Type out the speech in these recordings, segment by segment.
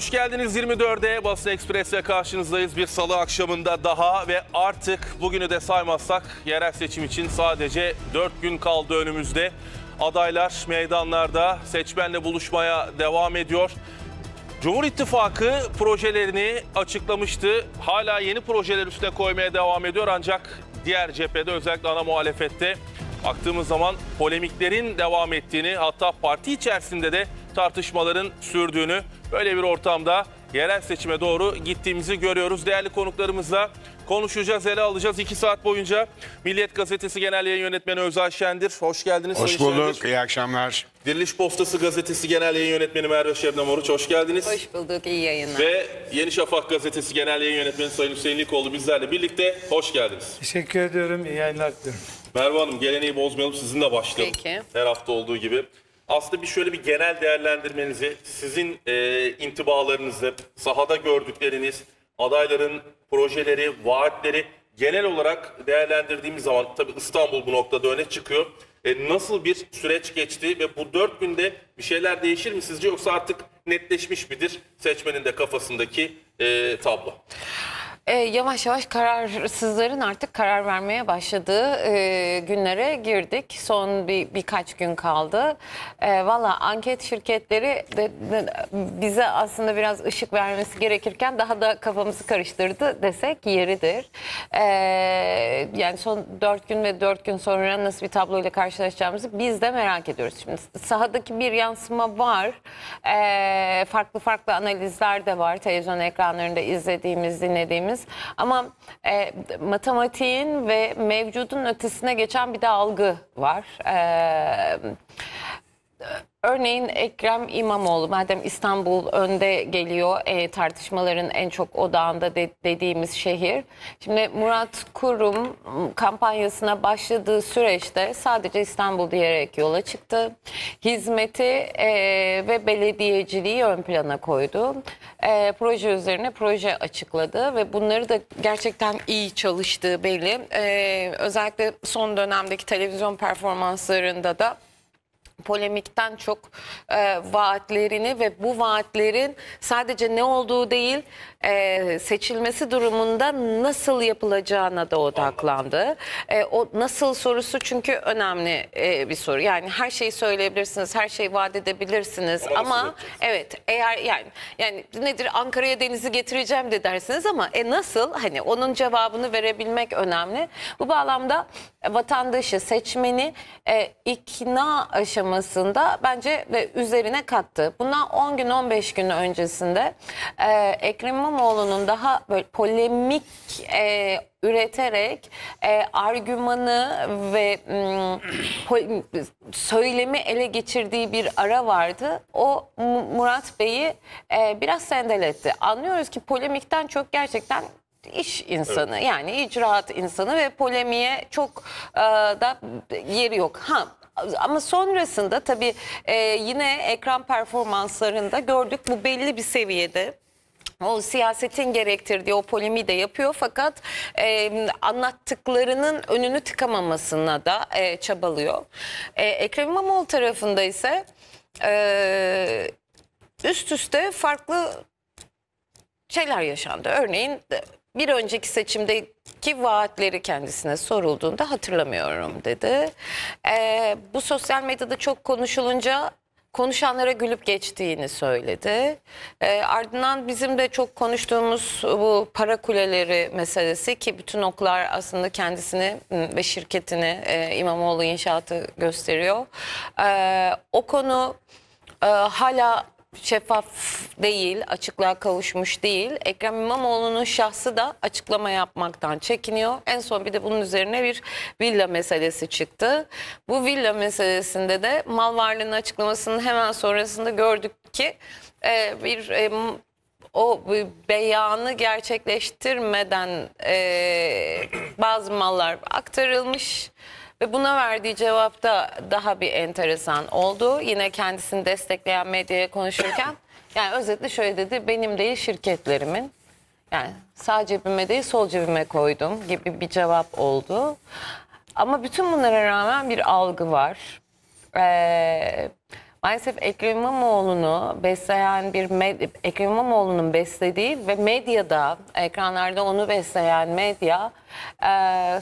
Hoş geldiniz 24'e. Basın Ekspres'le karşınızdayız. Bir salı akşamında daha ve artık bugünü de saymazsak yerel seçim için sadece 4 gün kaldı önümüzde. Adaylar meydanlarda seçmenle buluşmaya devam ediyor. Cumhur İttifakı projelerini açıklamıştı. Hala yeni projeler üstüne koymaya devam ediyor ancak diğer cephede özellikle ana muhalefette baktığımız zaman polemiklerin devam ettiğini hatta parti içerisinde de tartışmaların sürdüğünü, böyle bir ortamda yerel seçime doğru gittiğimizi görüyoruz. Değerli konuklarımızla konuşacağız, ele alacağız. iki saat boyunca Milliyet Gazetesi Genel Yayın Yönetmeni Özay Şendir. Hoş geldiniz. Hoş Sayın bulduk, Şendir. iyi akşamlar. Diriliş Postası Gazetesi Genel Yayın Yönetmeni Merve Şebnem Oruç. Hoş geldiniz. Hoş bulduk, iyi yayınlar. Ve Yeni Şafak Gazetesi Genel Yayın Yönetmeni Sayın Hüseyin İlkoğlu bizlerle birlikte. Hoş geldiniz. Teşekkür ediyorum, iyi yayınlar diliyorum. Merve Hanım geleneği bozmayalım sizinle başlayalım. Peki. Her hafta olduğu gibi aslında bir şöyle bir genel değerlendirmenizi, sizin e, intibalarınızı, sahada gördükleriniz, adayların projeleri, vaatleri genel olarak değerlendirdiğimiz zaman tabii İstanbul bu noktada öne çıkıyor. E, nasıl bir süreç geçti ve bu dört günde bir şeyler değişir mi sizce yoksa artık netleşmiş midir seçmenin de kafasındaki e, tablo? e, yavaş yavaş kararsızların artık karar vermeye başladığı e, günlere girdik. Son bir birkaç gün kaldı. E, Valla anket şirketleri de, de, bize aslında biraz ışık vermesi gerekirken daha da kafamızı karıştırdı desek yeridir. E, yani son dört gün ve dört gün sonra nasıl bir tabloyla karşılaşacağımızı biz de merak ediyoruz. Şimdi sahadaki bir yansıma var. E, farklı farklı analizler de var. Televizyon ekranlarında izlediğimiz, dinlediğimiz dediniz. Ama e, matematiğin ve mevcudun ötesine geçen bir de algı var. E, Örneğin Ekrem İmamoğlu madem İstanbul önde geliyor e, tartışmaların en çok odağında de, dediğimiz şehir. Şimdi Murat Kurum kampanyasına başladığı süreçte sadece İstanbul diyerek yola çıktı. Hizmeti e, ve belediyeciliği ön plana koydu. E, proje üzerine proje açıkladı ve bunları da gerçekten iyi çalıştığı belli. E, özellikle son dönemdeki televizyon performanslarında da polemikten çok e, vaatlerini ve bu vaatlerin sadece ne olduğu değil e, seçilmesi durumunda nasıl yapılacağına da odaklandı. E, o nasıl sorusu çünkü önemli e, bir soru. Yani her şeyi söyleyebilirsiniz, her şeyi vaat edebilirsiniz Ona ama evet eğer yani yani nedir Ankara'ya denizi getireceğim de dersiniz ama e nasıl hani onun cevabını verebilmek önemli. Bu bağlamda vatandaşı, seçmeni e, ikna aşaması açıklamasında bence üzerine kattı. Bundan 10 gün 15 gün öncesinde e, Ekrem İmamoğlu'nun daha böyle polemik e, üreterek e, argümanı ve söylemi ele geçirdiği bir ara vardı. O Murat Bey'i e, biraz sendeletti. Anlıyoruz ki polemikten çok gerçekten iş insanı evet. yani icraat insanı ve polemiğe çok e, da yeri yok. Ha ama sonrasında tabii e, yine ekran performanslarında gördük bu belli bir seviyede. O siyasetin gerektirdiği o polemi de yapıyor fakat e, anlattıklarının önünü tıkamamasına da e, çabalıyor. E, Ekrem İmamoğlu tarafında ise e, üst üste farklı şeyler yaşandı. Örneğin bir önceki seçimde ki vaatleri kendisine sorulduğunda hatırlamıyorum dedi. Ee, bu sosyal medyada çok konuşulunca konuşanlara gülüp geçtiğini söyledi. E, ardından bizim de çok konuştuğumuz bu para kuleleri meselesi ki bütün oklar aslında kendisini ve şirketini e, İmamoğlu inşaatı gösteriyor. E, o konu e, hala şeffaf değil, açıklığa kavuşmuş değil. Ekrem İmamoğlu'nun şahsı da açıklama yapmaktan çekiniyor. En son bir de bunun üzerine bir villa meselesi çıktı. Bu villa meselesinde de mal varlığının açıklamasının hemen sonrasında gördük ki e, bir e, o beyanı gerçekleştirmeden e, bazı mallar aktarılmış. Ve buna verdiği cevap da daha bir enteresan oldu. Yine kendisini destekleyen medyaya konuşurken yani özetle şöyle dedi benim değil şirketlerimin yani sağ cebime değil sol cebime koydum gibi bir cevap oldu. Ama bütün bunlara rağmen bir algı var. Ee, maalesef Ekrem İmamoğlu'nu besleyen bir Ekrem İmamoğlu'nun beslediği ve medyada ekranlarda onu besleyen medya e,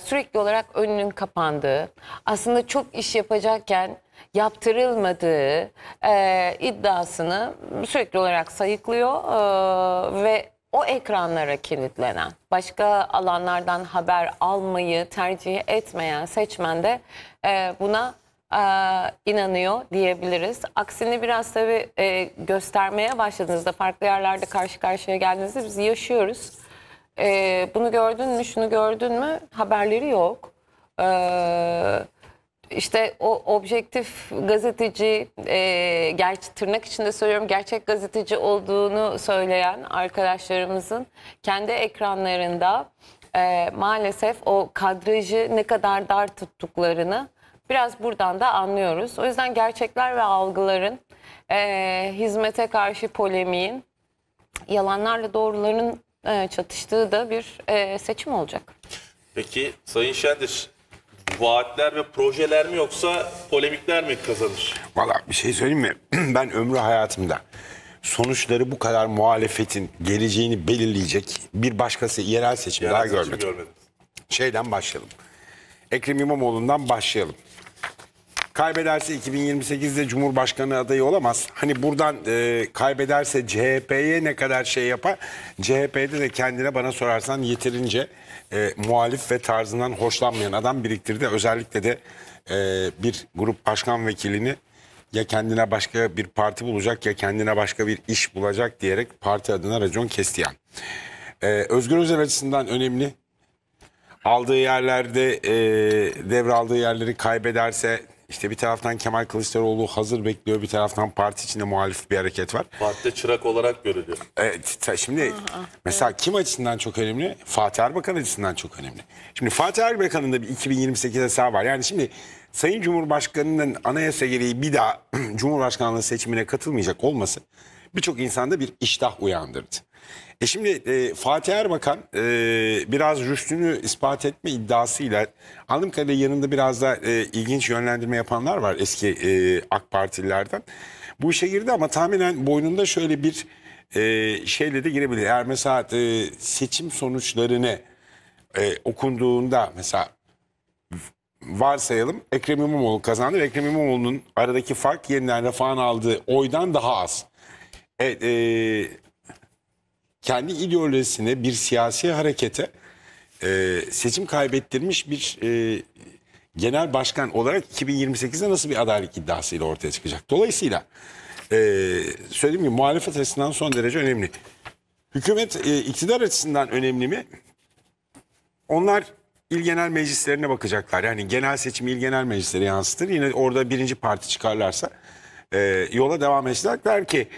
sürekli olarak önünün kapandığı aslında çok iş yapacakken yaptırılmadığı e, iddiasını sürekli olarak sayıklıyor e, ve o ekranlara kilitlenen, başka alanlardan haber almayı tercih etmeyen seçmen de e, buna e, inanıyor diyebiliriz. Aksini biraz tabii e, göstermeye başladığınızda, farklı yerlerde karşı karşıya geldiğinizde biz yaşıyoruz. E, bunu gördün mü, şunu gördün mü haberleri yok. Evet işte o objektif gazeteci, e, gerçi tırnak içinde söylüyorum gerçek gazeteci olduğunu söyleyen arkadaşlarımızın kendi ekranlarında e, maalesef o kadrajı ne kadar dar tuttuklarını Biraz buradan da anlıyoruz. O yüzden gerçekler ve algıların, e, hizmete karşı polemiğin, yalanlarla doğruların e, çatıştığı da bir e, seçim olacak. Peki Sayın Şendir, vaatler ve projeler mi yoksa polemikler mi kazanır? Valla bir şey söyleyeyim mi? Ben ömrü hayatımda sonuçları bu kadar muhalefetin geleceğini belirleyecek bir başkası yerel seçim yerel daha seçim görmedim. görmedim. Şeyden başlayalım. Ekrem İmamoğlu'ndan başlayalım. Kaybederse 2028'de Cumhurbaşkanı adayı olamaz. Hani buradan e, kaybederse CHP'ye ne kadar şey yapar? CHP'de de kendine bana sorarsan yeterince e, muhalif ve tarzından hoşlanmayan adam biriktirdi. Özellikle de e, bir grup başkan vekilini ya kendine başka bir parti bulacak ya kendine başka bir iş bulacak diyerek parti adına racon kestiyen. Ee, Özgür Özel açısından önemli. Aldığı yerlerde e, devraldığı yerleri kaybederse işte bir taraftan Kemal Kılıçdaroğlu hazır bekliyor. Bir taraftan parti içinde muhalif bir hareket var. Partide çırak olarak görülüyor. Evet, şimdi Aha, mesela evet. kim açısından çok önemli? Fatih Erbakan açısından çok önemli. Şimdi Fatih Erbakan'ın da bir 2028 hesabı var. Yani şimdi Sayın Cumhurbaşkanı'nın anayasa gereği bir daha Cumhurbaşkanlığı seçimine katılmayacak olması birçok insanda bir iştah uyandırdı. E şimdi e, Fatih Erbakan e, biraz rüştünü ispat etme iddiasıyla anladığım kadarıyla yanında biraz da e, ilginç yönlendirme yapanlar var eski e, AK Partililerden. Bu işe girdi ama tahminen boynunda şöyle bir e, şeyle de girebilir. Eğer mesela e, seçim sonuçlarını e, okunduğunda mesela varsayalım Ekrem İmamoğlu kazandı ve Ekrem İmamoğlu'nun aradaki fark yeniden refahın aldığı oydan daha az. Evet, e, e kendi ideolojisine bir siyasi harekete e, seçim kaybettirmiş bir e, genel başkan olarak 2028'de nasıl bir adalet iddiasıyla ortaya çıkacak. Dolayısıyla e, söylediğim gibi muhalefet açısından son derece önemli. Hükümet e, iktidar açısından önemli mi? Onlar il genel meclislerine bakacaklar. Yani genel seçim il genel meclisleri yansıtır. Yine orada birinci parti çıkarlarsa e, yola devam edecekler ki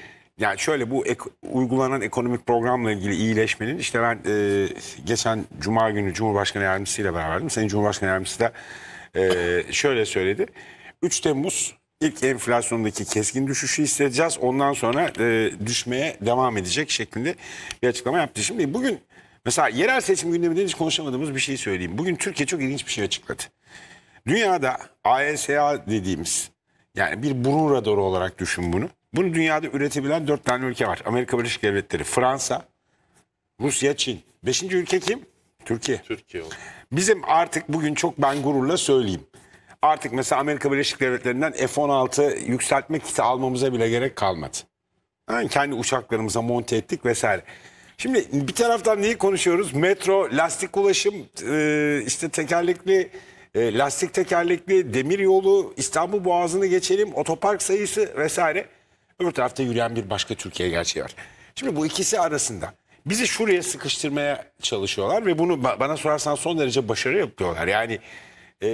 yani şöyle bu ek, uygulanan ekonomik programla ilgili iyileşmenin işte ben e, geçen Cuma günü Cumhurbaşkanı Yardımcısı ile beraberdim. Senin Cumhurbaşkanı Yardımcısı da e, şöyle söyledi. 3 Temmuz ilk enflasyondaki keskin düşüşü hissedeceğiz. Ondan sonra e, düşmeye devam edecek şeklinde bir açıklama yaptı. Şimdi bugün mesela yerel seçim gündeminden hiç konuşamadığımız bir şey söyleyeyim. Bugün Türkiye çok ilginç bir şey açıkladı. Dünyada AESA dediğimiz yani bir burun radarı olarak düşün bunu. Bunu dünyada üretebilen dört tane ülke var. Amerika Birleşik Devletleri, Fransa, Rusya, Çin. Beşinci ülke kim? Türkiye. Türkiye. Bizim artık bugün çok ben gururla söyleyeyim. Artık mesela Amerika Birleşik Devletleri'nden F-16 yükseltme kiti almamıza bile gerek kalmadı. Yani kendi uçaklarımıza monte ettik vesaire. Şimdi bir taraftan neyi konuşuyoruz? Metro, lastik ulaşım, e, işte tekerlekli, e, lastik tekerlekli demir yolu, İstanbul Boğazı'nı geçelim, otopark sayısı vesaire. Öbür tarafta yürüyen bir başka Türkiye gerçeği var. Şimdi bu ikisi arasında bizi şuraya sıkıştırmaya çalışıyorlar ve bunu bana sorarsan son derece başarı yapıyorlar. Yani e,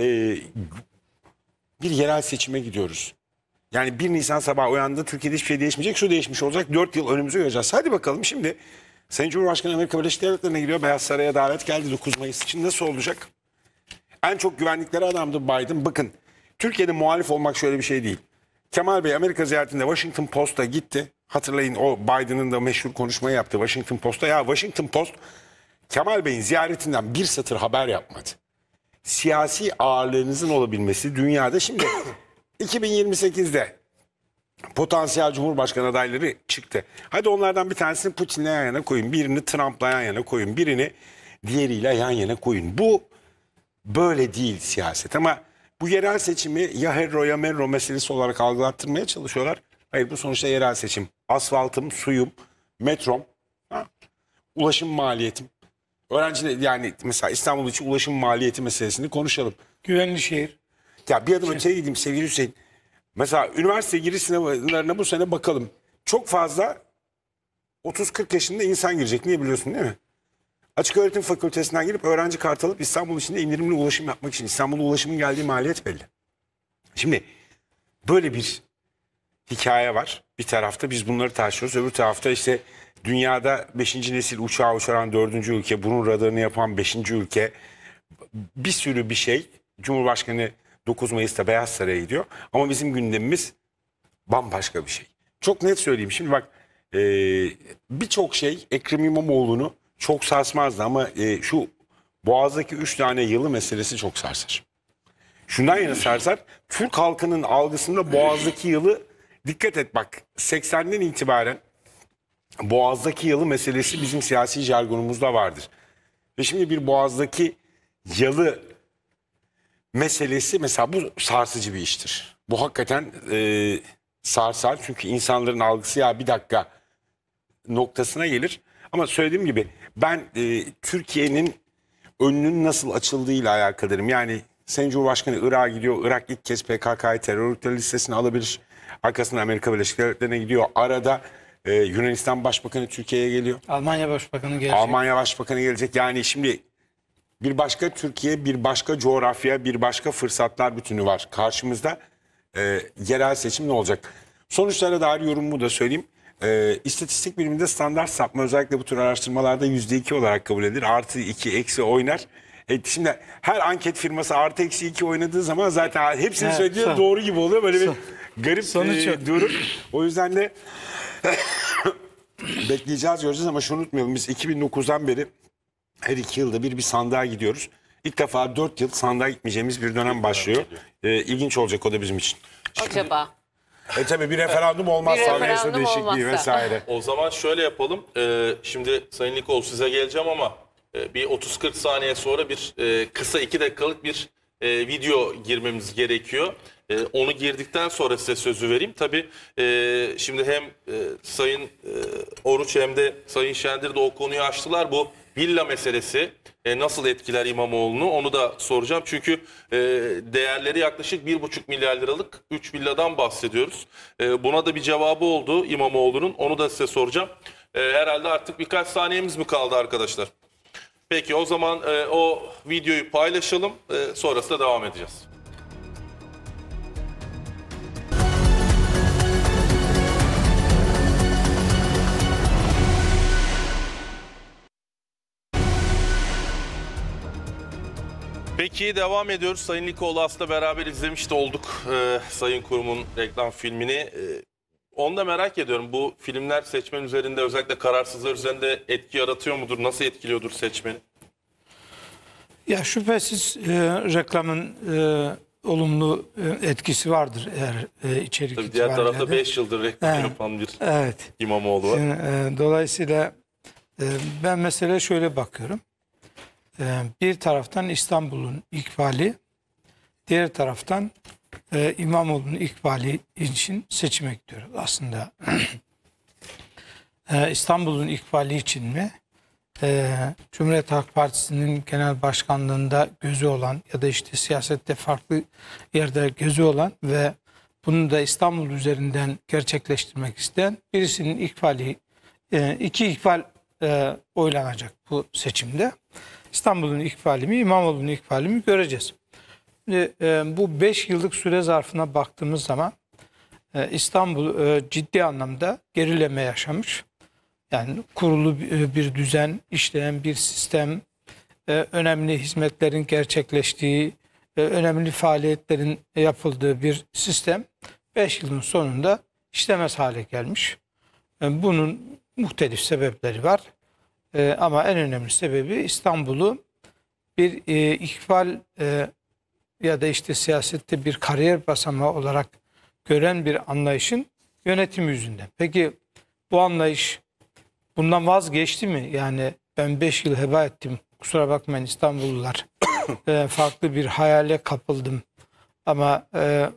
bir yerel seçime gidiyoruz. Yani 1 Nisan sabah uyandı Türkiye'de hiçbir şey değişmeyecek şu değişmiş olacak 4 yıl önümüzü göreceğiz. Hadi bakalım şimdi Sayın Cumhurbaşkanı Amerika Birleşik Devletleri'ne gidiyor Beyaz Saray'a davet geldi 9 Mayıs için nasıl olacak? En çok güvenlikleri adamdı Biden bakın Türkiye'de muhalif olmak şöyle bir şey değil. Kemal Bey Amerika ziyaretinde Washington Post'a gitti. Hatırlayın o Biden'ın da meşhur konuşma yaptı Washington Post'a. Ya Washington Post Kemal Bey'in ziyaretinden bir satır haber yapmadı. Siyasi ağırlığınızın olabilmesi dünyada şimdi 2028'de potansiyel cumhurbaşkanı adayları çıktı. Hadi onlardan bir tanesini Putin'le yan yana koyun, birini Trump'la yan yana koyun, birini diğeriyle yan yana koyun. Bu böyle değil siyaset ama bu yerel seçimi ya Herro ya Merro meselesi olarak algılattırmaya çalışıyorlar. Hayır bu sonuçta yerel seçim. Asfaltım, suyum, metrom, ha? ulaşım maliyetim. Öğrenci yani mesela İstanbul için ulaşım maliyeti meselesini konuşalım. Güvenli şehir. Ya bir adım şey- öteye gideyim sevgili Hüseyin. Mesela üniversite giriş sınavlarına bu sene bakalım. Çok fazla 30-40 yaşında insan girecek. Niye biliyorsun değil mi? Açık öğretim fakültesinden gelip öğrenci kartı alıp İstanbul içinde indirimli ulaşım yapmak için İstanbul'a ulaşımın geldiği maliyet belli. Şimdi böyle bir hikaye var. Bir tarafta biz bunları tartışıyoruz. Öbür tarafta işte dünyada 5. nesil uçağı uçuran 4. ülke, bunun radarını yapan 5. ülke bir sürü bir şey. Cumhurbaşkanı 9 Mayıs'ta Beyaz Saray'a gidiyor. Ama bizim gündemimiz bambaşka bir şey. Çok net söyleyeyim. Şimdi bak birçok şey Ekrem İmamoğlu'nu çok sarsmazdı ama e, şu boğazdaki üç tane yılı meselesi çok sarsar. Şundan yana sarsar. Türk halkının algısında boğazdaki yılı dikkat et bak 80'den itibaren boğazdaki yılı meselesi bizim siyasi jargonumuzda vardır. Ve şimdi bir boğazdaki yalı meselesi mesela bu sarsıcı bir iştir. Bu hakikaten e, sarsar çünkü insanların algısı ya bir dakika noktasına gelir. Ama söylediğim gibi ben e, Türkiye'nin önünün nasıl açıldığıyla alakadarım. Yani Sayın Cumhurbaşkanı Irak'a gidiyor. Irak ilk kez PKK'yı terör örgütleri listesine alabilir. Arkasından Amerika Birleşik Devletleri'ne gidiyor. Arada e, Yunanistan Başbakanı Türkiye'ye geliyor. Almanya Başbakanı gelecek. Almanya Başbakanı gelecek. Yani şimdi bir başka Türkiye, bir başka coğrafya, bir başka fırsatlar bütünü var karşımızda. E, yerel seçim ne olacak? Sonuçlara dair yorumumu da söyleyeyim. E, istatistik biliminde standart sapma özellikle bu tür araştırmalarda %2 olarak kabul edilir. Artı 2 eksi oynar. E, şimdi her anket firması artı eksi 2 oynadığı zaman zaten hepsini evet, söylediği doğru gibi oluyor. Böyle son. garip Sonuç e, durum. O yüzden de bekleyeceğiz göreceğiz ama şunu unutmayalım. Biz 2009'dan beri her iki yılda bir bir sandığa gidiyoruz. İlk defa 4 yıl sandığa gitmeyeceğimiz bir dönem başlıyor. E, ilginç olacak o da bizim için. Şimdi, Acaba? E tabii bir referandum olmaz. Bir referandum değişikliği olmazsa. vesaire. O zaman şöyle yapalım. Ee, şimdi Sayın Nikol size geleceğim ama e, bir 30-40 saniye sonra bir e, kısa 2 dakikalık bir e, video girmemiz gerekiyor. E, onu girdikten sonra size sözü vereyim. Tabii e, şimdi hem e, Sayın e, Oruç hem de Sayın Şendir de o konuyu açtılar. Bu Villa meselesi e, nasıl etkiler İmamoğlu'nu onu da soracağım. Çünkü e, değerleri yaklaşık 1,5 milyar liralık 3 villadan bahsediyoruz. E, buna da bir cevabı oldu İmamoğlu'nun onu da size soracağım. E, herhalde artık birkaç saniyemiz mi kaldı arkadaşlar? Peki o zaman e, o videoyu paylaşalım e, sonrasında devam edeceğiz. Peki devam ediyoruz. Sayın Nikola aslında beraber izlemiş de olduk e, Sayın Kurum'un reklam filmini. E, onu da merak ediyorum. Bu filmler seçmen üzerinde özellikle kararsızlar üzerinde etki yaratıyor mudur? Nasıl etkiliyordur seçmeni? Ya şüphesiz e, reklamın e, olumlu e, etkisi vardır eğer e, içerik Tabii diğer tarafta 5 yıldır reklam evet, yapan bir evet. İmamoğlu var. Şimdi, e, dolayısıyla e, ben mesele şöyle bakıyorum. Ee, bir taraftan İstanbul'un ikbali, diğer taraftan e, İmamoğlu'nun ikbali için seçime gidiyoruz. Aslında e, İstanbul'un ikbali için mi? E, Cumhuriyet Halk Partisi'nin genel başkanlığında gözü olan ya da işte siyasette farklı yerde gözü olan ve bunu da İstanbul üzerinden gerçekleştirmek isteyen birisinin ikbali, iki ikbal oylanacak bu seçimde. İstanbul'un ikbali mi, İmamoğlu'nun ikbali mi göreceğiz. Şimdi, e, bu 5 yıllık süre zarfına baktığımız zaman e, İstanbul e, ciddi anlamda gerileme yaşamış. Yani kurulu bir düzen, işleyen bir sistem, önemli hizmetlerin gerçekleştiği, önemli faaliyetlerin yapıldığı bir sistem 5 yılın sonunda işlemez hale gelmiş. Bunun muhtelif sebepleri var. E, ama en önemli sebebi İstanbul'u bir e, ikbal e, ya da işte siyasette bir kariyer basamağı olarak gören bir anlayışın yönetimi yüzünden. Peki bu anlayış bundan vazgeçti mi? Yani ben 5 yıl heba ettim. Kusura bakmayın İstanbullular. e, farklı bir hayale kapıldım. Ama e,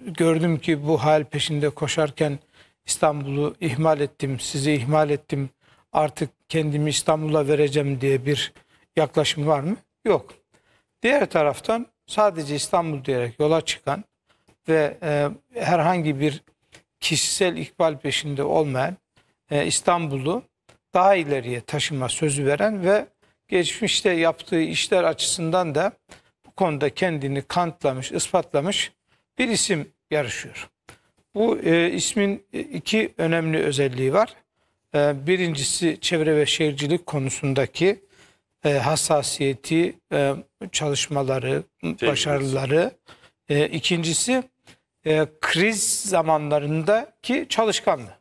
gördüm ki bu hayal peşinde koşarken İstanbul'u ihmal ettim, sizi ihmal ettim. Artık kendimi İstanbul'a vereceğim diye bir yaklaşım var mı? Yok. Diğer taraftan sadece İstanbul diyerek yola çıkan ve e, herhangi bir kişisel ikbal peşinde olmayan e, İstanbul'u daha ileriye taşıma sözü veren ve geçmişte yaptığı işler açısından da bu konuda kendini kanıtlamış, ispatlamış bir isim yarışıyor. Bu e, ismin e, iki önemli özelliği var. Ee, birincisi çevre ve şehircilik konusundaki e, hassasiyeti, e, çalışmaları, başarıları. E, ikincisi kriz zamanlarındaki çalışkanlığı.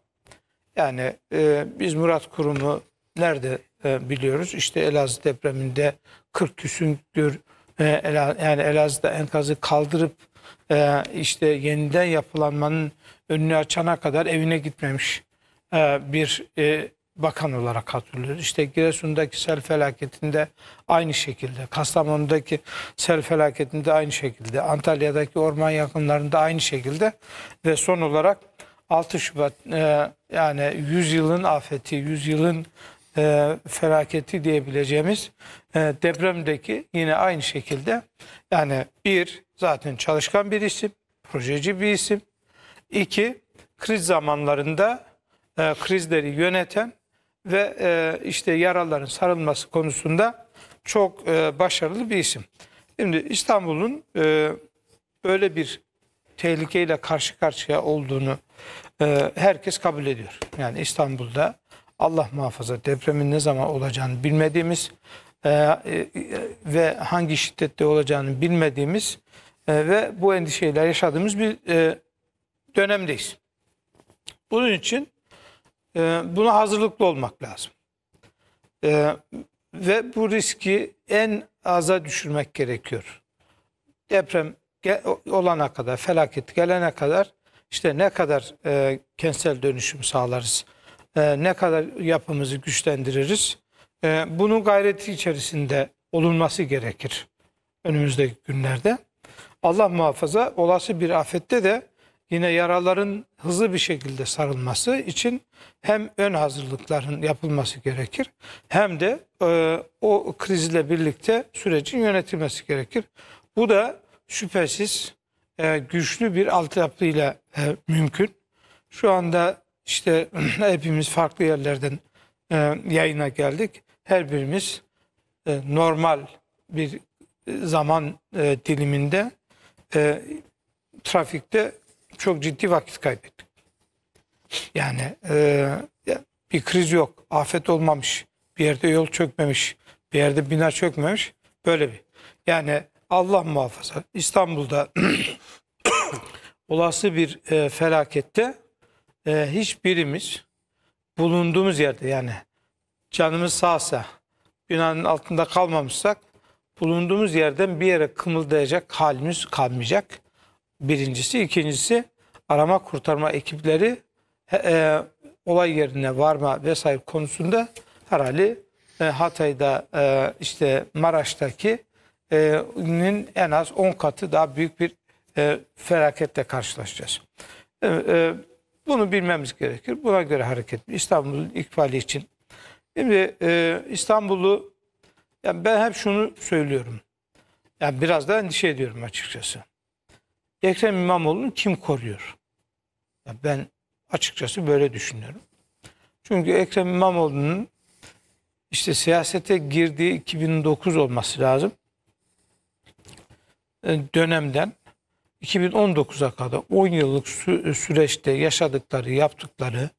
Yani biz Murat Kurum'u nerede biliyoruz? İşte Elazığ depreminde 40 küsün gör, yani Elazığ'da enkazı kaldırıp işte yeniden yapılanmanın önünü açana kadar evine gitmemiş e, bir e, bakan olarak hatırlıyoruz. İşte Giresun'daki sel felaketinde aynı şekilde, Kastamonu'daki sel felaketinde aynı şekilde, Antalya'daki orman yakınlarında aynı şekilde ve son olarak 6 Şubat e, yani 100 yılın afeti, 100 yılın felaketi diyebileceğimiz depremdeki yine aynı şekilde yani bir zaten çalışkan bir isim, projeci bir isim. iki kriz zamanlarında e, krizleri yöneten ve e, işte yaraların sarılması konusunda çok e, başarılı bir isim. Şimdi İstanbul'un e, böyle bir tehlikeyle karşı karşıya olduğunu e, herkes kabul ediyor. Yani İstanbul'da Allah muhafaza depremin ne zaman olacağını bilmediğimiz e, e, ve hangi şiddette olacağını bilmediğimiz e, ve bu endişeyle yaşadığımız bir e, dönemdeyiz. Bunun için e, buna hazırlıklı olmak lazım. E, ve bu riski en aza düşürmek gerekiyor. Deprem olana kadar, felaket gelene kadar işte ne kadar e, kentsel dönüşüm sağlarız, e, ne kadar yapımızı güçlendiririz. E, bunun gayreti içerisinde olunması gerekir önümüzdeki günlerde. Allah muhafaza olası bir afette de yine yaraların hızlı bir şekilde sarılması için hem ön hazırlıkların yapılması gerekir hem de e, o krizle birlikte sürecin yönetilmesi gerekir. Bu da şüphesiz e, güçlü bir altyapıyla e, mümkün. Şu anda işte hepimiz farklı yerlerden e, yayına geldik. Her birimiz normal bir zaman diliminde trafikte çok ciddi vakit kaybettik. Yani e, bir kriz yok, afet olmamış, bir yerde yol çökmemiş, bir yerde bina çökmemiş. Böyle bir. Yani Allah muhafaza İstanbul'da olası bir e, felakette e, hiçbirimiz bulunduğumuz yerde yani canımız sağsa, binanın altında kalmamışsak bulunduğumuz yerden bir yere kımıldayacak halimiz kalmayacak. Birincisi. ikincisi arama kurtarma ekipleri e, olay yerine varma vesaire konusunda herhalde e, Hatay'da e, işte Maraş'taki e, en az 10 katı daha büyük bir e, felaketle karşılaşacağız. E, e, bunu bilmemiz gerekir. Buna göre hareket. İstanbul'un ikbali için. Şimdi e, İstanbul'u yani ben hep şunu söylüyorum. Yani biraz da endişe ediyorum açıkçası. Ekrem İmamoğlu'nu kim koruyor? ben açıkçası böyle düşünüyorum. Çünkü Ekrem İmamoğlu'nun işte siyasete girdiği 2009 olması lazım. E, dönemden 2019'a kadar 10 yıllık süreçte yaşadıkları, yaptıkları,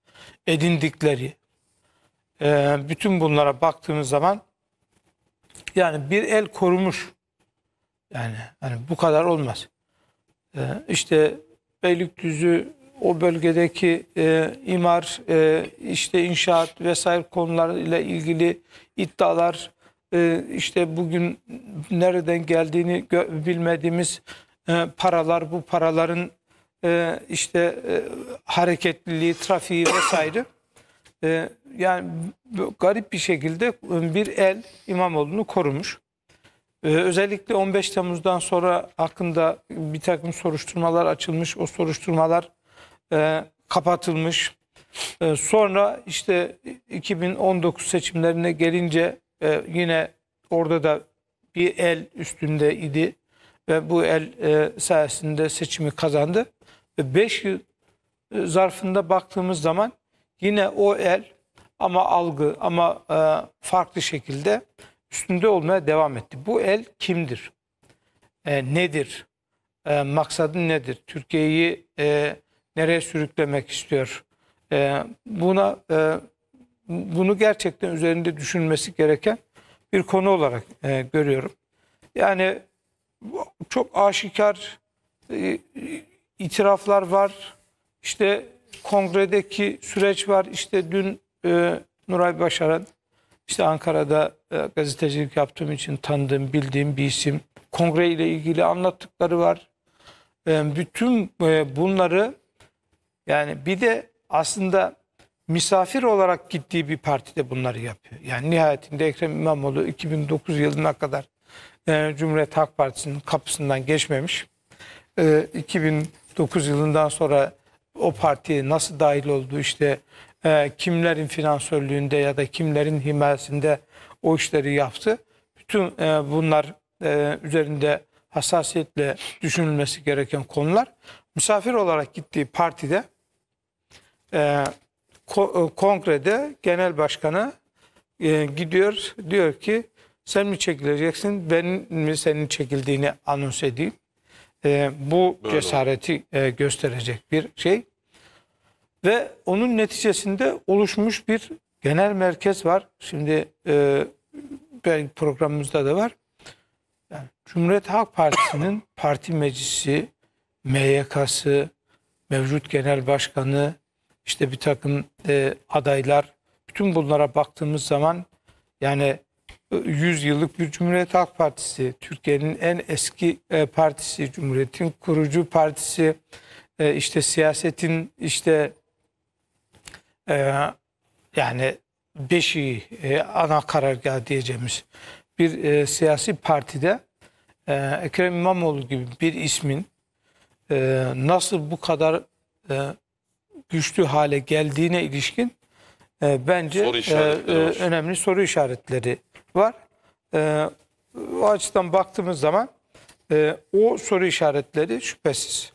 edindikleri e, bütün bunlara baktığımız zaman yani bir el korumuş. Yani, hani bu kadar olmaz. E, işte Beylikdüzü o bölgedeki e, imar, e, işte inşaat vesaire konularıyla ilgili iddialar, e, işte bugün nereden geldiğini bilmediğimiz e, paralar, bu paraların e, işte e, hareketliliği, trafiği vesaire. E, yani garip bir şekilde e, bir el imam olduğunu korumuş. E, özellikle 15 Temmuz'dan sonra hakkında bir takım soruşturmalar açılmış. O soruşturmalar e, kapatılmış. E, sonra işte 2019 seçimlerine gelince e, yine orada da bir el üstünde idi ve bu el e, sayesinde seçimi kazandı. 5 e, yıl e, zarfında baktığımız zaman yine o el ama algı ama e, farklı şekilde üstünde olmaya devam etti. Bu el kimdir? E, nedir? E, maksadı nedir? Türkiye'yi e, nereye sürüklemek istiyor? Ee, buna e, bunu gerçekten üzerinde düşünmesi gereken bir konu olarak e, görüyorum. Yani çok aşikar e, itiraflar var. İşte kongredeki süreç var. İşte dün e, Nuray Başaran işte Ankara'da gazetecilik yaptığım için tanıdığım, bildiğim bir isim. Kongre ile ilgili anlattıkları var. bütün bunları yani bir de aslında misafir olarak gittiği bir partide bunları yapıyor. Yani nihayetinde Ekrem İmamoğlu 2009 yılına kadar e, Cumhuriyet Halk Partisi'nin kapısından geçmemiş. 2009 e, yılından sonra o partiye nasıl dahil oldu işte e, kimlerin finansörlüğünde ya da kimlerin himayesinde o işleri yaptı. Bütün e, bunlar üzerinde hassasiyetle düşünülmesi gereken konular. Misafir olarak gittiği partide ee, e, ko, kongrede genel başkana e, gidiyor diyor ki sen mi çekileceksin ben mi senin çekildiğini anons edeyim. E, bu Böyle cesareti e, gösterecek bir şey. Ve onun neticesinde oluşmuş bir genel merkez var. Şimdi e, ben programımızda da var. Yani Cumhuriyet Halk Partisi'nin parti meclisi, MYK'sı, mevcut genel başkanı, işte bir takım e, adaylar bütün bunlara baktığımız zaman yani 100 e, yıllık bir Cumhuriyet Halk Partisi, Türkiye'nin en eski e, partisi, Cumhuriyet'in kurucu partisi, e, işte siyasetin işte e, yani beşi e, ana karargah diyeceğimiz bir e, siyasi partide e, Ekrem İmamoğlu gibi bir ismin e, nasıl bu kadar e, güçlü hale geldiğine ilişkin e, bence soru e, e önemli soru işaretleri var. E, o açıdan baktığımız zaman e, o soru işaretleri şüphesiz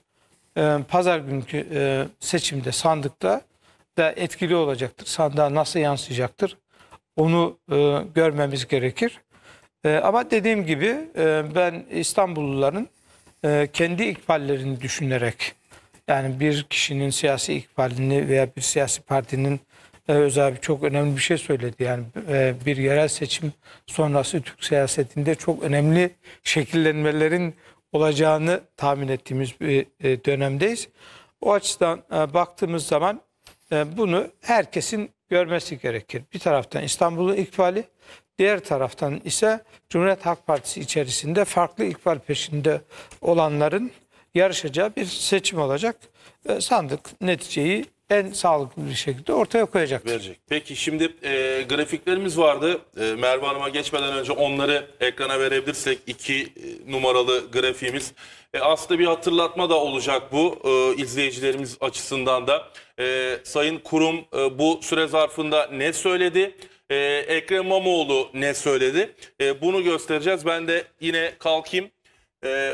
e, pazar günkü e, seçimde sandıkta da etkili olacaktır. Sandığa nasıl yansıyacaktır onu e, görmemiz gerekir. E, ama dediğim gibi e, ben İstanbulluların e, kendi ikballerini düşünerek yani bir kişinin siyasi ikbalini veya bir siyasi partinin e, özel bir çok önemli bir şey söyledi. Yani e, bir yerel seçim sonrası Türk siyasetinde çok önemli şekillenmelerin olacağını tahmin ettiğimiz bir e, dönemdeyiz. O açıdan baktığımız zaman bunu herkesin görmesi gerekir. Bir taraftan İstanbul'un ikbali, diğer taraftan ise Cumhuriyet Halk Partisi içerisinde farklı ikbal peşinde olanların yarışacağı bir seçim olacak. sandık neticeyi en sağlıklı bir şekilde ortaya koyacak. Verecek. Peki şimdi e, grafiklerimiz vardı. E, Merve Hanım'a geçmeden önce onları ekrana verebilirsek iki e, numaralı grafiğimiz. E, aslında bir hatırlatma da olacak bu e, izleyicilerimiz açısından da. E, sayın Kurum e, bu süre zarfında ne söyledi? E, Ekrem İmamoğlu ne söyledi? E, bunu göstereceğiz. Ben de yine kalkayım. E,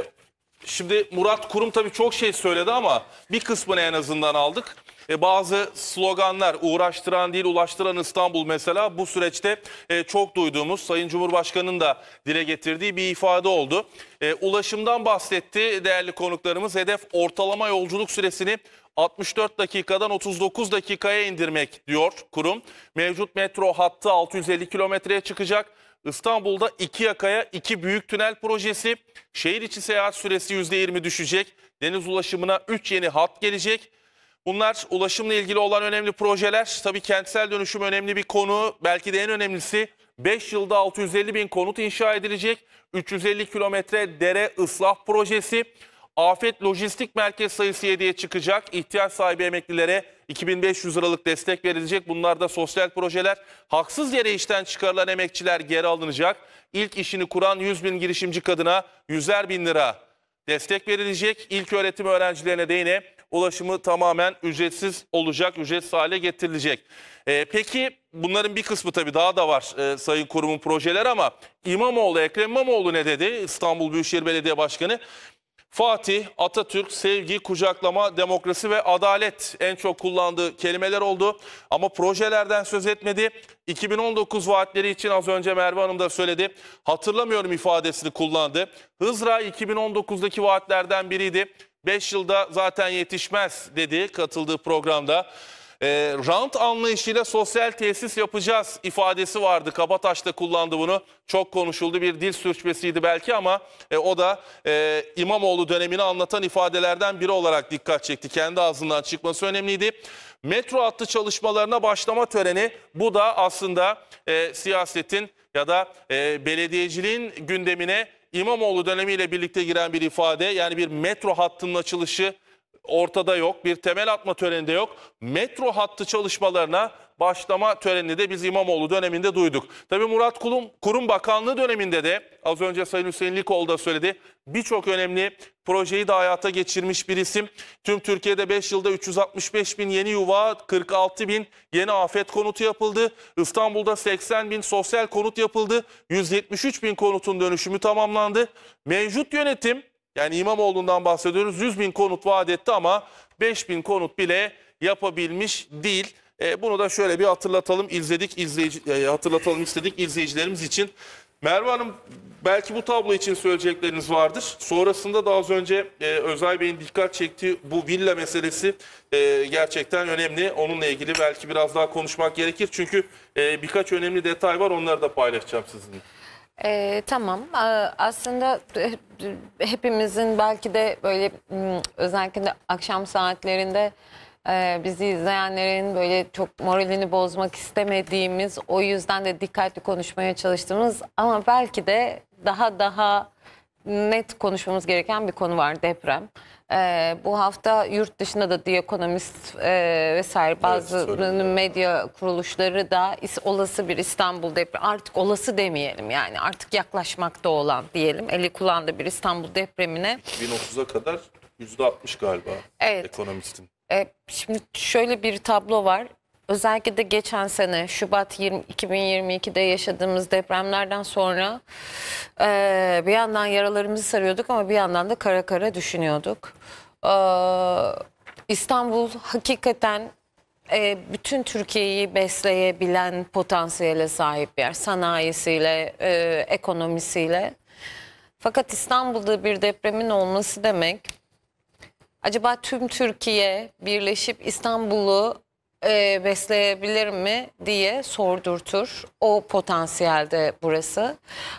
Şimdi Murat Kurum tabii çok şey söyledi ama bir kısmını en azından aldık. E, bazı sloganlar uğraştıran değil ulaştıran İstanbul mesela bu süreçte e, çok duyduğumuz Sayın Cumhurbaşkanı'nın da dile getirdiği bir ifade oldu. E, ulaşımdan bahsetti değerli konuklarımız hedef ortalama yolculuk süresini 64 dakikadan 39 dakikaya indirmek diyor kurum. Mevcut metro hattı 650 kilometreye çıkacak. İstanbul'da iki yakaya iki büyük tünel projesi, şehir içi seyahat süresi %20 düşecek, deniz ulaşımına 3 yeni hat gelecek. Bunlar ulaşımla ilgili olan önemli projeler. Tabii kentsel dönüşüm önemli bir konu. Belki de en önemlisi 5 yılda 650 bin konut inşa edilecek. 350 kilometre dere ıslah projesi. Afet Lojistik Merkez sayısı 7'ye çıkacak. İhtiyaç sahibi emeklilere 2500 liralık destek verilecek. Bunlar da sosyal projeler. Haksız yere işten çıkarılan emekçiler geri alınacak. İlk işini kuran 100 bin girişimci kadına 100'er bin lira destek verilecek. İlk öğretim öğrencilerine de yine ulaşımı tamamen ücretsiz olacak, ücretsiz hale getirilecek. Ee, peki bunların bir kısmı tabii daha da var e, Sayın Kurum'un projeleri ama İmamoğlu, Ekrem İmamoğlu ne dedi? İstanbul Büyükşehir Belediye Başkanı Fatih, Atatürk, sevgi, kucaklama, demokrasi ve adalet en çok kullandığı kelimeler oldu. Ama projelerden söz etmedi. 2019 vaatleri için az önce Merve Hanım da söyledi. Hatırlamıyorum ifadesini kullandı. Hızra 2019'daki vaatlerden biriydi. 5 yılda zaten yetişmez dedi katıldığı programda e, rant anlayışıyla sosyal tesis yapacağız ifadesi vardı. Kabataş'ta kullandı bunu. Çok konuşuldu bir dil sürçmesiydi belki ama e, o da e, İmamoğlu dönemini anlatan ifadelerden biri olarak dikkat çekti. Kendi ağzından çıkması önemliydi. Metro hattı çalışmalarına başlama töreni bu da aslında e, siyasetin ya da e, belediyeciliğin gündemine İmamoğlu dönemiyle birlikte giren bir ifade. Yani bir metro hattının açılışı ortada yok. Bir temel atma töreni de yok. Metro hattı çalışmalarına başlama törenini de biz İmamoğlu döneminde duyduk. Tabii Murat Kurum, Kurum Bakanlığı döneminde de az önce Sayın Hüseyin Likoğlu da söyledi. Birçok önemli projeyi de hayata geçirmiş bir isim. Tüm Türkiye'de 5 yılda 365 bin yeni yuva, 46 bin yeni afet konutu yapıldı. İstanbul'da 80 bin sosyal konut yapıldı. 173 bin konutun dönüşümü tamamlandı. Mevcut yönetim yani İmamoğlu'ndan bahsediyoruz. 100 bin konut vaat etti ama 5 bin konut bile yapabilmiş değil. E, bunu da şöyle bir hatırlatalım izledik izleyici e, hatırlatalım istedik izleyicilerimiz için. Merve Hanım belki bu tablo için söyleyecekleriniz vardır. Sonrasında daha az önce e, Özay Bey'in dikkat çektiği bu villa meselesi e, gerçekten önemli. Onunla ilgili belki biraz daha konuşmak gerekir. Çünkü e, birkaç önemli detay var onları da paylaşacağım sizinle. Ee, ee, e, tamam. E, aslında hepimizin belki de böyle özellikle de akşam saatlerinde e, bizi izleyenlerin böyle çok moralini bozmak istemediğimiz, o yüzden de dikkatli konuşmaya çalıştığımız ama belki de daha daha net konuşmamız gereken bir konu var deprem. Ee, bu hafta yurt dışında da The Economist e, vesaire bazı evet, medya kuruluşları da is, olası bir İstanbul depremi artık olası demeyelim yani artık yaklaşmakta olan diyelim eli kulağında bir İstanbul depremine. 2030'a kadar %60 galiba evet. ekonomistin. E, şimdi şöyle bir tablo var özellikle de geçen sene Şubat 20, 2022'de yaşadığımız depremlerden sonra e, bir yandan yaralarımızı sarıyorduk ama bir yandan da kara kara düşünüyorduk. E, İstanbul hakikaten e, bütün Türkiye'yi besleyebilen potansiyele sahip bir yer. Sanayisiyle, e, ekonomisiyle. Fakat İstanbul'da bir depremin olması demek acaba tüm Türkiye birleşip İstanbul'u e, besleyebilir mi diye sordurtur. O potansiyelde burası.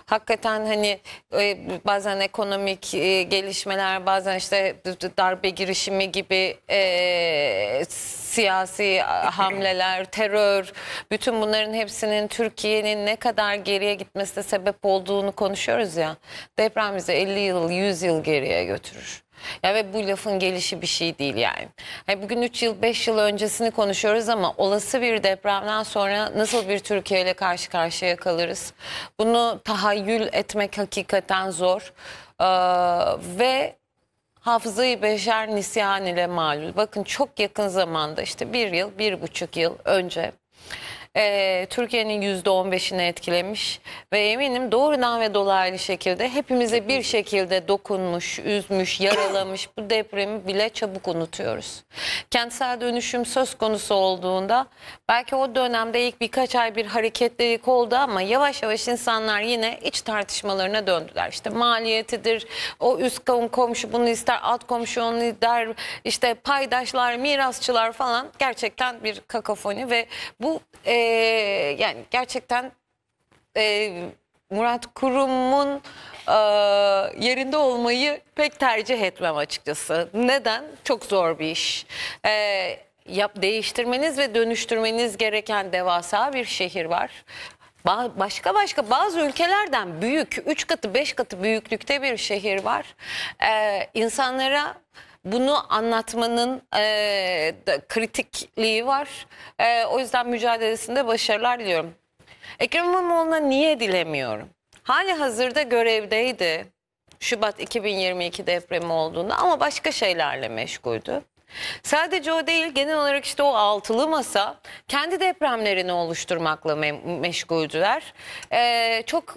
Hakikaten hani e, bazen ekonomik e, gelişmeler, bazen işte darbe girişimi gibi e, siyasi hamleler, terör, bütün bunların hepsinin Türkiye'nin ne kadar geriye gitmesine sebep olduğunu konuşuyoruz ya. Deprem bizi 50 yıl, 100 yıl geriye götürür. Ya ve bu lafın gelişi bir şey değil yani. yani bugün 3 yıl 5 yıl öncesini konuşuyoruz ama olası bir depremden sonra nasıl bir Türkiye ile karşı karşıya kalırız? Bunu tahayyül etmek hakikaten zor. Ee, ve hafızayı beşer nisyan ile malul. Bakın çok yakın zamanda işte bir yıl, bir buçuk yıl önce e, Türkiye'nin %15'ini etkilemiş ve eminim doğrudan ve dolaylı şekilde hepimize bir şekilde dokunmuş, üzmüş, yaralamış bu depremi bile çabuk unutuyoruz. Kentsel dönüşüm söz konusu olduğunda belki o dönemde ilk birkaç ay bir hareketlilik oldu ama yavaş yavaş insanlar yine iç tartışmalarına döndüler. İşte maliyetidir, o üst komşu bunu ister, alt komşu onu der, işte paydaşlar, mirasçılar falan gerçekten bir kakafoni ve bu e, ee, yani gerçekten e, Murat Kurum'un e, yerinde olmayı pek tercih etmem açıkçası. Neden? Çok zor bir iş. E, yap değiştirmeniz ve dönüştürmeniz gereken devasa bir şehir var. Ba başka başka bazı ülkelerden büyük, üç katı, beş katı büyüklükte bir şehir var. E, insanlara bunu anlatmanın e, kritikliği var. E, o yüzden mücadelesinde başarılar diliyorum. Ekrem İmamoğlu'na niye dilemiyorum? Hali hazırda görevdeydi. Şubat 2022 depremi olduğunda ama başka şeylerle meşguldü. Sadece o değil genel olarak işte o altılı masa kendi depremlerini oluşturmakla me meşguldüler. Ee, çok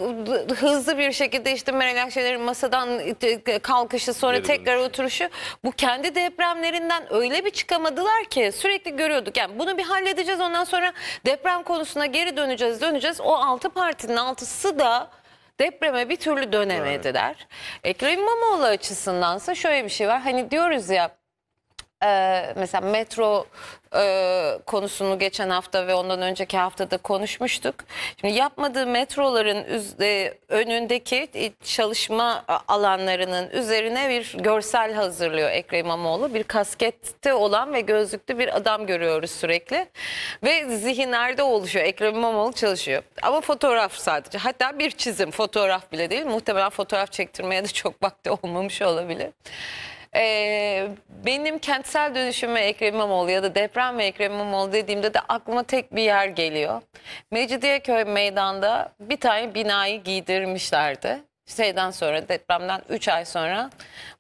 hızlı bir şekilde işte Meral Akşener'in masadan e, kalkışı sonra Geri tekrar dönüşüm. oturuşu bu kendi depremlerinden öyle bir çıkamadılar ki sürekli görüyorduk. Yani bunu bir halledeceğiz ondan sonra deprem konusuna geri döneceğiz döneceğiz. O altı partinin altısı da depreme bir türlü dönemediler. Evet. Ekrem İmamoğlu açısındansa şöyle bir şey var. Hani diyoruz ya ee, mesela metro e, konusunu geçen hafta ve ondan önceki haftada konuşmuştuk. Şimdi yapmadığı metroların e, önündeki e, çalışma alanlarının üzerine bir görsel hazırlıyor Ekrem İmamoğlu. Bir kaskette olan ve gözlüklü bir adam görüyoruz sürekli. Ve zihinlerde oluşuyor. Ekrem İmamoğlu çalışıyor. Ama fotoğraf sadece. Hatta bir çizim fotoğraf bile değil. Muhtemelen fotoğraf çektirmeye de çok vakti olmamış olabilir. Ee, benim kentsel dönüşüme ve Ekrem İmamoğlu ya da deprem ve Ekrem İmamoğlu dediğimde de aklıma tek bir yer geliyor. Mecidiyeköy meydanda bir tane binayı giydirmişlerdi. Şeyden sonra depremden 3 ay sonra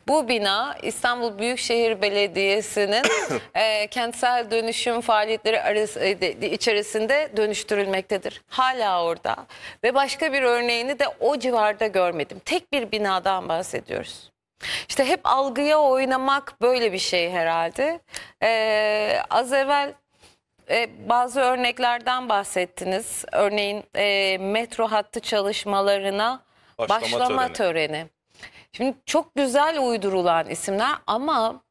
bu bina İstanbul Büyükşehir Belediyesi'nin e, kentsel dönüşüm faaliyetleri arası, e, içerisinde dönüştürülmektedir. Hala orada ve başka bir örneğini de o civarda görmedim. Tek bir binadan bahsediyoruz. İşte hep algıya oynamak böyle bir şey herhalde. Ee, az evvel e, bazı örneklerden bahsettiniz. Örneğin e, metro hattı çalışmalarına başlama, başlama töreni. töreni. Şimdi çok güzel uydurulan isimler ama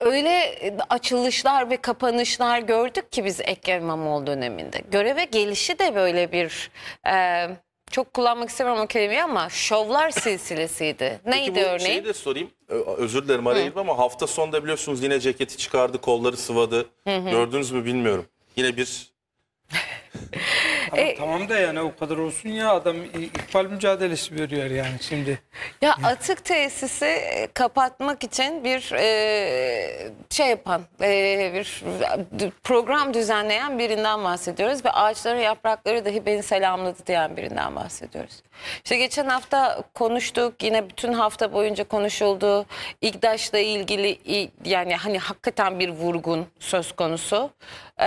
öyle açılışlar ve kapanışlar gördük ki biz Ekrem İmamoğlu döneminde. Göreve gelişi de böyle bir e, çok kullanmak istemiyorum o kelimeyi ama şovlar silsilesiydi. Neydi Peki bu örneğin? Şeyi de sorayım. Ee, özür dilerim araya ama hafta sonunda biliyorsunuz yine ceketi çıkardı, kolları sıvadı. Hı hı. Gördünüz mü bilmiyorum. Yine bir e, tamam da yani o kadar olsun ya adam ikbal mücadelesi veriyor yani şimdi. Ya atık tesisi e, kapatmak için bir e, şey yapan e, bir program düzenleyen birinden bahsediyoruz ve ağaçların yaprakları dahi beni selamladı diyen birinden bahsediyoruz. İşte geçen hafta konuştuk yine bütün hafta boyunca konuşuldu. İGDAŞ'la ilgili yani hani hakikaten bir vurgun söz konusu. Ee,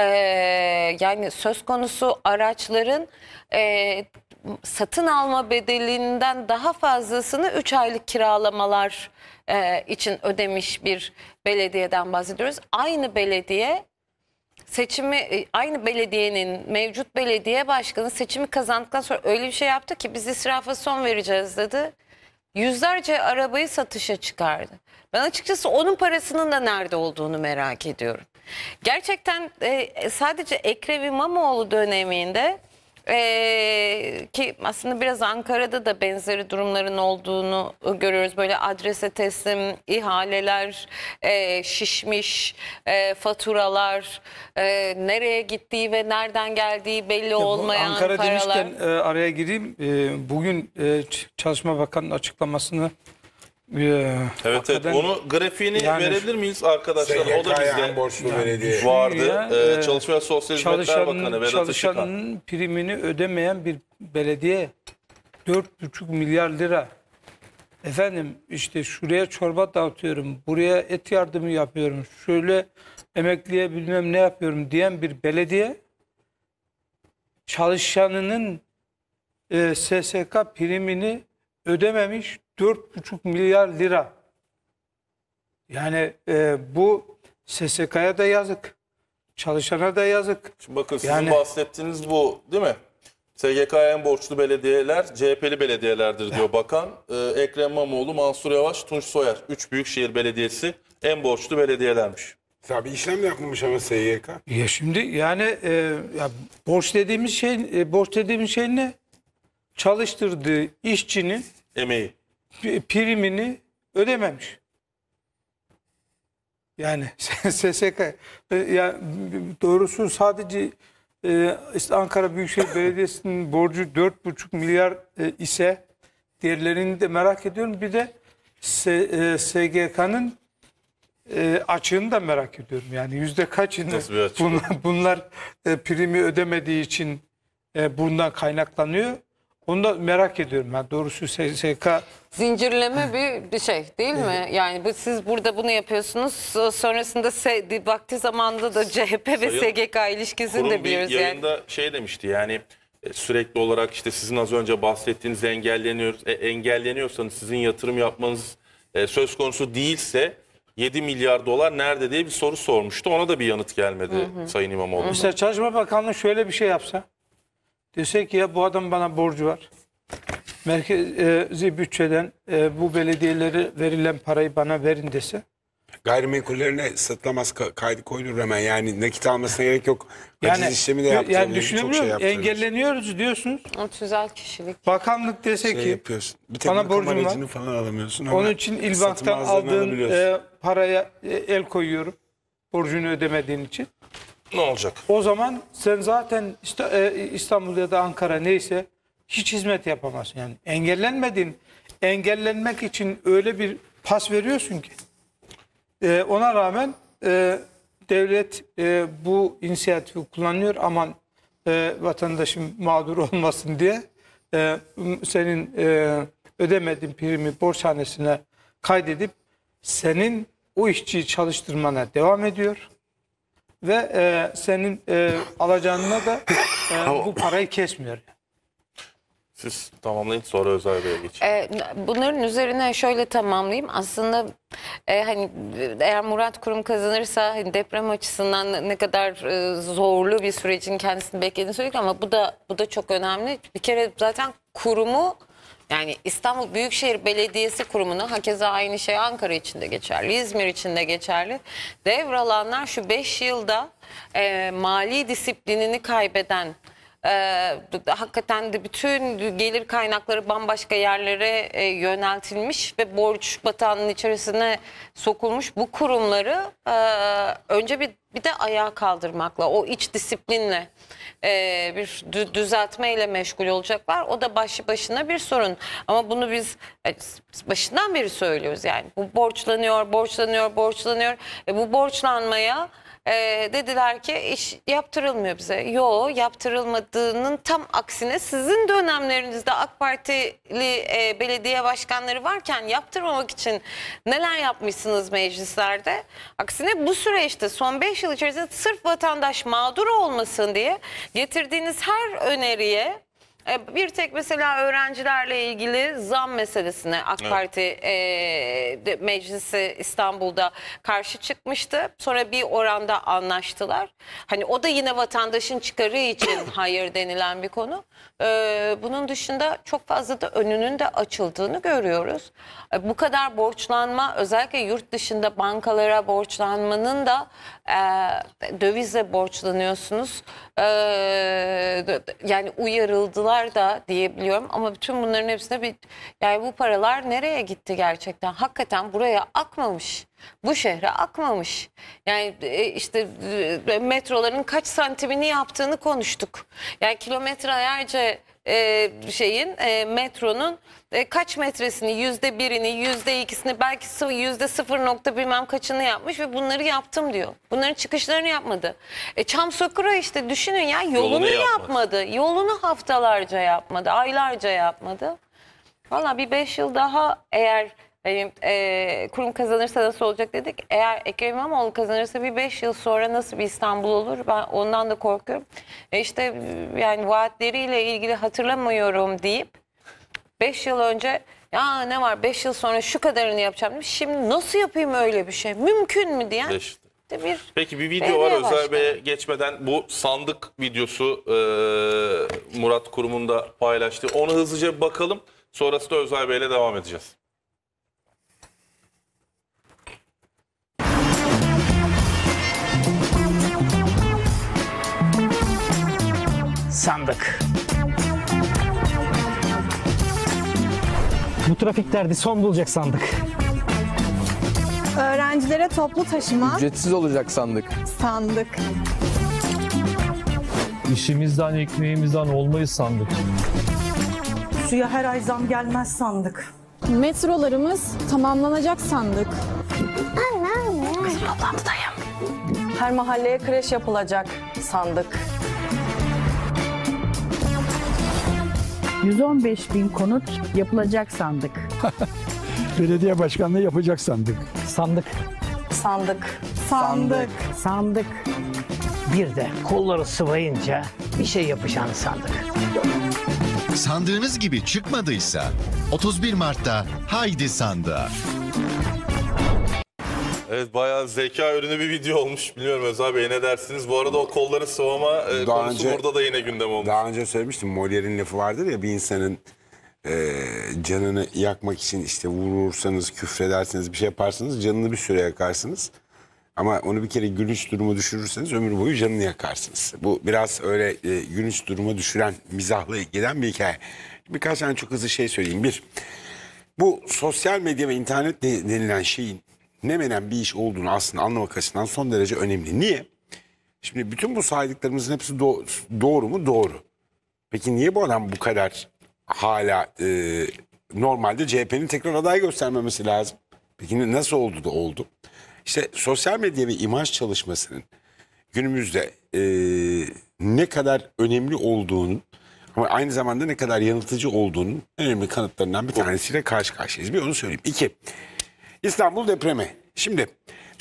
yani söz konusu araçların e, satın alma bedelinden daha fazlasını 3 aylık kiralamalar e, için ödemiş bir belediyeden bahsediyoruz. Aynı belediye seçimi e, aynı belediyenin mevcut belediye başkanı seçimi kazandıktan sonra öyle bir şey yaptı ki biz israfa son vereceğiz dedi. Yüzlerce arabayı satışa çıkardı. Ben açıkçası onun parasının da nerede olduğunu merak ediyorum. Gerçekten e, sadece Ekrem İmamoğlu döneminde ee, ki aslında biraz Ankara'da da benzeri durumların olduğunu görüyoruz. Böyle adrese teslim, ihaleler, e, şişmiş e, faturalar, e, nereye gittiği ve nereden geldiği belli olmayan Ankara paralar. Ankara demişken e, araya gireyim. E, bugün e, Çalışma Bakanı'nın açıklamasını Yeah. Ee, evet Hakikaten, evet onu grafiğini yani, verebilir miyiz arkadaşlar? O da bizde borçlu yani, belediye vardı. Ya, ee, e, Çalışma Sosyal Hizmetler Bakanı Vedat Çalışanın Işıkan. primini ödemeyen bir belediye 4,5 milyar lira. Efendim işte şuraya çorba dağıtıyorum, buraya et yardımı yapıyorum, şöyle emekliye bilmem ne yapıyorum diyen bir belediye çalışanının e, SSK primini ödememiş 4,5 milyar lira. Yani e, bu SSK'ya da yazık. Çalışana da yazık. Şimdi bakın sizin yani, bahsettiğiniz bu değil mi? SGK'ya en borçlu belediyeler CHP'li belediyelerdir diyor bakan. Ee, Ekrem İmamoğlu, Mansur Yavaş, Tunç Soyer. Üç büyükşehir belediyesi en borçlu belediyelermiş. Tabi işlem de yapmamış ama SGK. Ya şimdi yani e, ya borç dediğimiz şey e, borç dediğimiz şey ne? çalıştırdığı işçinin emeği primini ödememiş. Yani SSK e, yani doğrusu sadece e, işte Ankara Büyükşehir Belediyesi'nin borcu 4,5 milyar e, ise diğerlerini de merak ediyorum. Bir de SGK'nın e, e, açığını da merak ediyorum. Yani yüzde kaçını bunlar, bunlar primi ödemediği için e, bundan kaynaklanıyor. Onu da merak ediyorum ben. Doğrusu SSK zincirleme bir, bir şey değil mi? Yani bu, siz burada bunu yapıyorsunuz. Sonrasında se, vakti zamanında da CHP ve Sayın, SGK ilişkisini de biliyoruz. Bir yayında yani. şey demişti yani e, sürekli olarak işte sizin az önce bahsettiğiniz engelleniyor, e, engelleniyorsanız sizin yatırım yapmanız e, söz konusu değilse 7 milyar dolar nerede diye bir soru sormuştu. Ona da bir yanıt gelmedi hı hı. Sayın İmamoğlu. Mesela Çalışma Bakanlığı şöyle bir şey yapsa. Dese ki ya bu adam bana borcu var. Merkezi bütçeden e, bu belediyelere verilen parayı bana verin dese. Gayrimenkullerine sıtlamaz kaydı koyulur hemen yani nakit almasına gerek yok. Haciz yani, işlemi de yaptırabilir. Yani düşünebiliyor Şey engelleniyoruz diyorsunuz. O kişilik. Bakanlık dese şey ki yapıyorsun. Bir bana borcum var. falan alamıyorsun. Hemen. Onun için İlbank'tan aldığın e, paraya e, el koyuyorum. Borcunu ödemediğin için. Ne olacak? O zaman sen zaten e, İstanbul ya da Ankara neyse hiç hizmet yapamazsın. Yani engellenmedin. Engellenmek için öyle bir pas veriyorsun ki. Ee, ona rağmen e, devlet e, bu inisiyatifi kullanıyor. Aman e, vatandaşım mağdur olmasın diye e, senin e, ödemediğin primi borçhanesine kaydedip senin o işçiyi çalıştırmana devam ediyor ve e, senin e, alacağına da e, bu parayı kesmiyor. Siz tamamlayın sonra Özel bir geçelim. E, bunların üzerine şöyle tamamlayayım. Aslında e, hani eğer Murat Kurum kazanırsa hani deprem açısından ne kadar e, zorlu bir sürecin kendisini beklediğini söyledik ama bu da bu da çok önemli. Bir kere zaten kurumu yani İstanbul Büyükşehir Belediyesi kurumuna hakeza aynı şey Ankara için de geçerli, İzmir için de geçerli. Devralanlar şu 5 yılda e, mali disiplinini kaybeden e, hakikaten de bütün gelir kaynakları bambaşka yerlere e, yöneltilmiş ve borç batağının içerisine sokulmuş bu kurumları e, önce bir bir de ayağa kaldırmakla o iç disiplinle e, bir düzeltmeyle meşgul olacaklar. O da başı başına bir sorun. Ama bunu biz e, başından beri söylüyoruz. Yani bu borçlanıyor, borçlanıyor, borçlanıyor. E, bu borçlanmaya e, dediler ki iş yaptırılmıyor bize. Yo yaptırılmadığının tam aksine sizin dönemlerinizde AK Partili e, belediye başkanları varken yaptırmamak için neler yapmışsınız meclislerde? Aksine bu süreçte son 5 yıl içerisinde sırf vatandaş mağdur olmasın diye getirdiğiniz her öneriye e, bir tek mesela öğrencilerle ilgili zam meselesine AK Evet. e, meclisi İstanbul'da karşı çıkmıştı. Sonra bir oranda anlaştılar. Hani o da yine vatandaşın çıkarı için hayır denilen bir konu. E, bunun dışında çok fazla da önünün de açıldığını görüyoruz. E, bu kadar borçlanma özellikle yurt dışında bankalara borçlanmanın da e, ee, dövizle borçlanıyorsunuz. E, yani uyarıldılar da diyebiliyorum ama bütün bunların hepsine bir yani bu paralar nereye gitti gerçekten? Hakikaten buraya akmamış. Bu şehre akmamış. Yani e, işte e, metroların kaç santimini yaptığını konuştuk. Yani kilometre ayarca e, şeyin e, metronun e, kaç metresini yüzde birini yüzde ikisini belki yüzde sıfır nokta bilmem kaçını yapmış ve bunları yaptım diyor. Bunların çıkışlarını yapmadı. E, Çam Sökura işte düşünün ya yolunu, yolunu yapmadı. Yolunu haftalarca yapmadı aylarca yapmadı. Valla bir beş yıl daha eğer Hani e, kurum kazanırsa nasıl olacak dedik. Eğer Ekrem İmamoğlu kazanırsa bir 5 yıl sonra nasıl bir İstanbul olur? Ben ondan da korkuyorum. E işte yani vaatleriyle ilgili hatırlamıyorum deyip 5 yıl önce ya ne var 5 yıl sonra şu kadarını yapacağım demiş. Şimdi nasıl yapayım öyle bir şey? Mümkün mü diyen. Beş. Bir Peki bir video var Özel Bey'e geçmeden bu sandık videosu e, Murat Kurum'un da paylaştı. Onu hızlıca bakalım. Sonrasında Özel Bey'le devam edeceğiz. sandık. Bu trafik derdi son bulacak sandık. Öğrencilere toplu taşıma Ücretsiz olacak sandık. sandık. İşimizden, ekmeğimizden olmayı sandık. Suya her ay zam gelmez sandık. Metrolarımız tamamlanacak sandık. Her mahalleye kreş yapılacak sandık. 115 bin konut yapılacak sandık. Belediye başkanlığı yapacak sandık. Sandık. Sandık. Sandık. Sandık. Bir de kolları sıvayınca bir şey yapacağını sandık. Sandığınız gibi çıkmadıysa 31 Mart'ta haydi sandığa. Evet bayağı zeka ürünü bir video olmuş. Bilmiyorum Özal Bey ne dersiniz? Bu arada o kolları sıvama e, konusu önce- burada da yine gündem olmuş. Daha önce söylemiştim Molière'in lafı vardır ya bir insanın e, canını yakmak için işte vurursanız, küfredersiniz, bir şey yaparsınız canını bir süre yakarsınız. Ama onu bir kere gülünç durumu düşürürseniz ömür boyu canını yakarsınız. Bu biraz öyle e, gülünç duruma düşüren, mizahlı giden bir hikaye. Birkaç tane çok hızlı şey söyleyeyim. Bir, bu sosyal medya ve internet denilen şeyin ne menen bir iş olduğunu aslında anlamak açısından son derece önemli. Niye? Şimdi bütün bu saydıklarımızın hepsi do doğru mu? Doğru. Peki niye bu adam bu kadar hala e, normalde CHP'nin tekrar aday göstermemesi lazım? Peki nasıl oldu da oldu? İşte sosyal medya ve imaj çalışmasının günümüzde e, ne kadar önemli olduğunu ama aynı zamanda ne kadar yanıltıcı olduğunun önemli kanıtlarından bir tanesiyle karşı karşıyayız. Bir onu söyleyeyim. İki, İstanbul depremi. Şimdi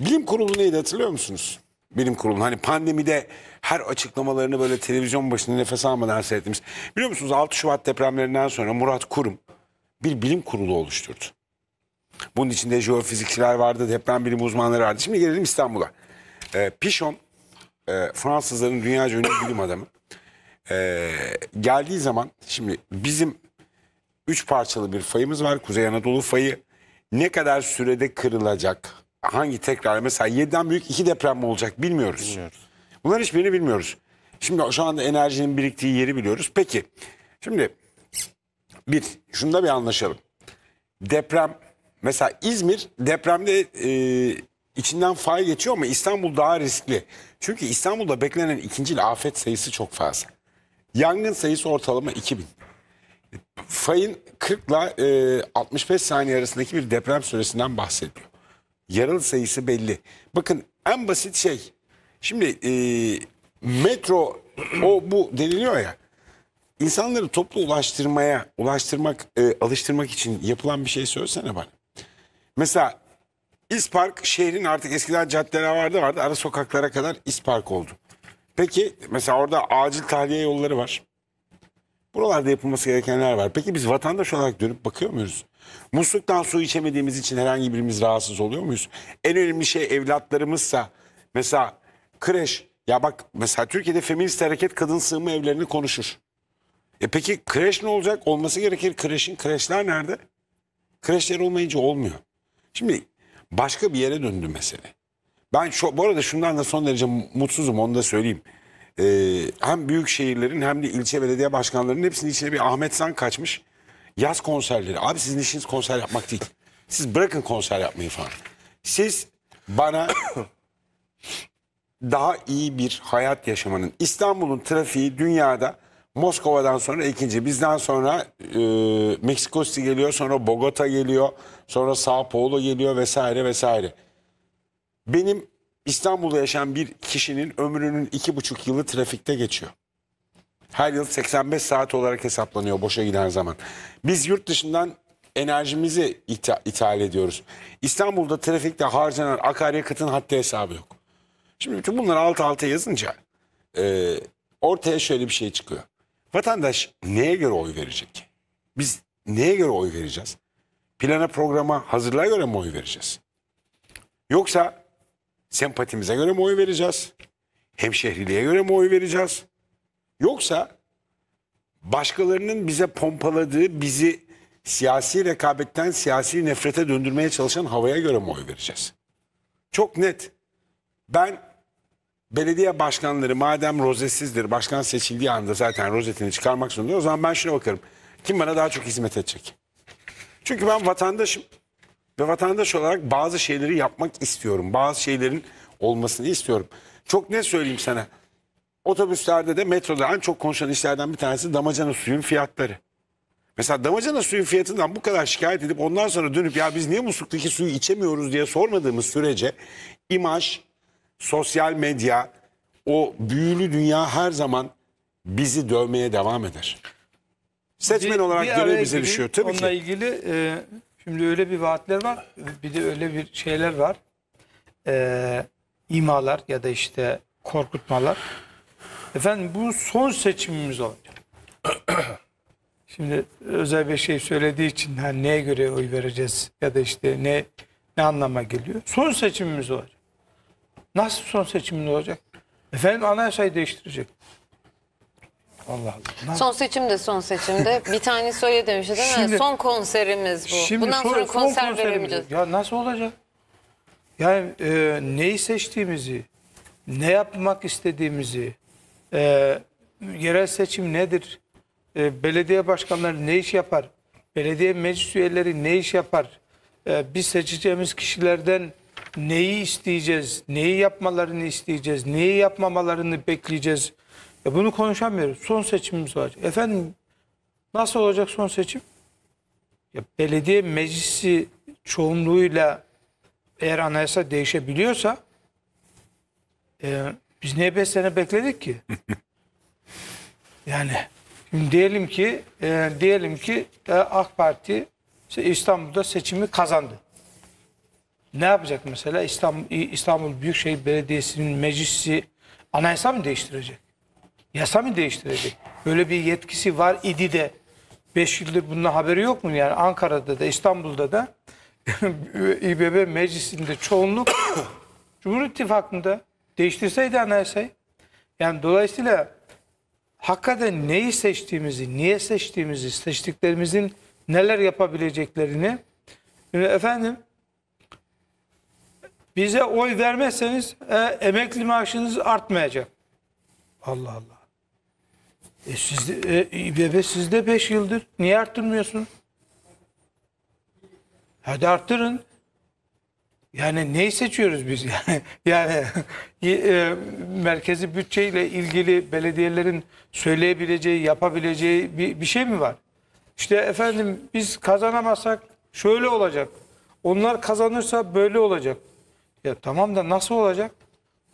bilim kurulu neydi hatırlıyor musunuz? Bilim kurulu hani pandemide her açıklamalarını böyle televizyon başında nefes almadan seyrettiğimiz. Biliyor musunuz 6 Şubat depremlerinden sonra Murat Kurum bir bilim kurulu oluşturdu. Bunun içinde jeofizikçiler vardı, deprem bilim uzmanları vardı. Şimdi gelelim İstanbul'a. Ee, Pişon, e, Fransızların dünyaca ünlü bilim adamı. Ee, geldiği zaman şimdi bizim üç parçalı bir fayımız var. Kuzey Anadolu fayı, ne kadar sürede kırılacak? Hangi tekrar mesela 7'den büyük 2 deprem mi olacak bilmiyoruz. bilmiyoruz. Bunların hiçbirini bilmiyoruz. Şimdi şu anda enerjinin biriktiği yeri biliyoruz. Peki şimdi bir şunda bir anlaşalım. Deprem mesela İzmir depremde e, içinden fay geçiyor ama İstanbul daha riskli. Çünkü İstanbul'da beklenen ikinci afet sayısı çok fazla. Yangın sayısı ortalama 2000 fayın 40 ile 65 saniye arasındaki bir deprem süresinden bahsediyor. Yaralı sayısı belli. Bakın en basit şey. Şimdi e, metro o bu deniliyor ya. İnsanları toplu ulaştırmaya, ulaştırmak, e, alıştırmak için yapılan bir şey söylesene bana. Mesela İspark şehrin artık eskiden caddeler vardı vardı ara sokaklara kadar İspark oldu. Peki mesela orada acil tahliye yolları var. Buralarda yapılması gerekenler var. Peki biz vatandaş olarak dönüp bakıyor muyuz? Musluktan su içemediğimiz için herhangi birimiz rahatsız oluyor muyuz? En önemli şey evlatlarımızsa mesela kreş ya bak mesela Türkiye'de feminist hareket kadın sığınma evlerini konuşur. E peki kreş ne olacak? Olması gerekir kreşin. Kreşler nerede? Kreşler olmayınca olmuyor. Şimdi başka bir yere döndü mesele. Ben şu, bu arada şundan da son derece mutsuzum onu da söyleyeyim e, hem büyük şehirlerin hem de ilçe belediye başkanlarının hepsinin içine bir Ahmet San kaçmış. Yaz konserleri. Abi sizin işiniz konser yapmak değil. Siz bırakın konser yapmayı falan. Siz bana daha iyi bir hayat yaşamanın İstanbul'un trafiği dünyada Moskova'dan sonra ikinci. Bizden sonra e, Meksiko City geliyor, sonra Bogota geliyor, sonra Sao Paulo geliyor vesaire vesaire. Benim İstanbul'da yaşayan bir kişinin ömrünün iki buçuk yılı trafikte geçiyor. Her yıl 85 saat olarak hesaplanıyor boşa giden zaman. Biz yurt dışından enerjimizi itha ithal ediyoruz. İstanbul'da trafikte harcanan akaryakıtın haddi hesabı yok. Şimdi bütün bunları alt alta yazınca e, ortaya şöyle bir şey çıkıyor. Vatandaş neye göre oy verecek? Biz neye göre oy vereceğiz? Plana programa hazırlığa göre mi oy vereceğiz? Yoksa Sempatimize göre mi oy vereceğiz? Hemşehriliğe göre mi oy vereceğiz? Yoksa başkalarının bize pompaladığı bizi siyasi rekabetten siyasi nefrete döndürmeye çalışan havaya göre mi oy vereceğiz? Çok net. Ben belediye başkanları madem rozetsizdir, başkan seçildiği anda zaten rozetini çıkarmak zorunda. O zaman ben şuna bakarım. Kim bana daha çok hizmet edecek? Çünkü ben vatandaşım. Ve vatandaş olarak bazı şeyleri yapmak istiyorum. Bazı şeylerin olmasını istiyorum. Çok ne söyleyeyim sana? Otobüslerde de metroda en çok konuşulan işlerden bir tanesi damacana suyun fiyatları. Mesela damacana suyun fiyatından bu kadar şikayet edip ondan sonra dönüp ya biz niye musluktaki suyu içemiyoruz diye sormadığımız sürece imaj, sosyal medya, o büyülü dünya her zaman bizi dövmeye devam eder. Seçmen bir, olarak bir görev bize gireyim, düşüyor tabii onunla ki. ilgili e, Şimdi öyle bir vaatler var. Bir de öyle bir şeyler var. Ee, imalar ya da işte korkutmalar. Efendim bu son seçimimiz olacak. Şimdi özel bir şey söylediği için hani neye göre oy vereceğiz ya da işte ne ne anlama geliyor? Son seçimimiz olacak. Nasıl son seçimimiz olacak? Efendim anayasayı değiştirecek. Allah Allah. Son seçim de son seçimde. bir tane söyle demişti değil mi? Şimdi, son konserimiz bu. Şimdi Bundan sonra, sonra konser son veremeyeceğiz. Ya nasıl olacak? Yani e, neyi seçtiğimizi, ne yapmak istediğimizi, e, yerel seçim nedir, e, belediye başkanları ne iş yapar, belediye meclis üyeleri ne iş yapar, e, biz seçeceğimiz kişilerden neyi isteyeceğiz, neyi yapmalarını isteyeceğiz, neyi yapmamalarını bekleyeceğiz. E bunu konuşamıyoruz. Son seçimimiz var. Efendim nasıl olacak son seçim? Ya belediye meclisi çoğunluğuyla eğer anayasa değişebiliyorsa e, biz niye 5 sene bekledik ki? yani diyelim ki e, diyelim ki e, AK Parti İstanbul'da seçimi kazandı. Ne yapacak mesela İstanbul, İstanbul Büyükşehir Belediyesi'nin meclisi anayasa mı değiştirecek? yasa mı değiştirecek? Böyle bir yetkisi var idi de 5 yıldır bunun haberi yok mu? Yani Ankara'da da İstanbul'da da İBB meclisinde çoğunluk Cumhur İttifakı'nda değiştirseydi anayasayı. Yani dolayısıyla hakikaten neyi seçtiğimizi, niye seçtiğimizi, seçtiklerimizin neler yapabileceklerini efendim bize oy vermezseniz e, emekli maaşınız artmayacak. Allah Allah. E siz, e, İBB sizde 5 yıldır. Niye arttırmıyorsun? Hadi arttırın. Yani neyi seçiyoruz biz? Yani, yani e, merkezi bütçeyle ilgili belediyelerin söyleyebileceği, yapabileceği bir, bir şey mi var? İşte efendim biz kazanamazsak şöyle olacak. Onlar kazanırsa böyle olacak. Ya tamam da nasıl olacak?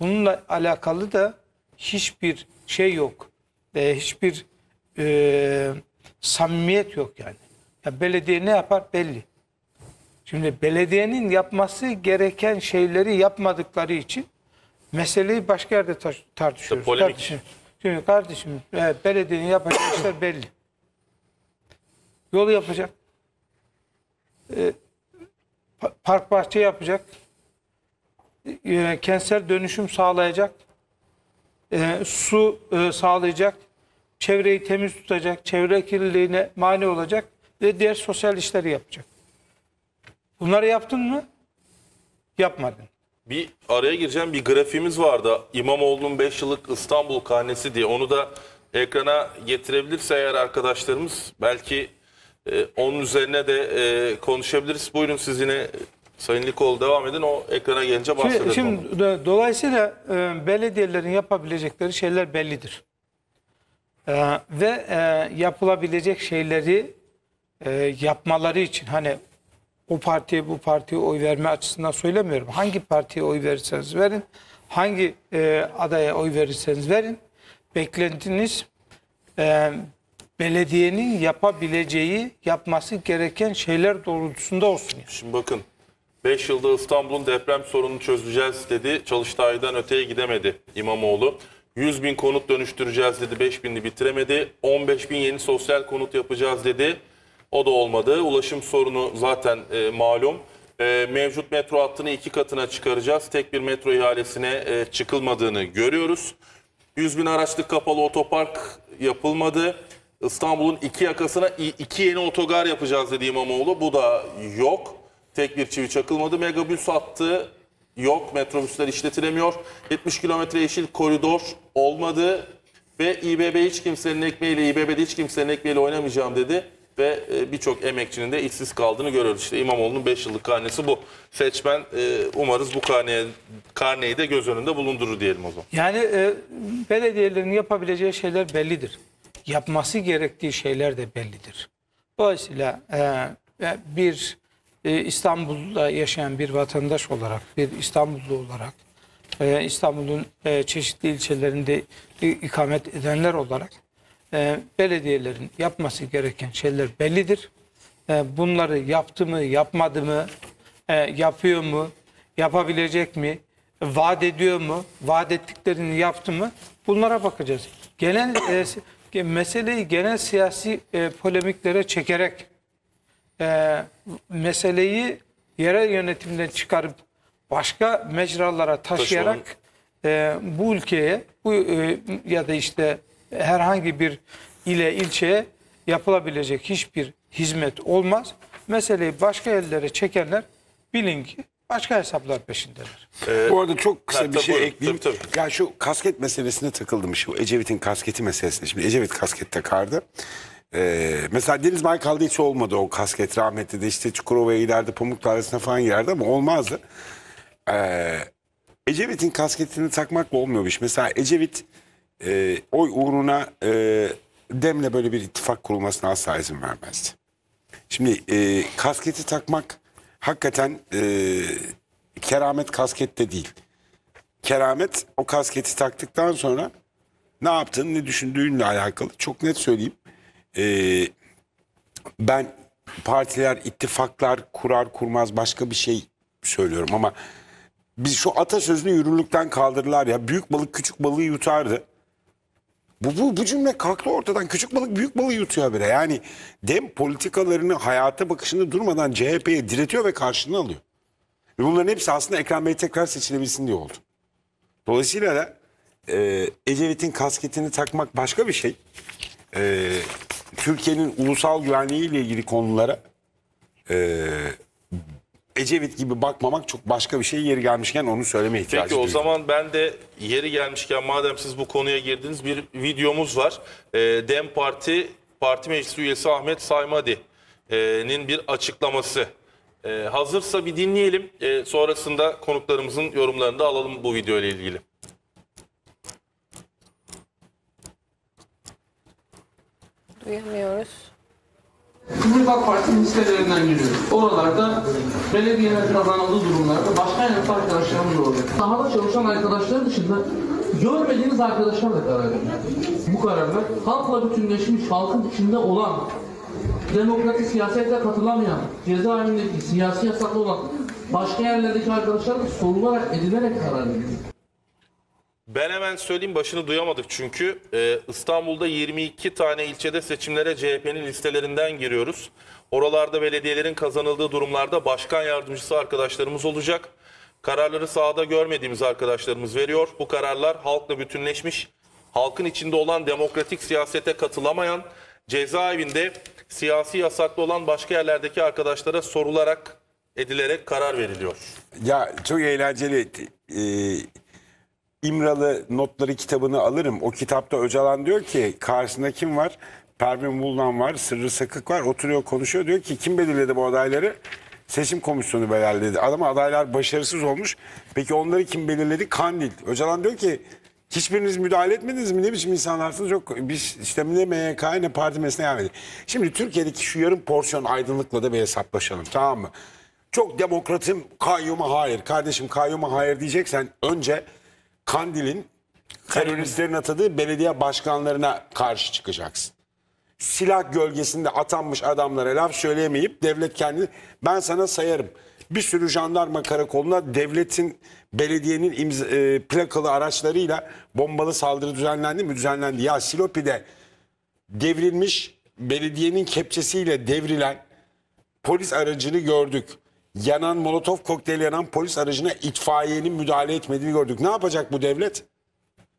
Bununla alakalı da hiçbir şey yok e, hiçbir e, samimiyet yok yani. Ya belediye ne yapar belli. Şimdi belediyenin yapması gereken şeyleri yapmadıkları için meseleyi başka yerde tartışıyoruz. kardeşim, şimdi kardeşim e, belediyenin yapacağı işler belli. Yolu yapacak. E, park bahçe yapacak. E, kentsel dönüşüm sağlayacak. E, su e, sağlayacak çevreyi temiz tutacak, çevre kirliliğine mani olacak ve diğer sosyal işleri yapacak. Bunları yaptın mı? Yapmadın. Bir araya gireceğim bir grafiğimiz vardı. İmamoğlu'nun 5 yıllık İstanbul kahnesi diye. Onu da ekrana getirebilirse eğer arkadaşlarımız belki e, onun üzerine de e, konuşabiliriz. Buyurun siz yine e, Sayın Likol devam edin. O ekrana gelince bahsedelim. Şimdi, şimdi dolayısıyla e, belediyelerin yapabilecekleri şeyler bellidir. Ee, ve e, yapılabilecek şeyleri e, yapmaları için hani o partiye bu partiye oy verme açısından söylemiyorum. Hangi partiye oy verirseniz verin, hangi e, adaya oy verirseniz verin. Beklentiniz e, belediyenin yapabileceği, yapması gereken şeyler doğrultusunda olsun. Şimdi bakın 5 yılda İstanbul'un deprem sorununu çözeceğiz dedi. Çalıştay'dan öteye gidemedi İmamoğlu. 100 bin konut dönüştüreceğiz dedi. 5 bini bitiremedi. 15 bin yeni sosyal konut yapacağız dedi. O da olmadı. Ulaşım sorunu zaten e, malum. E, mevcut metro hattını iki katına çıkaracağız. Tek bir metro ihalesine e, çıkılmadığını görüyoruz. 100 bin araçlık kapalı otopark yapılmadı. İstanbul'un iki yakasına iki yeni otogar yapacağız dedi İmamoğlu. Bu da yok. Tek bir çivi çakılmadı. Megabüs hattı yok. Metrobüsler işletilemiyor. 70 kilometre yeşil koridor olmadı. Ve İBB hiç kimsenin ekmeğiyle, İBB'de hiç kimsenin ekmeğiyle oynamayacağım dedi. Ve e, birçok emekçinin de işsiz kaldığını görüyoruz. İşte İmamoğlu'nun 5 yıllık karnesi bu. Seçmen e, umarız bu karneye, karneyi de göz önünde bulundurur diyelim o zaman. Yani e, belediyelerin yapabileceği şeyler bellidir. Yapması gerektiği şeyler de bellidir. Dolayısıyla e, e bir ee, İstanbul'da yaşayan bir vatandaş olarak, bir İstanbullu olarak, İstanbul'un e, çeşitli ilçelerinde ikamet edenler olarak e, belediyelerin yapması gereken şeyler bellidir. E, bunları yaptı mı, yapmadı mı, yapıyor mu, yapabilecek mi, vaat ediyor mu, vaat ettiklerini yaptı mı bunlara bakacağız. Genel meseleyi genel siyasi polemiklere çekerek e, meseleyi yerel yönetimden çıkarıp başka mecralara taşıyarak e, bu ülkeye bu e, ya da işte herhangi bir ile ilçeye yapılabilecek hiçbir hizmet olmaz. Meseleyi başka ellere çekenler bilin ki başka hesaplar peşindeler. Ee, Bu arada çok kısa tabii, bir şey tabii, ekleyeyim. Tabii, tabii. Ya şu kasket meselesine takıldım. Şu Ecevit'in kasketi meselesine. Şimdi Ecevit kasket takardı. Ee, mesela Deniz Baykal'da hiç olmadı o kasket rahmetli de işte Çukurova'ya ileride Pamuk Tarlası'na falan girerdi ama olmazdı. Ee, Ecevit'in kasketini takmakla olmuyormuş. Mesela Ecevit e, oy uğruna e, Dem'le böyle bir ittifak kurulmasına asla izin vermezdi. Şimdi e, kasketi takmak hakikaten e, keramet kaskette değil. Keramet o kasketi taktıktan sonra ne yaptığın ne düşündüğünle alakalı. Çok net söyleyeyim e, ben partiler ittifaklar kurar kurmaz başka bir şey söylüyorum ama biz şu atasözünü yürürlükten kaldırdılar ya büyük balık küçük balığı yutardı. Bu, bu, bu cümle kalktı ortadan. Küçük balık büyük balığı yutuyor bile. Yani dem politikalarını hayata bakışını durmadan CHP'ye diretiyor ve karşılığını alıyor. Ve bunların hepsi aslında Ekrem Bey tekrar seçilebilsin diye oldu. Dolayısıyla da e, Ecevit'in kasketini takmak başka bir şey. E, Türkiye'nin ulusal güvenliğiyle ilgili konulara e, Ecevit gibi bakmamak çok başka bir şey yeri gelmişken onu söyleme ihtiyacı Peki duydum. o zaman ben de yeri gelmişken madem siz bu konuya girdiniz bir videomuz var. E, Dem Parti Parti Meclisi üyesi Ahmet Saymadi'nin bir açıklaması. E, hazırsa bir dinleyelim. E, sonrasında konuklarımızın yorumlarını da alalım bu video ile ilgili. Duyamıyoruz. Kızılbağ Partisi'nin sitelerinden giriyoruz. Oralarda belediyeler kazanıldığı durumlarda başka yanıtlı arkadaşlarımız oluyor. Sahada çalışan arkadaşlar dışında görmediğiniz arkadaşlar da karar veriyor. Bu kararlar halkla bütünleşmiş, halkın içinde olan, demokratik siyasete katılamayan, cezaevindeki siyasi yasaklı olan başka yerlerdeki arkadaşlar da sorularak edilerek karar veriyor. Ben hemen söyleyeyim başını duyamadık çünkü e, İstanbul'da 22 tane ilçede seçimlere CHP'nin listelerinden giriyoruz. Oralarda belediyelerin kazanıldığı durumlarda başkan yardımcısı arkadaşlarımız olacak. Kararları sahada görmediğimiz arkadaşlarımız veriyor. Bu kararlar halkla bütünleşmiş, halkın içinde olan demokratik siyasete katılamayan, cezaevinde siyasi yasaklı olan başka yerlerdeki arkadaşlara sorularak edilerek karar veriliyor. Ya çok eğlenceli. Ee, İmralı notları kitabını alırım. O kitapta Öcalan diyor ki karşısında kim var? Pervin Buldan var, Sırrı Sakık var. Oturuyor konuşuyor diyor ki kim belirledi bu adayları? Seçim komisyonu belirledi. Adam adaylar başarısız olmuş. Peki onları kim belirledi? Kandil. Öcalan diyor ki Hiçbiriniz müdahale etmediniz mi? Ne biçim insanlarsınız? Yok biz işte ne MYK ne parti mesleğine gelmedi. Şimdi Türkiye'deki şu yarım porsiyon aydınlıkla da bir hesaplaşalım tamam mı? Çok demokratım kayyuma hayır. Kardeşim kayyuma hayır diyeceksen önce Kandil'in teröristlerin atadığı belediye başkanlarına karşı çıkacaksın. Silah gölgesinde atanmış adamlara laf söyleyemeyip devlet kendi ben sana sayarım. Bir sürü jandarma karakoluna devletin belediyenin imza, e, plakalı araçlarıyla bombalı saldırı düzenlendi mi? Düzenlendi. Ya Silopi'de devrilmiş belediyenin kepçesiyle devrilen polis aracını gördük yanan molotof kokteyli yanan polis aracına itfaiyenin müdahale etmediğini gördük. Ne yapacak bu devlet?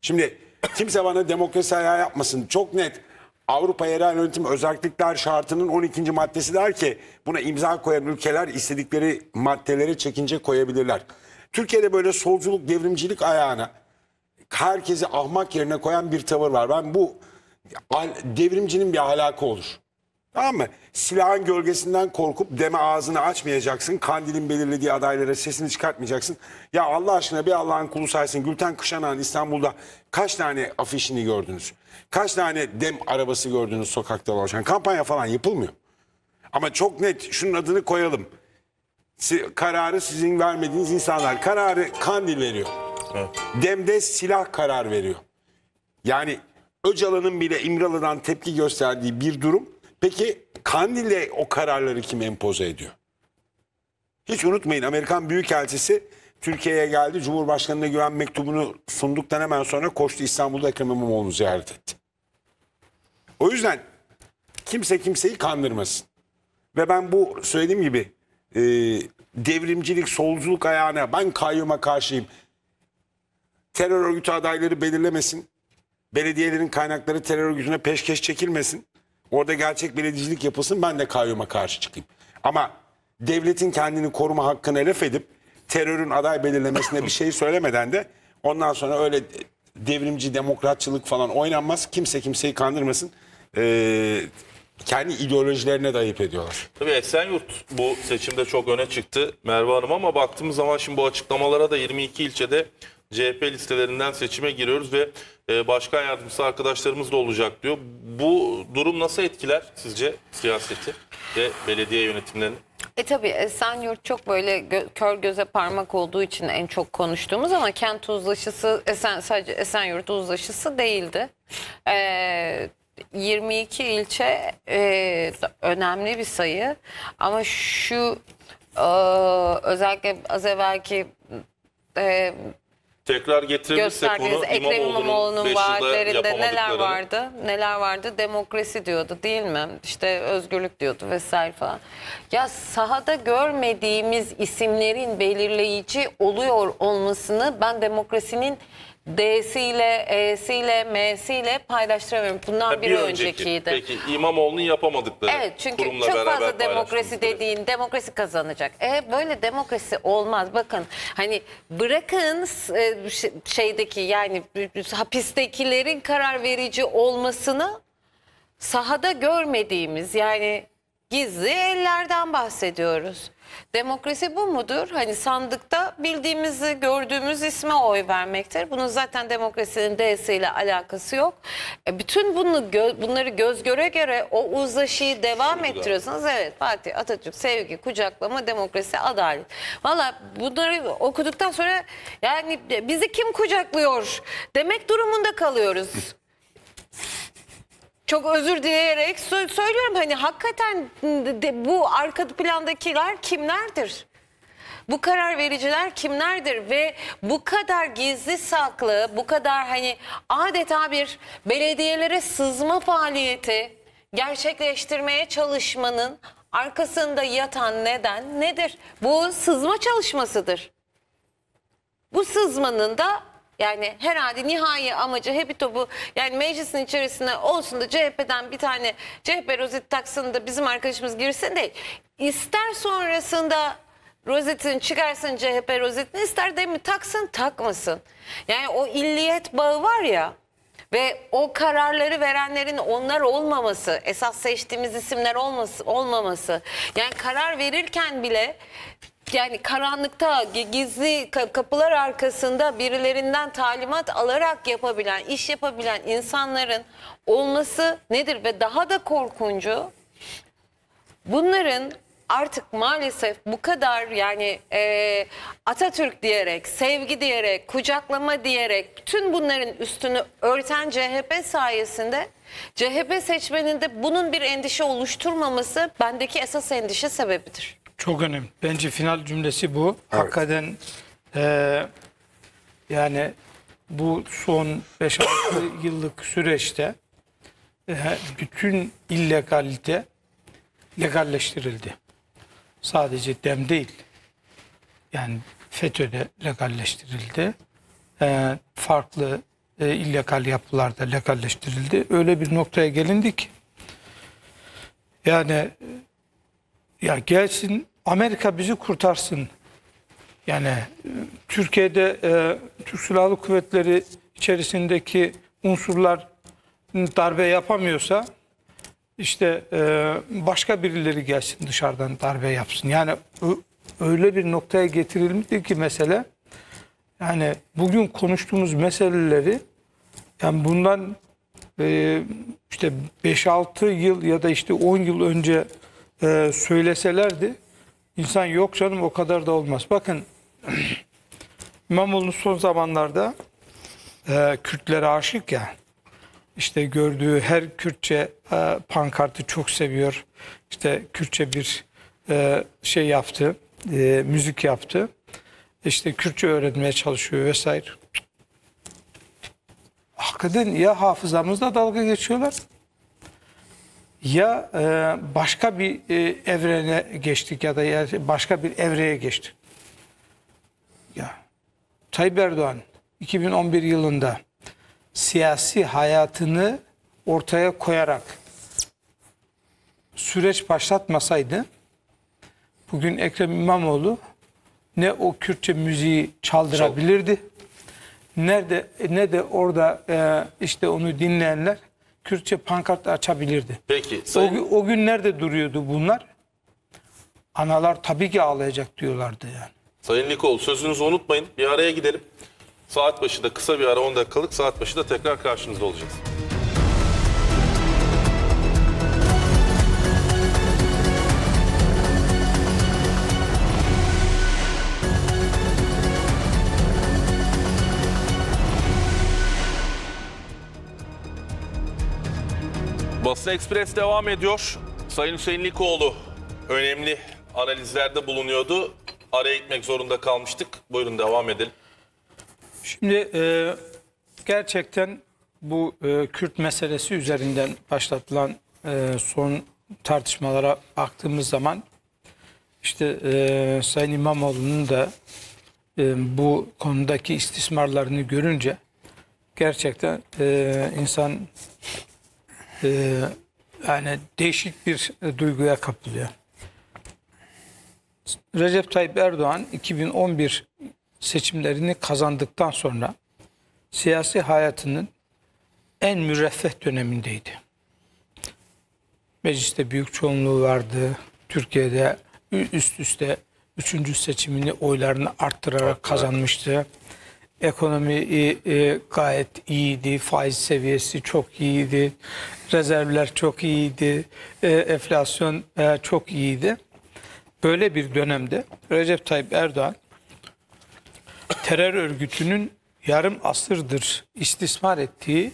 Şimdi kimse bana demokrasi ayağı yapmasın. Çok net Avrupa Yerel Yönetim Özellikler Şartı'nın 12. maddesi der ki buna imza koyan ülkeler istedikleri maddelere çekince koyabilirler. Türkiye'de böyle solculuk, devrimcilik ayağına herkesi ahmak yerine koyan bir tavır var. Ben bu devrimcinin bir ahlakı olur. Tamam mı? Silahın gölgesinden korkup deme ağzını açmayacaksın. Kandil'in belirlediği adaylara sesini çıkartmayacaksın. Ya Allah aşkına bir Allah'ın kulu saysın. Gülten Kışanağ'ın İstanbul'da kaç tane afişini gördünüz? Kaç tane dem arabası gördünüz sokakta dolaşan? Kampanya falan yapılmıyor. Ama çok net şunun adını koyalım. kararı sizin vermediğiniz insanlar. Kararı Kandil veriyor. Evet. Demde silah karar veriyor. Yani Öcalan'ın bile İmralı'dan tepki gösterdiği bir durum Peki Kandil'de o kararları kim empoze ediyor? Hiç unutmayın Amerikan Büyükelçisi Türkiye'ye geldi. Cumhurbaşkanı'na güven mektubunu sunduktan hemen sonra koştu İstanbul'da Ekrem İmamoğlu'nu ziyaret etti. O yüzden kimse kimseyi kandırmasın. Ve ben bu söylediğim gibi e, devrimcilik, solculuk ayağına ben kayyuma karşıyım. Terör örgütü adayları belirlemesin. Belediyelerin kaynakları terör örgütüne peşkeş çekilmesin. Orada gerçek beledicilik yapılsın ben de kayyuma karşı çıkayım. Ama devletin kendini koruma hakkını elef edip terörün aday belirlemesine bir şey söylemeden de ondan sonra öyle devrimci demokratçılık falan oynanmaz. Kimse kimseyi kandırmasın. Ee, kendi ideolojilerine dayıp ediyorlar. Tabii Esenyurt bu seçimde çok öne çıktı Merve Hanım ama baktığımız zaman şimdi bu açıklamalara da 22 ilçede CHP listelerinden seçime giriyoruz ve e, başkan yardımcısı arkadaşlarımız da olacak diyor. Bu durum nasıl etkiler sizce siyaseti ve belediye yönetimlerini? E tabii Esenyurt çok böyle gö kör göze parmak olduğu için en çok konuştuğumuz ama kent uzlaşısı Esen, sadece Esenyurt uzlaşısı değildi. E, 22 ilçe e, önemli bir sayı ama şu e, özellikle az evvelki e, tekrar getirebilirsek bunu Ekrem İmamoğlu'nun vaatlerinde neler vardı? Neler vardı? Demokrasi diyordu değil mi? İşte özgürlük diyordu vesaire falan. Ya sahada görmediğimiz isimlerin belirleyici oluyor olmasını ben demokrasinin D'siyle, E'siyle, M'siyle paylaştıramıyorum. Bundan Ha, bir, öncekiydi. Peki İmamoğlu'nun yapamadıkları Evet çünkü kurumla çok beraber fazla demokrasi dediğin demokrasi kazanacak. E böyle demokrasi olmaz. Bakın hani bırakın e, şeydeki yani hapistekilerin karar verici olmasını sahada görmediğimiz yani gizli ellerden bahsediyoruz. Demokrasi bu mudur? Hani sandıkta bildiğimizi, gördüğümüz isme oy vermektir. Bunun zaten demokrasinin D'siyle alakası yok. E bütün bunu gö bunları göz göre göre o uzlaşıyı devam Burada. ettiriyorsanız evet Fatih Atatürk sevgi, kucaklama, demokrasi, adalet. Valla bunları okuduktan sonra yani bizi kim kucaklıyor demek durumunda kalıyoruz çok özür dileyerek söylüyorum hani hakikaten bu arka plandakiler kimlerdir? Bu karar vericiler kimlerdir ve bu kadar gizli saklı, bu kadar hani adeta bir belediyelere sızma faaliyeti gerçekleştirmeye çalışmanın arkasında yatan neden nedir? Bu sızma çalışmasıdır. Bu sızmanın da yani herhalde nihai amacı hep topu yani meclisin içerisine olsun da CHP'den bir tane CHP rozet taksın da bizim arkadaşımız girsin de ister sonrasında rozetini çıkarsın CHP rozetini ister de mi taksın takmasın. Yani o illiyet bağı var ya ve o kararları verenlerin onlar olmaması, esas seçtiğimiz isimler olması, olmaması. Yani karar verirken bile yani karanlıkta gizli kapılar arkasında birilerinden talimat alarak yapabilen, iş yapabilen insanların olması nedir? Ve daha da korkuncu bunların artık maalesef bu kadar yani e, Atatürk diyerek, sevgi diyerek, kucaklama diyerek tüm bunların üstünü örten CHP sayesinde CHP seçmeninde bunun bir endişe oluşturmaması bendeki esas endişe sebebidir. Çok önemli. Bence final cümlesi bu. Evet. Hakikaten e, yani bu son 5-6 yıllık süreçte e, bütün illegalite legalleştirildi. Sadece dem değil. Yani FETÖ'de legalleştirildi. E, farklı e, illegal yapılarda legalleştirildi. Öyle bir noktaya gelindik. Yani ya gelsin Amerika bizi kurtarsın. Yani Türkiye'de e, Türk Silahlı Kuvvetleri içerisindeki unsurlar darbe yapamıyorsa işte e, başka birileri gelsin dışarıdan darbe yapsın. Yani öyle bir noktaya getirilmedi ki mesele. Yani bugün konuştuğumuz meseleleri yani bundan e, işte 5-6 yıl ya da işte 10 yıl önce e, söyleselerdi insan yok canım o kadar da olmaz. Bakın İmamoğlu son zamanlarda e, Kürtlere aşık ya. işte gördüğü her Kürtçe e, pankartı çok seviyor. İşte Kürtçe bir e, şey yaptı, e, müzik yaptı. İşte Kürtçe öğretmeye çalışıyor vesaire. Hakikaten ya hafızamızla dalga geçiyorlar ya e, başka bir e, evrene geçtik ya da ya başka bir evreye geçtik. Ya Tayyip Erdoğan 2011 yılında siyasi hayatını ortaya koyarak süreç başlatmasaydı bugün Ekrem İmamoğlu ne o Kürtçe müziği çaldırabilirdi. Nerede ne de orada e, işte onu dinleyenler Kürtçe pankart açabilirdi. Peki. Sayın... O, o gün nerede duruyordu bunlar? Analar tabii ki ağlayacak diyorlardı yani. Sayın Nikol sözünüzü unutmayın. Bir araya gidelim. Saat başında kısa bir ara 10 dakikalık saat başında tekrar karşınızda olacağız. Basın Ekspres devam ediyor. Sayın Hüseyin Likoğlu önemli analizlerde bulunuyordu. Araya gitmek zorunda kalmıştık. Buyurun devam edelim. Şimdi e, gerçekten bu e, Kürt meselesi üzerinden başlatılan e, son tartışmalara baktığımız zaman işte e, Sayın İmamoğlu'nun da e, bu konudaki istismarlarını görünce gerçekten e, insan e, yani değişik bir e, duyguya kapılıyor. Recep Tayyip Erdoğan 2011 seçimlerini kazandıktan sonra siyasi hayatının en müreffeh dönemindeydi. Mecliste büyük çoğunluğu vardı. Türkiye'de üst üste üçüncü seçimini oylarını arttırarak kazanmıştı ekonomi e, e, gayet iyiydi, faiz seviyesi çok iyiydi, rezervler çok iyiydi, e, enflasyon e, çok iyiydi. Böyle bir dönemde Recep Tayyip Erdoğan terör örgütünün yarım asırdır istismar ettiği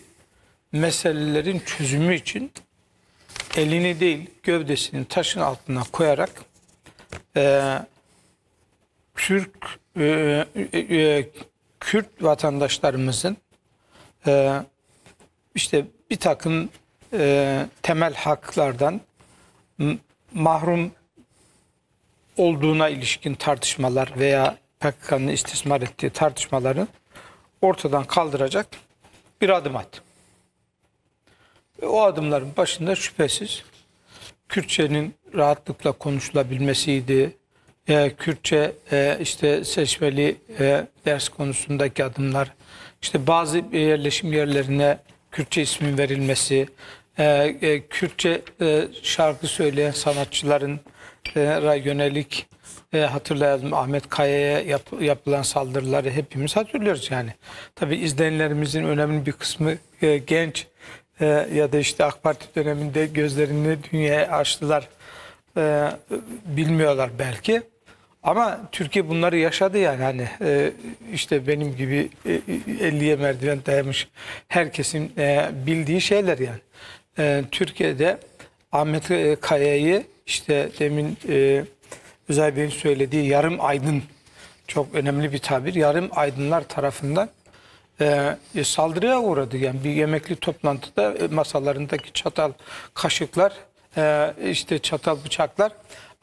meselelerin çözümü için elini değil gövdesinin taşın altına koyarak e, Türk e, e, Kürt vatandaşlarımızın e, işte bir takım e, temel haklardan mahrum olduğuna ilişkin tartışmalar veya PKK'nın istismar ettiği tartışmaları ortadan kaldıracak bir adım at. Ve o adımların başında şüphesiz Kürtçenin rahatlıkla konuşulabilmesiydi, e, Kürtçe e, işte seçmeli e, ders konusundaki adımlar, işte bazı yerleşim yerlerine Kürtçe ismin verilmesi, e, e, Kürtçe e, şarkı söyleyen sanatçıların e, yönelik e, hatırlayalım Ahmet Kaya'ya yap, yapılan saldırıları hepimiz hatırlıyoruz yani. Tabi izleyenlerimizin önemli bir kısmı e, genç e, ya da işte AK Parti döneminde gözlerini dünyaya açtılar. E, bilmiyorlar belki. Ama Türkiye bunları yaşadı yani hani e, işte benim gibi e, 50'ye e, merdiven dayamış herkesin e, bildiği şeyler yani. E, Türkiye'de Ahmet e, Kaya'yı işte demin e, Üzay Bey'in söylediği yarım aydın çok önemli bir tabir. Yarım aydınlar tarafından e, e saldırıya uğradı. Yani bir yemekli toplantıda masalarındaki çatal kaşıklar e, işte çatal bıçaklar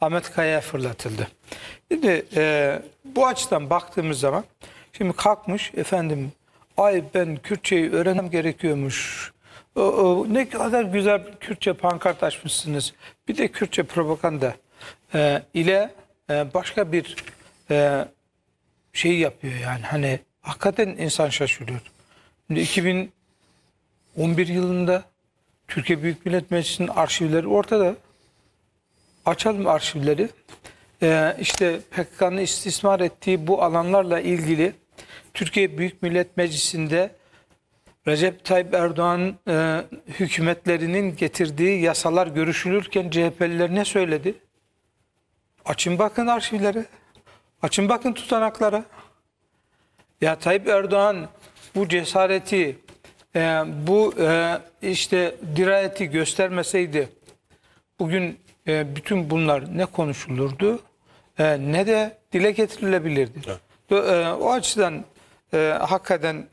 Ahmet Kaya'ya fırlatıldı. Şimdi e, bu açıdan baktığımız zaman şimdi kalkmış efendim ay ben Kürtçeyi öğrenmem gerekiyormuş. O, o, ne kadar güzel Kürtçe pankart açmışsınız. Bir de Kürtçe propaganda e, ile e, başka bir e, şey yapıyor yani hani hakikaten insan şaşırıyor. Şimdi 2011 yılında Türkiye Büyük Millet Meclisi'nin arşivleri ortada açalım arşivleri. Ee, işte PKK'nın istismar ettiği bu alanlarla ilgili Türkiye Büyük Millet Meclisi'nde Recep Tayyip Erdoğan e, hükümetlerinin getirdiği yasalar görüşülürken CHP'liler ne söyledi? Açın bakın arşivleri. Açın bakın tutanaklara. Ya Tayyip Erdoğan bu cesareti, e, bu e, işte dirayeti göstermeseydi bugün e, bütün bunlar ne konuşulurdu e, ne de dile getirilebilirdi. Evet. E, o açıdan e, hakikaten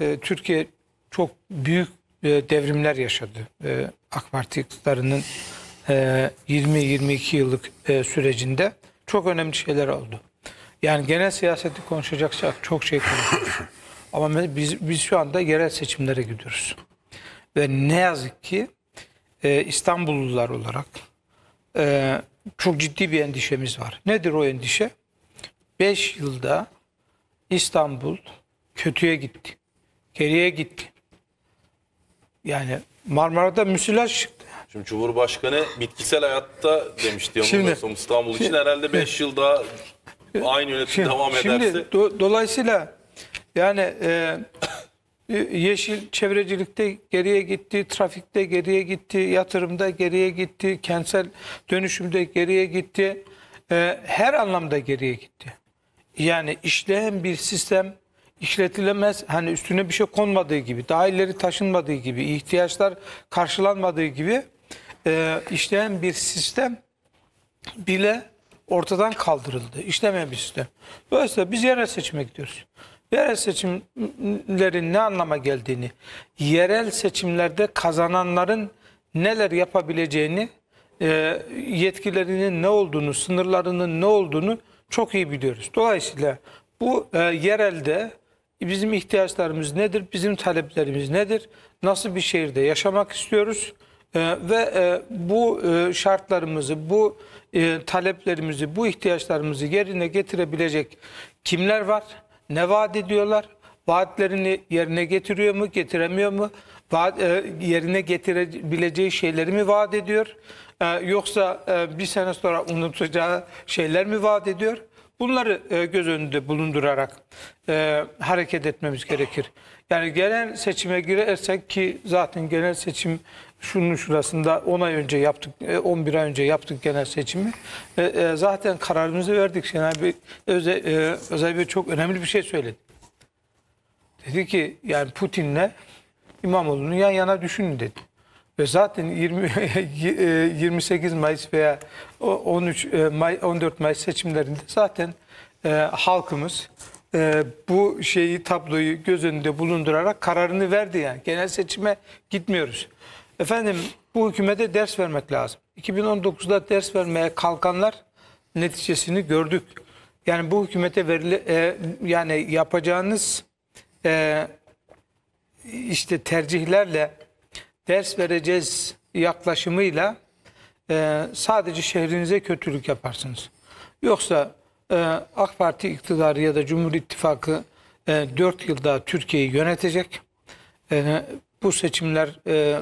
e, Türkiye çok büyük e, devrimler yaşadı. E, AK Parti iktidarının e, 20-22 yıllık e, sürecinde çok önemli şeyler oldu. Yani genel siyaseti konuşacaksak çok şey konuşuyoruz. Ama biz, biz şu anda yerel seçimlere gidiyoruz. Ve ne yazık ki e, İstanbullular olarak e, çok ciddi bir endişemiz var. Nedir o endişe? 5 yılda İstanbul kötüye gitti. Geriye gitti. Yani Marmara'da müsilaj çıktı. Şimdi Cumhurbaşkanı bitkisel hayatta demişti ya şimdi, İstanbul için herhalde 5 yıl daha aynı yönetim şimdi, devam ederse. Şimdi do, dolayısıyla yani e, ee, yeşil çevrecilikte geriye gitti, trafikte geriye gitti, yatırımda geriye gitti, kentsel dönüşümde geriye gitti. Ee, her anlamda geriye gitti. Yani işleyen bir sistem işletilemez. Hani üstüne bir şey konmadığı gibi, daha ileri taşınmadığı gibi, ihtiyaçlar karşılanmadığı gibi e, işleyen bir sistem bile ortadan kaldırıldı. İşlemeyen bir sistem. Dolayısıyla biz yerel seçime gidiyoruz yerel seçimlerin ne anlama geldiğini, yerel seçimlerde kazananların neler yapabileceğini, e, yetkilerinin ne olduğunu, sınırlarının ne olduğunu çok iyi biliyoruz. Dolayısıyla bu e, yerelde bizim ihtiyaçlarımız nedir, bizim taleplerimiz nedir, nasıl bir şehirde yaşamak istiyoruz e, ve bu şartlarımızı, bu taleplerimizi, bu ihtiyaçlarımızı yerine getirebilecek kimler var? ne vaat ediyorlar? Vaatlerini yerine getiriyor mu, getiremiyor mu? Vaat, e, yerine getirebileceği şeyleri mi vaat ediyor? E, yoksa e, bir sene sonra unutacağı şeyler mi vaat ediyor? Bunları e, göz önünde bulundurarak e, hareket etmemiz gerekir. Yani genel seçime girersek ki zaten genel seçim şunun şurasında 10 ay önce yaptık, 11 e, ay önce yaptık genel seçimi. E, e, zaten kararımızı verdik. Şenay Bey, Öze, Özel Bey çok önemli bir şey söyledi. Dedi ki yani Putin'le İmamoğlu'nu yan yana düşünün dedi. Ve zaten 20, 28 Mayıs veya 13 May, 14 Mayıs seçimlerinde zaten halkımız e, bu şeyi tabloyu göz önünde bulundurarak kararını verdi yani. Genel seçime gitmiyoruz. Efendim bu hükümete ders vermek lazım. 2019'da ders vermeye kalkanlar neticesini gördük. Yani bu hükümete verile, e, yani yapacağınız e, işte tercihlerle ders vereceğiz yaklaşımıyla e, sadece şehrinize kötülük yaparsınız. Yoksa e, AK Parti iktidarı ya da Cumhur İttifakı e, 4 yılda Türkiye'yi yönetecek. E, bu seçimler e,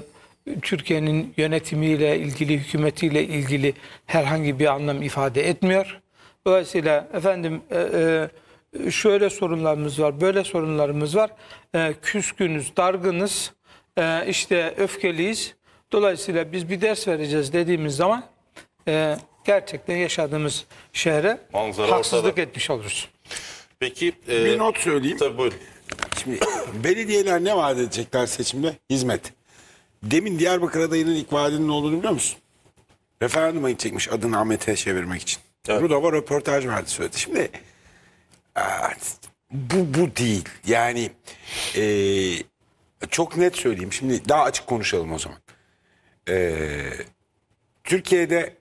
Türkiye'nin yönetimiyle ilgili, hükümetiyle ilgili herhangi bir anlam ifade etmiyor. Dolayısıyla efendim e, e, şöyle sorunlarımız var, böyle sorunlarımız var. E, küskünüz, dargınız, e, işte öfkeliyiz. Dolayısıyla biz bir ders vereceğiz dediğimiz zaman e, gerçekten yaşadığımız şehre Manzara haksızlık ortada. etmiş oluruz. Peki e, bir not söyleyeyim. Tabii buyurun. Şimdi belediyeler ne vaat edecekler seçimde? Hizmet. Demin Diyarbakır adayının ilk vaadinin olduğunu biliyor musun? Referandum ayı çekmiş, adını Ahmet'e çevirmek için. Evet. Rudova röportaj verdi söyledi. Şimdi bu, bu değil. Yani e, çok net söyleyeyim. Şimdi daha açık konuşalım o zaman. E, Türkiye'de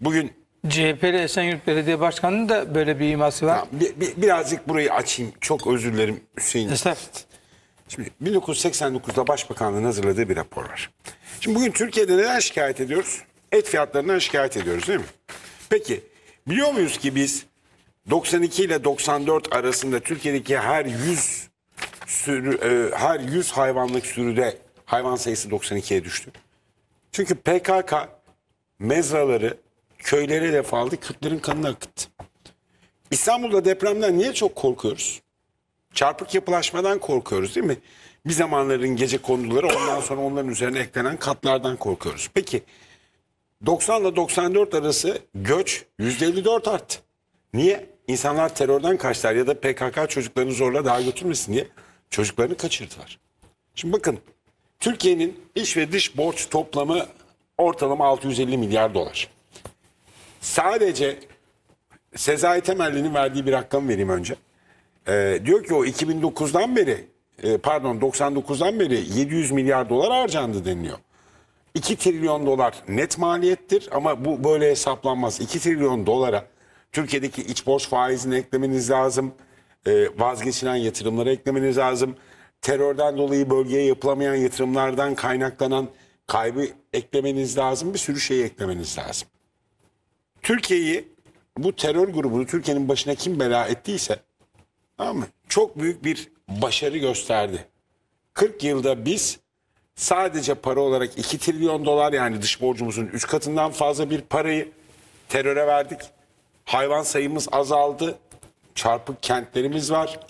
bugün CHP'li Esenyurt Belediye Başkanı'nın da böyle bir iması var. Tamam, bir, bir, birazcık burayı açayım. Çok özür dilerim Hüseyin. Estağfurullah. Şimdi 1989'da Başbakanlığın hazırladığı bir rapor var. Şimdi bugün Türkiye'de neden şikayet ediyoruz? Et fiyatlarından şikayet ediyoruz değil mi? Peki biliyor muyuz ki biz 92 ile 94 arasında Türkiye'deki her 100 sürü, e, her 100 hayvanlık sürüde hayvan sayısı 92'ye düştü. Çünkü PKK mezraları, köyleri defa aldı, Kürtlerin kanını akıttı. İstanbul'da depremden niye çok korkuyoruz? Çarpık yapılaşmadan korkuyoruz değil mi? Bir zamanların gece konuları ondan sonra onların üzerine eklenen katlardan korkuyoruz. Peki 90 ile 94 arası göç %54 arttı. Niye? İnsanlar terörden kaçtılar ya da PKK çocuklarını zorla daha götürmesin diye çocuklarını kaçırdılar. Şimdi bakın Türkiye'nin iç ve dış borç toplamı ortalama 650 milyar dolar. Sadece Sezai Temelli'nin verdiği bir rakam vereyim önce. E, diyor ki o 2009'dan beri e, pardon 99'dan beri 700 milyar dolar harcandı deniliyor. 2 trilyon dolar net maliyettir ama bu böyle hesaplanmaz. 2 trilyon dolara Türkiye'deki iç borç faizini eklemeniz lazım. E, vazgeçilen yatırımları eklemeniz lazım. Terörden dolayı bölgeye yapılamayan yatırımlardan kaynaklanan kaybı eklemeniz lazım. Bir sürü şeyi eklemeniz lazım. Türkiye'yi bu terör grubunu Türkiye'nin başına kim bela ettiyse Tamam mı? Çok büyük bir başarı gösterdi. 40 yılda biz sadece para olarak 2 trilyon dolar yani dış borcumuzun 3 katından fazla bir parayı teröre verdik. Hayvan sayımız azaldı. Çarpık kentlerimiz var.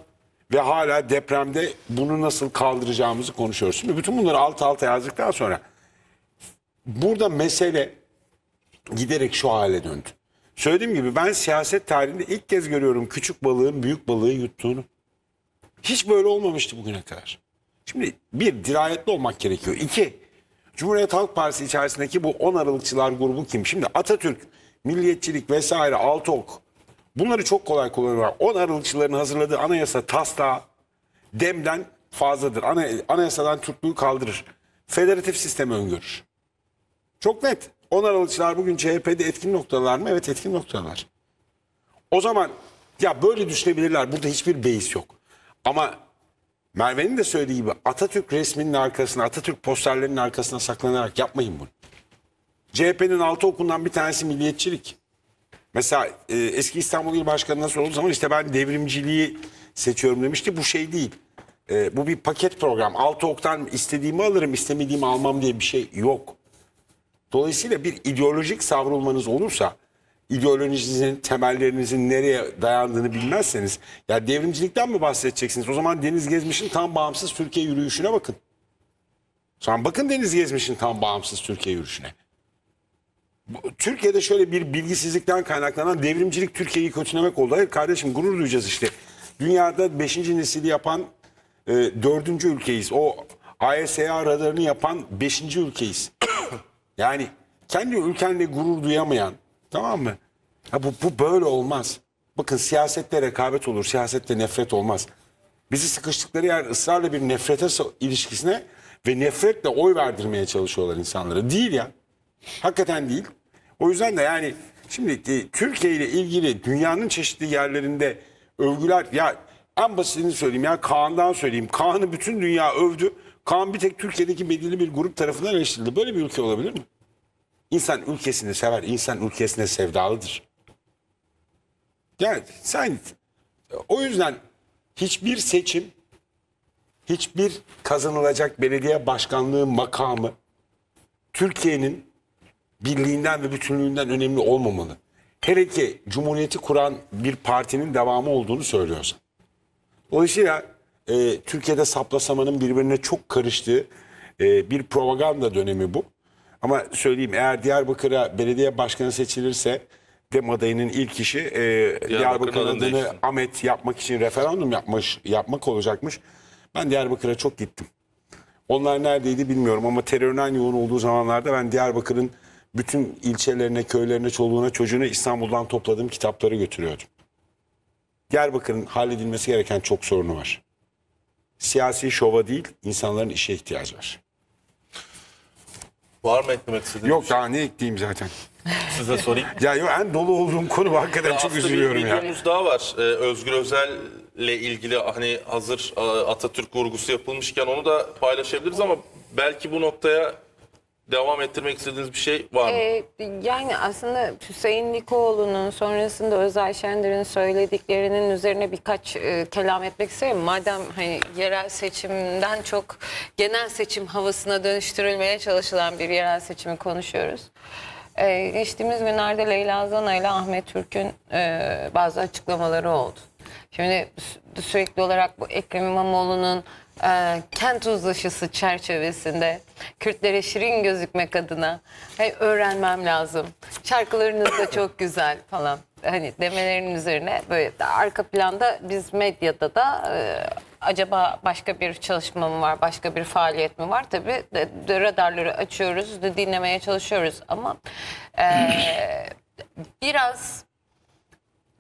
Ve hala depremde bunu nasıl kaldıracağımızı konuşuyoruz. Şimdi bütün bunları alt alta yazdıktan sonra burada mesele giderek şu hale döndü. Söylediğim gibi ben siyaset tarihinde ilk kez görüyorum küçük balığın büyük balığı yuttuğunu. Hiç böyle olmamıştı bugüne kadar. Şimdi bir dirayetli olmak gerekiyor. İki Cumhuriyet Halk Partisi içerisindeki bu 10 Aralıkçılar grubu kim? Şimdi Atatürk, milliyetçilik vesaire, Altok bunları çok kolay kullanıyorlar. 10 Aralıkçıların hazırladığı anayasa taslağı demden fazladır. Ana, anayasadan Türklüğü kaldırır. Federatif sistemi öngörür. Çok net. 10 Aralıkçılar bugün CHP'de etkin noktalar mı? Evet etkin noktalar. O zaman ya böyle düşünebilirler. Burada hiçbir beis yok. Ama Merve'nin de söylediği gibi Atatürk resminin arkasına, Atatürk posterlerinin arkasına saklanarak yapmayın bunu. CHP'nin altı okundan bir tanesi milliyetçilik. Mesela e, eski İstanbul İl nasıl sorulduğu zaman işte ben devrimciliği seçiyorum demişti. Bu şey değil. E, bu bir paket program. Altı oktan istediğimi alırım, istemediğimi almam diye bir şey yok. Dolayısıyla bir ideolojik savrulmanız olursa ideolojinizin temellerinizin nereye dayandığını bilmezseniz ya devrimcilikten mi bahsedeceksiniz? O zaman Deniz Gezmiş'in tam bağımsız Türkiye yürüyüşüne bakın. Sonra bakın Deniz Gezmiş'in tam bağımsız Türkiye yürüyüşüne. Türkiye'de şöyle bir bilgisizlikten kaynaklanan devrimcilik Türkiye'yi kötülemek oldu. Hayır kardeşim gurur duyacağız işte. Dünyada 5. nesili yapan e, ülkeyiz. O ASEA radarını yapan 5. ülkeyiz. Yani kendi ülkenle gurur duyamayan tamam mı? Ha bu, bu böyle olmaz. Bakın siyasette rekabet olur, siyasette nefret olmaz. Bizi sıkıştıkları yer ısrarla bir nefrete ilişkisine ve nefretle oy verdirmeye çalışıyorlar insanlara. Değil ya. Hakikaten değil. O yüzden de yani şimdi e, Türkiye ile ilgili dünyanın çeşitli yerlerinde övgüler ya en basitini söyleyeyim ya Kaan'dan söyleyeyim. Kaan'ı bütün dünya övdü. Kaan bir tek Türkiye'deki belirli bir grup tarafından eleştirildi. Böyle bir ülke olabilir mi? İnsan ülkesini sever, insan ülkesine sevdalıdır. Yani sen o yüzden hiçbir seçim, hiçbir kazanılacak belediye başkanlığı makamı Türkiye'nin birliğinden ve bütünlüğünden önemli olmamalı. Hele ki Cumhuriyeti kuran bir partinin devamı olduğunu söylüyorsan. Dolayısıyla e, Türkiye'de saplasamanın birbirine çok karıştığı e, bir propaganda dönemi bu. Ama söyleyeyim eğer Diyarbakır'a belediye başkanı seçilirse Dem adayının ilk işi e, Diyarbakır'ın Diyarbakır adını Ahmet yapmak için referandum yapmış yapmak olacakmış. Ben Diyarbakır'a çok gittim. Onlar neredeydi bilmiyorum ama terörün en yoğun olduğu zamanlarda ben Diyarbakır'ın bütün ilçelerine, köylerine, çoluğuna, çocuğuna İstanbul'dan topladığım kitapları götürüyordum. Diyarbakır'ın halledilmesi gereken çok sorunu var siyasi şova değil insanların işe ihtiyacı var. Var mı eklemek istediğiniz? Yok şey? daha ne ekleyeyim zaten. Size sorayım. ya yo, en dolu olduğum konu hakikaten çok üzülüyorum bir ya. videomuz daha var. Ee, Özgür Özel'le ilgili hani hazır e, Atatürk vurgusu yapılmışken onu da paylaşabiliriz ama belki bu noktaya devam ettirmek istediğiniz bir şey var mı? Ee, yani aslında Hüseyin Likoğlu'nun sonrasında Özel Şender'in söylediklerinin üzerine birkaç e, kelam etmek isterim. Madem hani yerel seçimden çok genel seçim havasına dönüştürülmeye çalışılan bir yerel seçimi konuşuyoruz. E, geçtiğimiz günlerde Leyla Zana ile Ahmet Türk'ün e, bazı açıklamaları oldu. Şimdi sürekli olarak bu Ekrem İmamoğlu'nun e, kent uzlaşısı çerçevesinde Kürtlere şirin gözükmek adına hey, öğrenmem lazım. Şarkılarınız da çok güzel falan. Hani demelerinin üzerine böyle arka planda biz medyada da e, acaba başka bir çalışma mı var, başka bir faaliyet mi var? Tabii de, de, radarları açıyoruz, de, dinlemeye çalışıyoruz ama e, biraz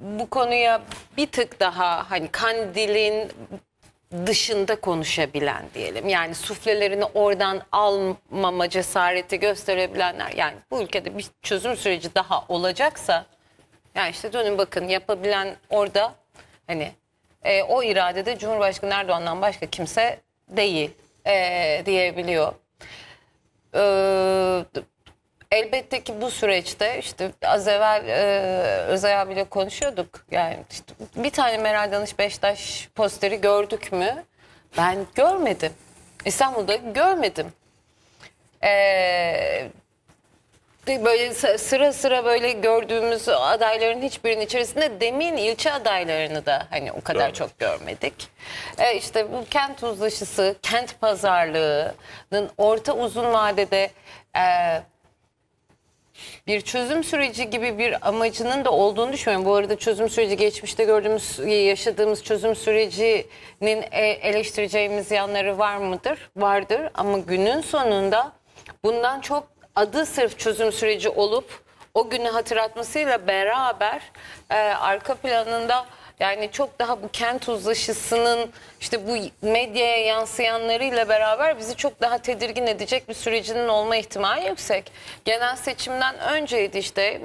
bu konuya bir tık daha hani Kandil'in dışında konuşabilen diyelim. Yani suflelerini oradan almama cesareti gösterebilenler. Yani bu ülkede bir çözüm süreci daha olacaksa yani işte dönün bakın yapabilen orada hani e, o iradede Cumhurbaşkanı Erdoğan'dan başka kimse değil e, diyebiliyor. E, Elbette ki bu süreçte işte az evvel e, Özay abiyle konuşuyorduk. Yani işte bir tane Meral Danış Beştaş posteri gördük mü? Ben görmedim. İstanbul'da görmedim. Ee, böyle sıra sıra böyle gördüğümüz adayların hiçbirinin içerisinde demin ilçe adaylarını da hani o kadar evet. çok görmedik. Ee, işte bu kent uzlaşısı, kent pazarlığının orta uzun vadede e, bir çözüm süreci gibi bir amacının da olduğunu düşünüyorum. Bu arada çözüm süreci geçmişte gördüğümüz, yaşadığımız çözüm sürecinin e, eleştireceğimiz yanları var mıdır? Vardır ama günün sonunda bundan çok adı sırf çözüm süreci olup o günü hatırlatmasıyla beraber e, arka planında yani çok daha bu kent uzlaşısının işte bu medyaya yansıyanlarıyla beraber bizi çok daha tedirgin edecek bir sürecinin olma ihtimali yüksek. Genel seçimden önceydi işte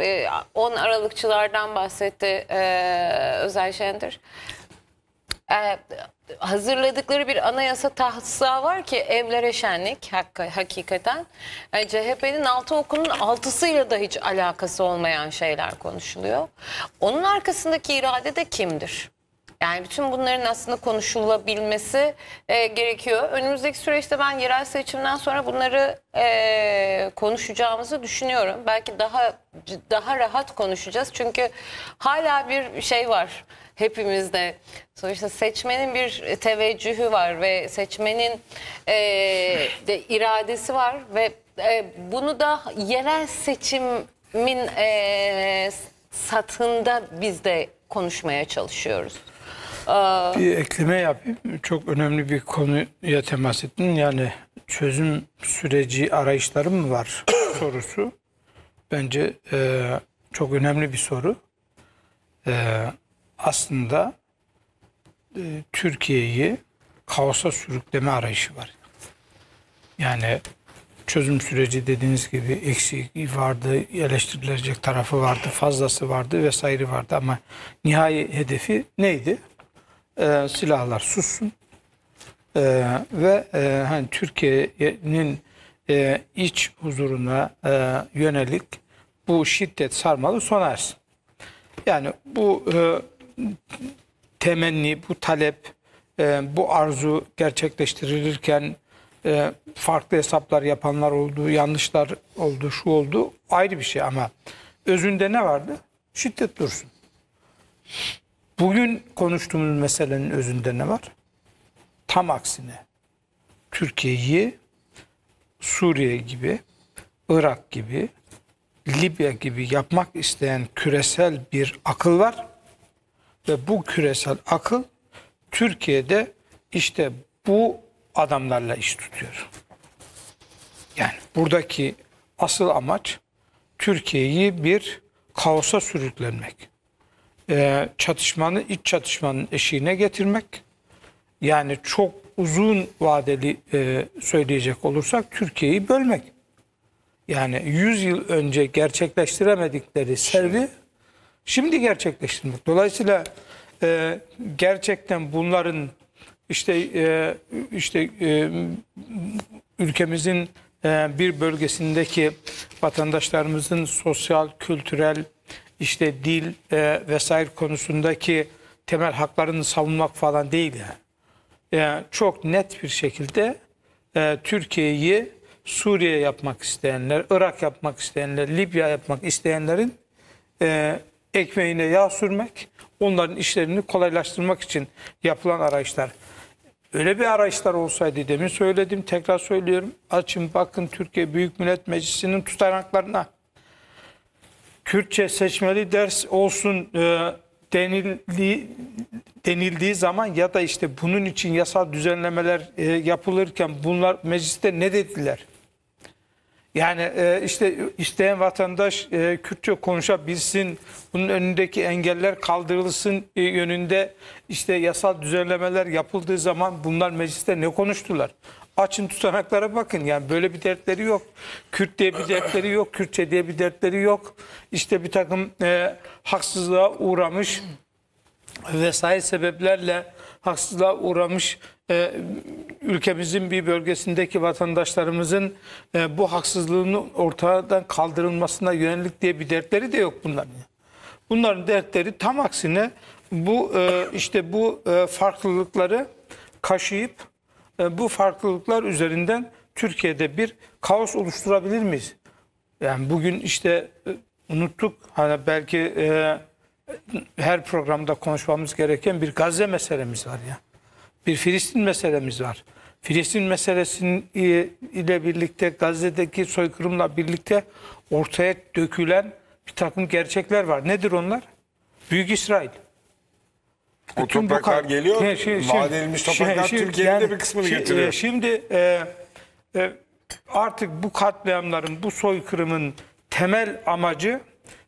10 e, Aralıkçılardan bahsetti e, Özel Şendir. E, hazırladıkları bir anayasa tahtsa var ki evlere şenlik hak, hakikaten. Yani e, CHP'nin altı okunun altısıyla da hiç alakası olmayan şeyler konuşuluyor. Onun arkasındaki irade de kimdir? Yani bütün bunların aslında konuşulabilmesi e, gerekiyor. Önümüzdeki süreçte ben yerel seçimden sonra bunları e, konuşacağımızı düşünüyorum. Belki daha daha rahat konuşacağız. Çünkü hala bir şey var hepimizde. Sonuçta seçmenin bir teveccühü var ve seçmenin e, de iradesi var ve e, bunu da yerel seçimin e, satında biz de konuşmaya çalışıyoruz. Ee, bir ekleme yapayım. Çok önemli bir konuya temas ettin. Yani çözüm süreci arayışları mı var sorusu. Bence e, çok önemli bir soru. E, aslında e, Türkiye'yi kaosa sürükleme arayışı var. Yani çözüm süreci dediğiniz gibi eksikliği vardı, eleştirilecek tarafı vardı, fazlası vardı vesaire vardı ama nihai hedefi neydi? Ee, silahlar sussun ee, ve e, hani Türkiye'nin e, iç huzuruna e, yönelik bu şiddet sarmalı sona ersin. Yani bu e, temenni, bu talep, e, bu arzu gerçekleştirilirken e, farklı hesaplar yapanlar oldu, yanlışlar oldu, şu oldu ayrı bir şey ama özünde ne vardı? Şiddet dursun. Bugün konuştuğumuz meselenin özünde ne var? Tam aksine Türkiye'yi Suriye gibi, Irak gibi, Libya gibi yapmak isteyen küresel bir akıl var ve bu küresel akıl Türkiye'de işte bu adamlarla iş tutuyor. Yani buradaki asıl amaç Türkiye'yi bir kaosa sürüklenmek. Ee, çatışmanı iç çatışmanın eşiğine getirmek. Yani çok uzun vadeli e, söyleyecek olursak Türkiye'yi bölmek. Yani 100 yıl önce gerçekleştiremedikleri servi şimdi gerçekleştirmek. Dolayısıyla e, gerçekten bunların işte e, işte e, ülkemizin e, bir bölgesindeki vatandaşlarımızın sosyal, kültürel, işte dil e, vesaire konusundaki temel haklarını savunmak falan değil yani. yani e, çok net bir şekilde e, Türkiye'yi Suriye yapmak isteyenler, Irak yapmak isteyenler, Libya yapmak isteyenlerin e, ekmeğine yağ sürmek, onların işlerini kolaylaştırmak için yapılan arayışlar. Öyle bir arayışlar olsaydı demin söyledim, tekrar söylüyorum. Açın bakın Türkiye Büyük Millet Meclisi'nin tutanaklarına. Kürtçe seçmeli ders olsun e, denildiği, denildiği zaman ya da işte bunun için yasal düzenlemeler e, yapılırken bunlar mecliste ne dediler? Yani e, işte isteyen vatandaş e, Kürtçe konuşabilsin, bunun önündeki engeller kaldırılsın e, yönünde işte yasal düzenlemeler yapıldığı zaman bunlar mecliste ne konuştular? Açın tutanaklara bakın yani böyle bir dertleri yok. Kürt diye bir dertleri yok, Kürtçe diye bir dertleri yok. İşte bir takım e, haksızlığa uğramış vesaire sebeplerle haksızlığa uğramış e, ülkemizin bir bölgesindeki vatandaşlarımızın e, bu haksızlığın ortadan kaldırılmasına yönelik diye bir dertleri de yok bunların. Bunların dertleri tam aksine bu e, işte bu e, farklılıkları kaşıyıp e, bu farklılıklar üzerinden Türkiye'de bir kaos oluşturabilir miyiz? Yani bugün işte e, unuttuk hani belki e, her programda konuşmamız gereken bir Gazze meselemiz var ya bir Filistin meselemiz var. Filistin meselesiyle e, birlikte Gazze'deki soykırımla birlikte ortaya dökülen bir takım gerçekler var. Nedir onlar? Büyük İsrail. O Bütün topraklar bu geliyor, yani şimdi, vaat edilmiş topraklar Türkiye'nin yani, de bir kısmını şimdi, e, getiriyor. Şimdi e, e, artık bu katliamların, bu soykırımın temel amacı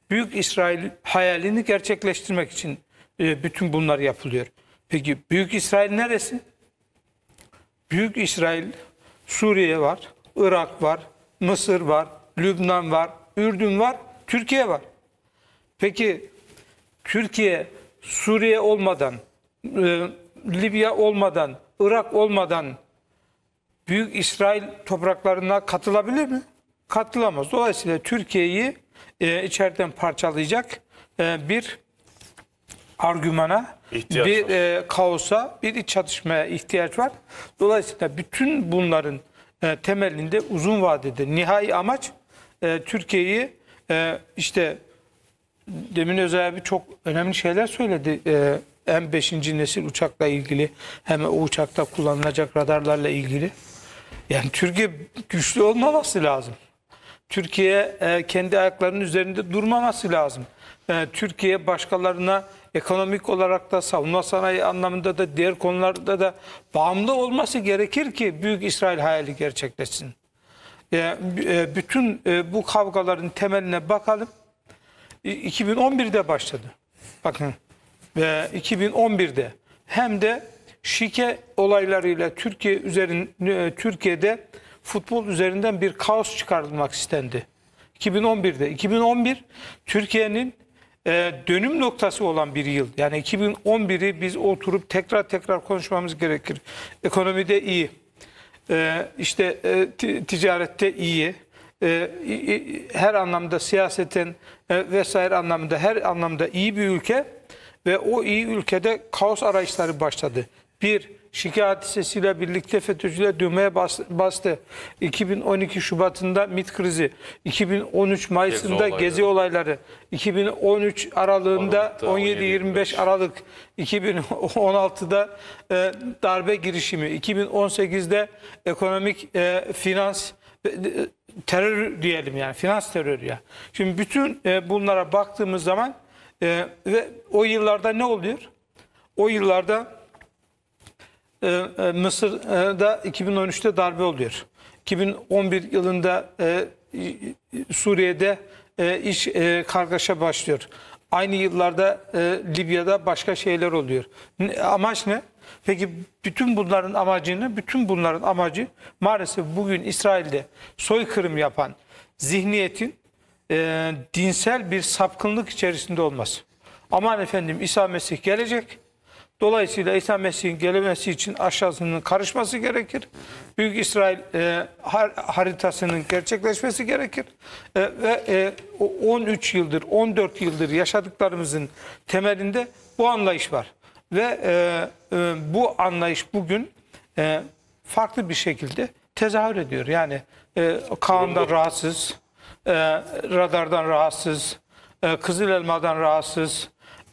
Büyük İsrail hayalini gerçekleştirmek için e, bütün bunlar yapılıyor. Peki Büyük İsrail neresi? Büyük İsrail Suriye var, Irak var, Mısır var, Lübnan var, Ürdün var, Türkiye var. Peki Türkiye Suriye olmadan, e, Libya olmadan, Irak olmadan Büyük İsrail topraklarına katılabilir mi? Katılamaz. Dolayısıyla Türkiye'yi e, içeriden parçalayacak e, bir argümana, ihtiyaç bir e, kaosa, bir iç çatışmaya ihtiyaç var. Dolayısıyla bütün bunların e, temelinde uzun vadede nihai amaç e, Türkiye'yi e, işte demin Özel abi çok önemli şeyler söyledi. E, hem 5. nesil uçakla ilgili hem o uçakta kullanılacak radarlarla ilgili. Yani Türkiye güçlü olmaması lazım. Türkiye e, kendi ayaklarının üzerinde durmaması lazım. E, Türkiye başkalarına ekonomik olarak da savunma sanayi anlamında da diğer konularda da bağımlı olması gerekir ki Büyük İsrail hayali gerçekleşsin. Yani, e, bütün e, bu kavgaların temeline bakalım. 2011'de başladı. Bakın ve 2011'de hem de şike olaylarıyla Türkiye üzerinde Türkiye'de futbol üzerinden bir kaos çıkarılmak istendi. 2011'de 2011 Türkiye'nin e, dönüm noktası olan bir yıl. Yani 2011'i biz oturup tekrar tekrar konuşmamız gerekir. Ekonomide iyi, e, işte e, ticarette iyi, e, her anlamda siyasetin e, vesaire anlamında her anlamda iyi bir ülke ve o iyi ülkede kaos arayışları başladı. Bir, Şikayet sesiyle birlikte FETÖ'cüler düğmeye bastı. 2012 Şubat'ında MIT krizi, 2013 Mayıs'ında Gezi, olayları. 2013 aralığında 17-25 Aralık, 2016'da e, darbe girişimi, 2018'de ekonomik e, finans e, terör diyelim yani finans terörü ya. Şimdi bütün bunlara baktığımız zaman ve o yıllarda ne oluyor? O yıllarda ee, e, Mısır'da 2013'te darbe oluyor. 2011 yılında e, Suriye'de e, iş kargaşa başlıyor. Aynı yıllarda Libya'da başka şeyler oluyor. Ne, amaç ne? Peki bütün bunların amacını, Bütün bunların amacı maalesef bugün İsrail'de soykırım yapan zihniyetin e, dinsel bir sapkınlık içerisinde olması. Aman efendim İsa Mesih gelecek Dolayısıyla İsa Mesih'in gelemesi için aşağısının karışması gerekir. Büyük İsrail e, har haritasının gerçekleşmesi gerekir. E, ve e, 13 yıldır, 14 yıldır yaşadıklarımızın temelinde bu anlayış var. Ve e, e, bu anlayış bugün e, farklı bir şekilde tezahür ediyor. Yani e, Kaan'dan rahatsız, e, radardan rahatsız, e, Kızıl Elma'dan rahatsız,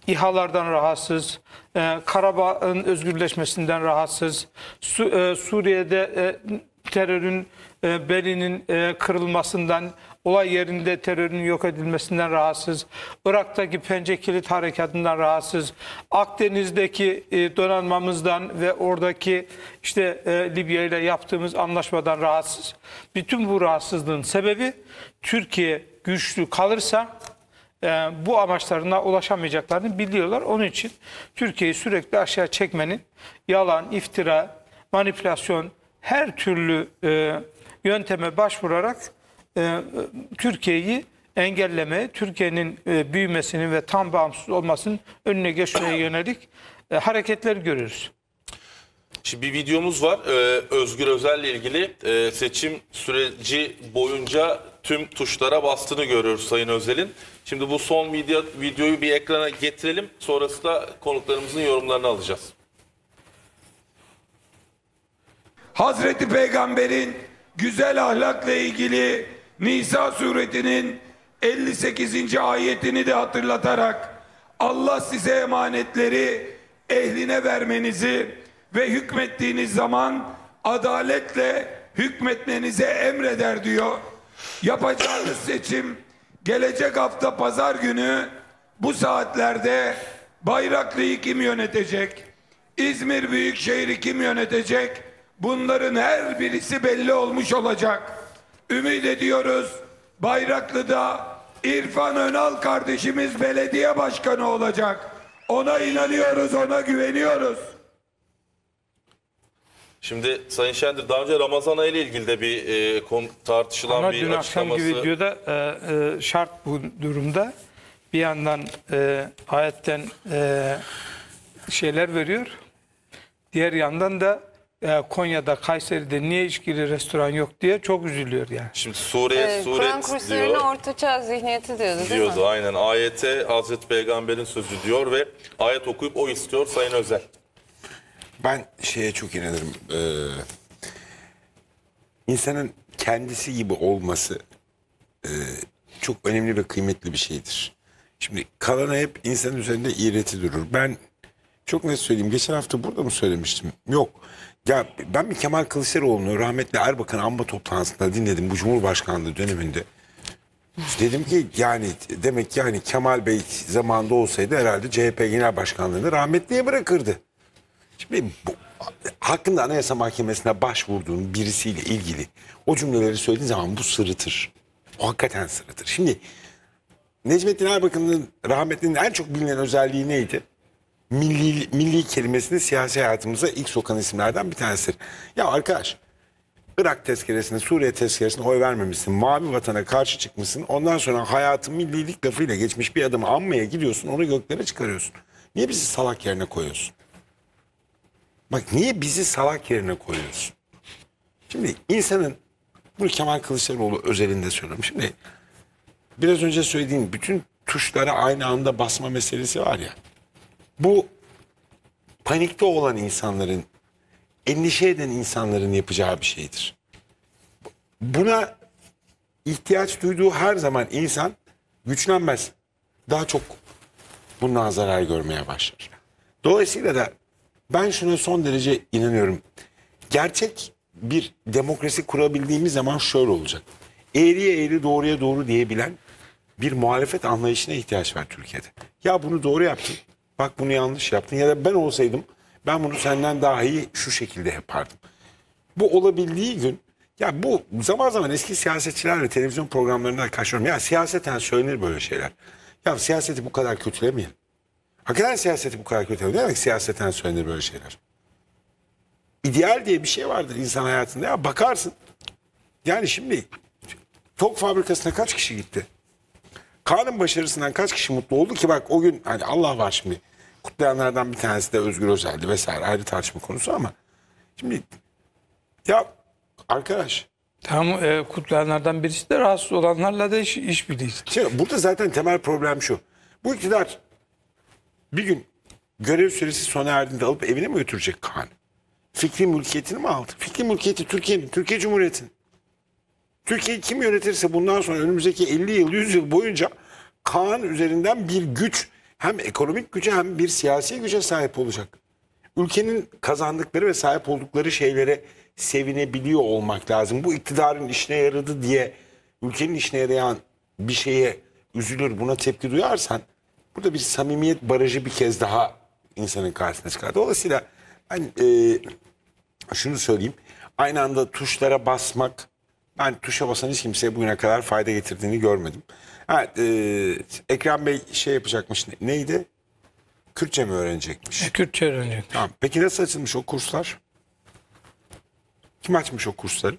İHA'lardan rahatsız, e, Karabağ'ın özgürleşmesinden rahatsız, e, Suriye'de e, terörün e, belinin kırılmasından, olay yerinde terörün yok edilmesinden rahatsız, Irak'taki pençe kilit harekatından rahatsız, Akdeniz'deki donanmamızdan ve oradaki işte Libya ile yaptığımız anlaşmadan rahatsız. Bütün bu rahatsızlığın sebebi Türkiye güçlü kalırsa ee, bu amaçlarına ulaşamayacaklarını biliyorlar. Onun için Türkiye'yi sürekli aşağı çekmenin yalan, iftira, manipülasyon her türlü e, yönteme başvurarak e, Türkiye'yi engelleme, Türkiye'nin e, büyümesinin ve tam bağımsız olmasının önüne geçmeye yönelik e, hareketler görüyoruz. Şimdi bir videomuz var ee, Özgür Özel ile ilgili seçim süreci boyunca tüm tuşlara bastığını görüyoruz Sayın Özel'in. Şimdi bu son video, videoyu bir ekrana getirelim. Sonrasında konuklarımızın yorumlarını alacağız. Hazreti Peygamber'in güzel ahlakla ilgili Nisa suretinin 58. ayetini de hatırlatarak Allah size emanetleri ehline vermenizi ve hükmettiğiniz zaman adaletle hükmetmenize emreder diyor. Yapacağınız seçim Gelecek hafta pazar günü bu saatlerde Bayraklı'yı kim yönetecek? İzmir Büyükşehir'i kim yönetecek? Bunların her birisi belli olmuş olacak. Ümit ediyoruz Bayraklı'da İrfan Önal kardeşimiz belediye başkanı olacak. Ona inanıyoruz, ona güveniyoruz. Şimdi Sayın Şendir daha önce Ramazan ayı ile ilgili de bir e, konu, tartışılan Ama bir dün açıklaması. akşamki videoda e, e, şart bu durumda bir yandan e, ayetten e, şeyler veriyor. Diğer yandan da e, Konya'da, Kayseri'de niye içkili restoran yok diye çok üzülüyor yani. Şimdi Suriye, ee, Kur'an Suret kurslarına diyor, orta çağ zihniyeti diyordu değil diyordu mi? aynen. Ayete Hazreti Peygamber'in sözü diyor ve ayet okuyup o istiyor Sayın Özel. Ben şeye çok inanırım. Ee, insanın kendisi gibi olması e, çok önemli ve kıymetli bir şeydir. Şimdi kalana hep insan üzerinde iğreti durur. Ben çok net söyleyeyim. Geçen hafta burada mı söylemiştim? Yok. Ya ben bir Kemal Kılıçdaroğlu'nu rahmetli Erbakan anma toplantısında dinledim bu Cumhurbaşkanlığı döneminde. Dedim ki yani demek ki hani Kemal Bey zamanda olsaydı herhalde CHP Genel Başkanlığı'nı rahmetliye bırakırdı. Şimdi bu, hakkında Anayasa Mahkemesi'ne başvurduğun birisiyle ilgili o cümleleri söylediğin zaman bu sırıtır. O hakikaten sırıtır. Şimdi Necmettin Erbakan'ın rahmetlinin en çok bilinen özelliği neydi? Milli, milli kelimesini siyasi hayatımıza ilk sokan isimlerden bir tanesidir. Ya arkadaş Irak tezkeresine, Suriye tezkeresine oy vermemişsin. Mavi vatana karşı çıkmışsın. Ondan sonra hayatın millilik lafıyla geçmiş bir adamı anmaya gidiyorsun. Onu göklere çıkarıyorsun. Niye bizi salak yerine koyuyorsun? Bak niye bizi salak yerine koyuyorsun? Şimdi insanın bunu Kemal Kılıçdaroğlu özelinde söylüyorum. Şimdi biraz önce söylediğim bütün tuşlara aynı anda basma meselesi var ya. Bu panikte olan insanların, endişe eden insanların yapacağı bir şeydir. Buna ihtiyaç duyduğu her zaman insan güçlenmez. Daha çok bundan zarar görmeye başlar. Dolayısıyla da ben şuna son derece inanıyorum. Gerçek bir demokrasi kurabildiğimiz zaman şöyle olacak. Eğriye eğri doğruya doğru diyebilen bir muhalefet anlayışına ihtiyaç var Türkiye'de. Ya bunu doğru yaptın. Bak bunu yanlış yaptın. Ya da ben olsaydım ben bunu senden daha iyi şu şekilde yapardım. Bu olabildiği gün ya bu zaman zaman eski siyasetçilerle televizyon programlarında karşıyorum. Ya siyaseten söylenir böyle şeyler. Ya siyaseti bu kadar kötülemeyelim. Hakikaten siyaseti bu kadar kötü. Ne demek siyaseten söylenir böyle şeyler? İdeal diye bir şey vardır insan hayatında. Ya bakarsın. Yani şimdi Tok fabrikasına kaç kişi gitti? Kaan'ın başarısından kaç kişi mutlu oldu ki bak o gün hani Allah var şimdi kutlayanlardan bir tanesi de Özgür Özel'di vesaire ayrı tartışma konusu ama şimdi ya arkadaş Tam e, kutlayanlardan birisi de rahatsız olanlarla da iş, iş birliği. Şimdi şey, burada zaten temel problem şu. Bu iktidar bir gün görev süresi sona erdiğinde alıp evine mi götürecek Kaan? Fikri mülkiyetini mi aldı? Fikri mülkiyeti Türkiye'nin, Türkiye Cumhuriyeti'nin. Türkiye'yi kim yönetirse bundan sonra önümüzdeki 50 yıl, 100 yıl boyunca Kaan üzerinden bir güç hem ekonomik güce hem bir siyasi güce sahip olacak. Ülkenin kazandıkları ve sahip oldukları şeylere sevinebiliyor olmak lazım. Bu iktidarın işine yaradı diye ülkenin işine yarayan bir şeye üzülür, buna tepki duyarsan Burada bir samimiyet barajı bir kez daha insanın karşısına çıkar. Dolayısıyla ben e, şunu söyleyeyim. Aynı anda tuşlara basmak, ben tuşa basan hiç kimseye bugüne kadar fayda getirdiğini görmedim. Evet, e, Ekrem Bey şey yapacakmış, neydi? Kürtçe mi öğrenecekmiş? E, Kürtçe öğrenecekmiş. Tamam. Peki nasıl açılmış o kurslar? Kim açmış o kursları?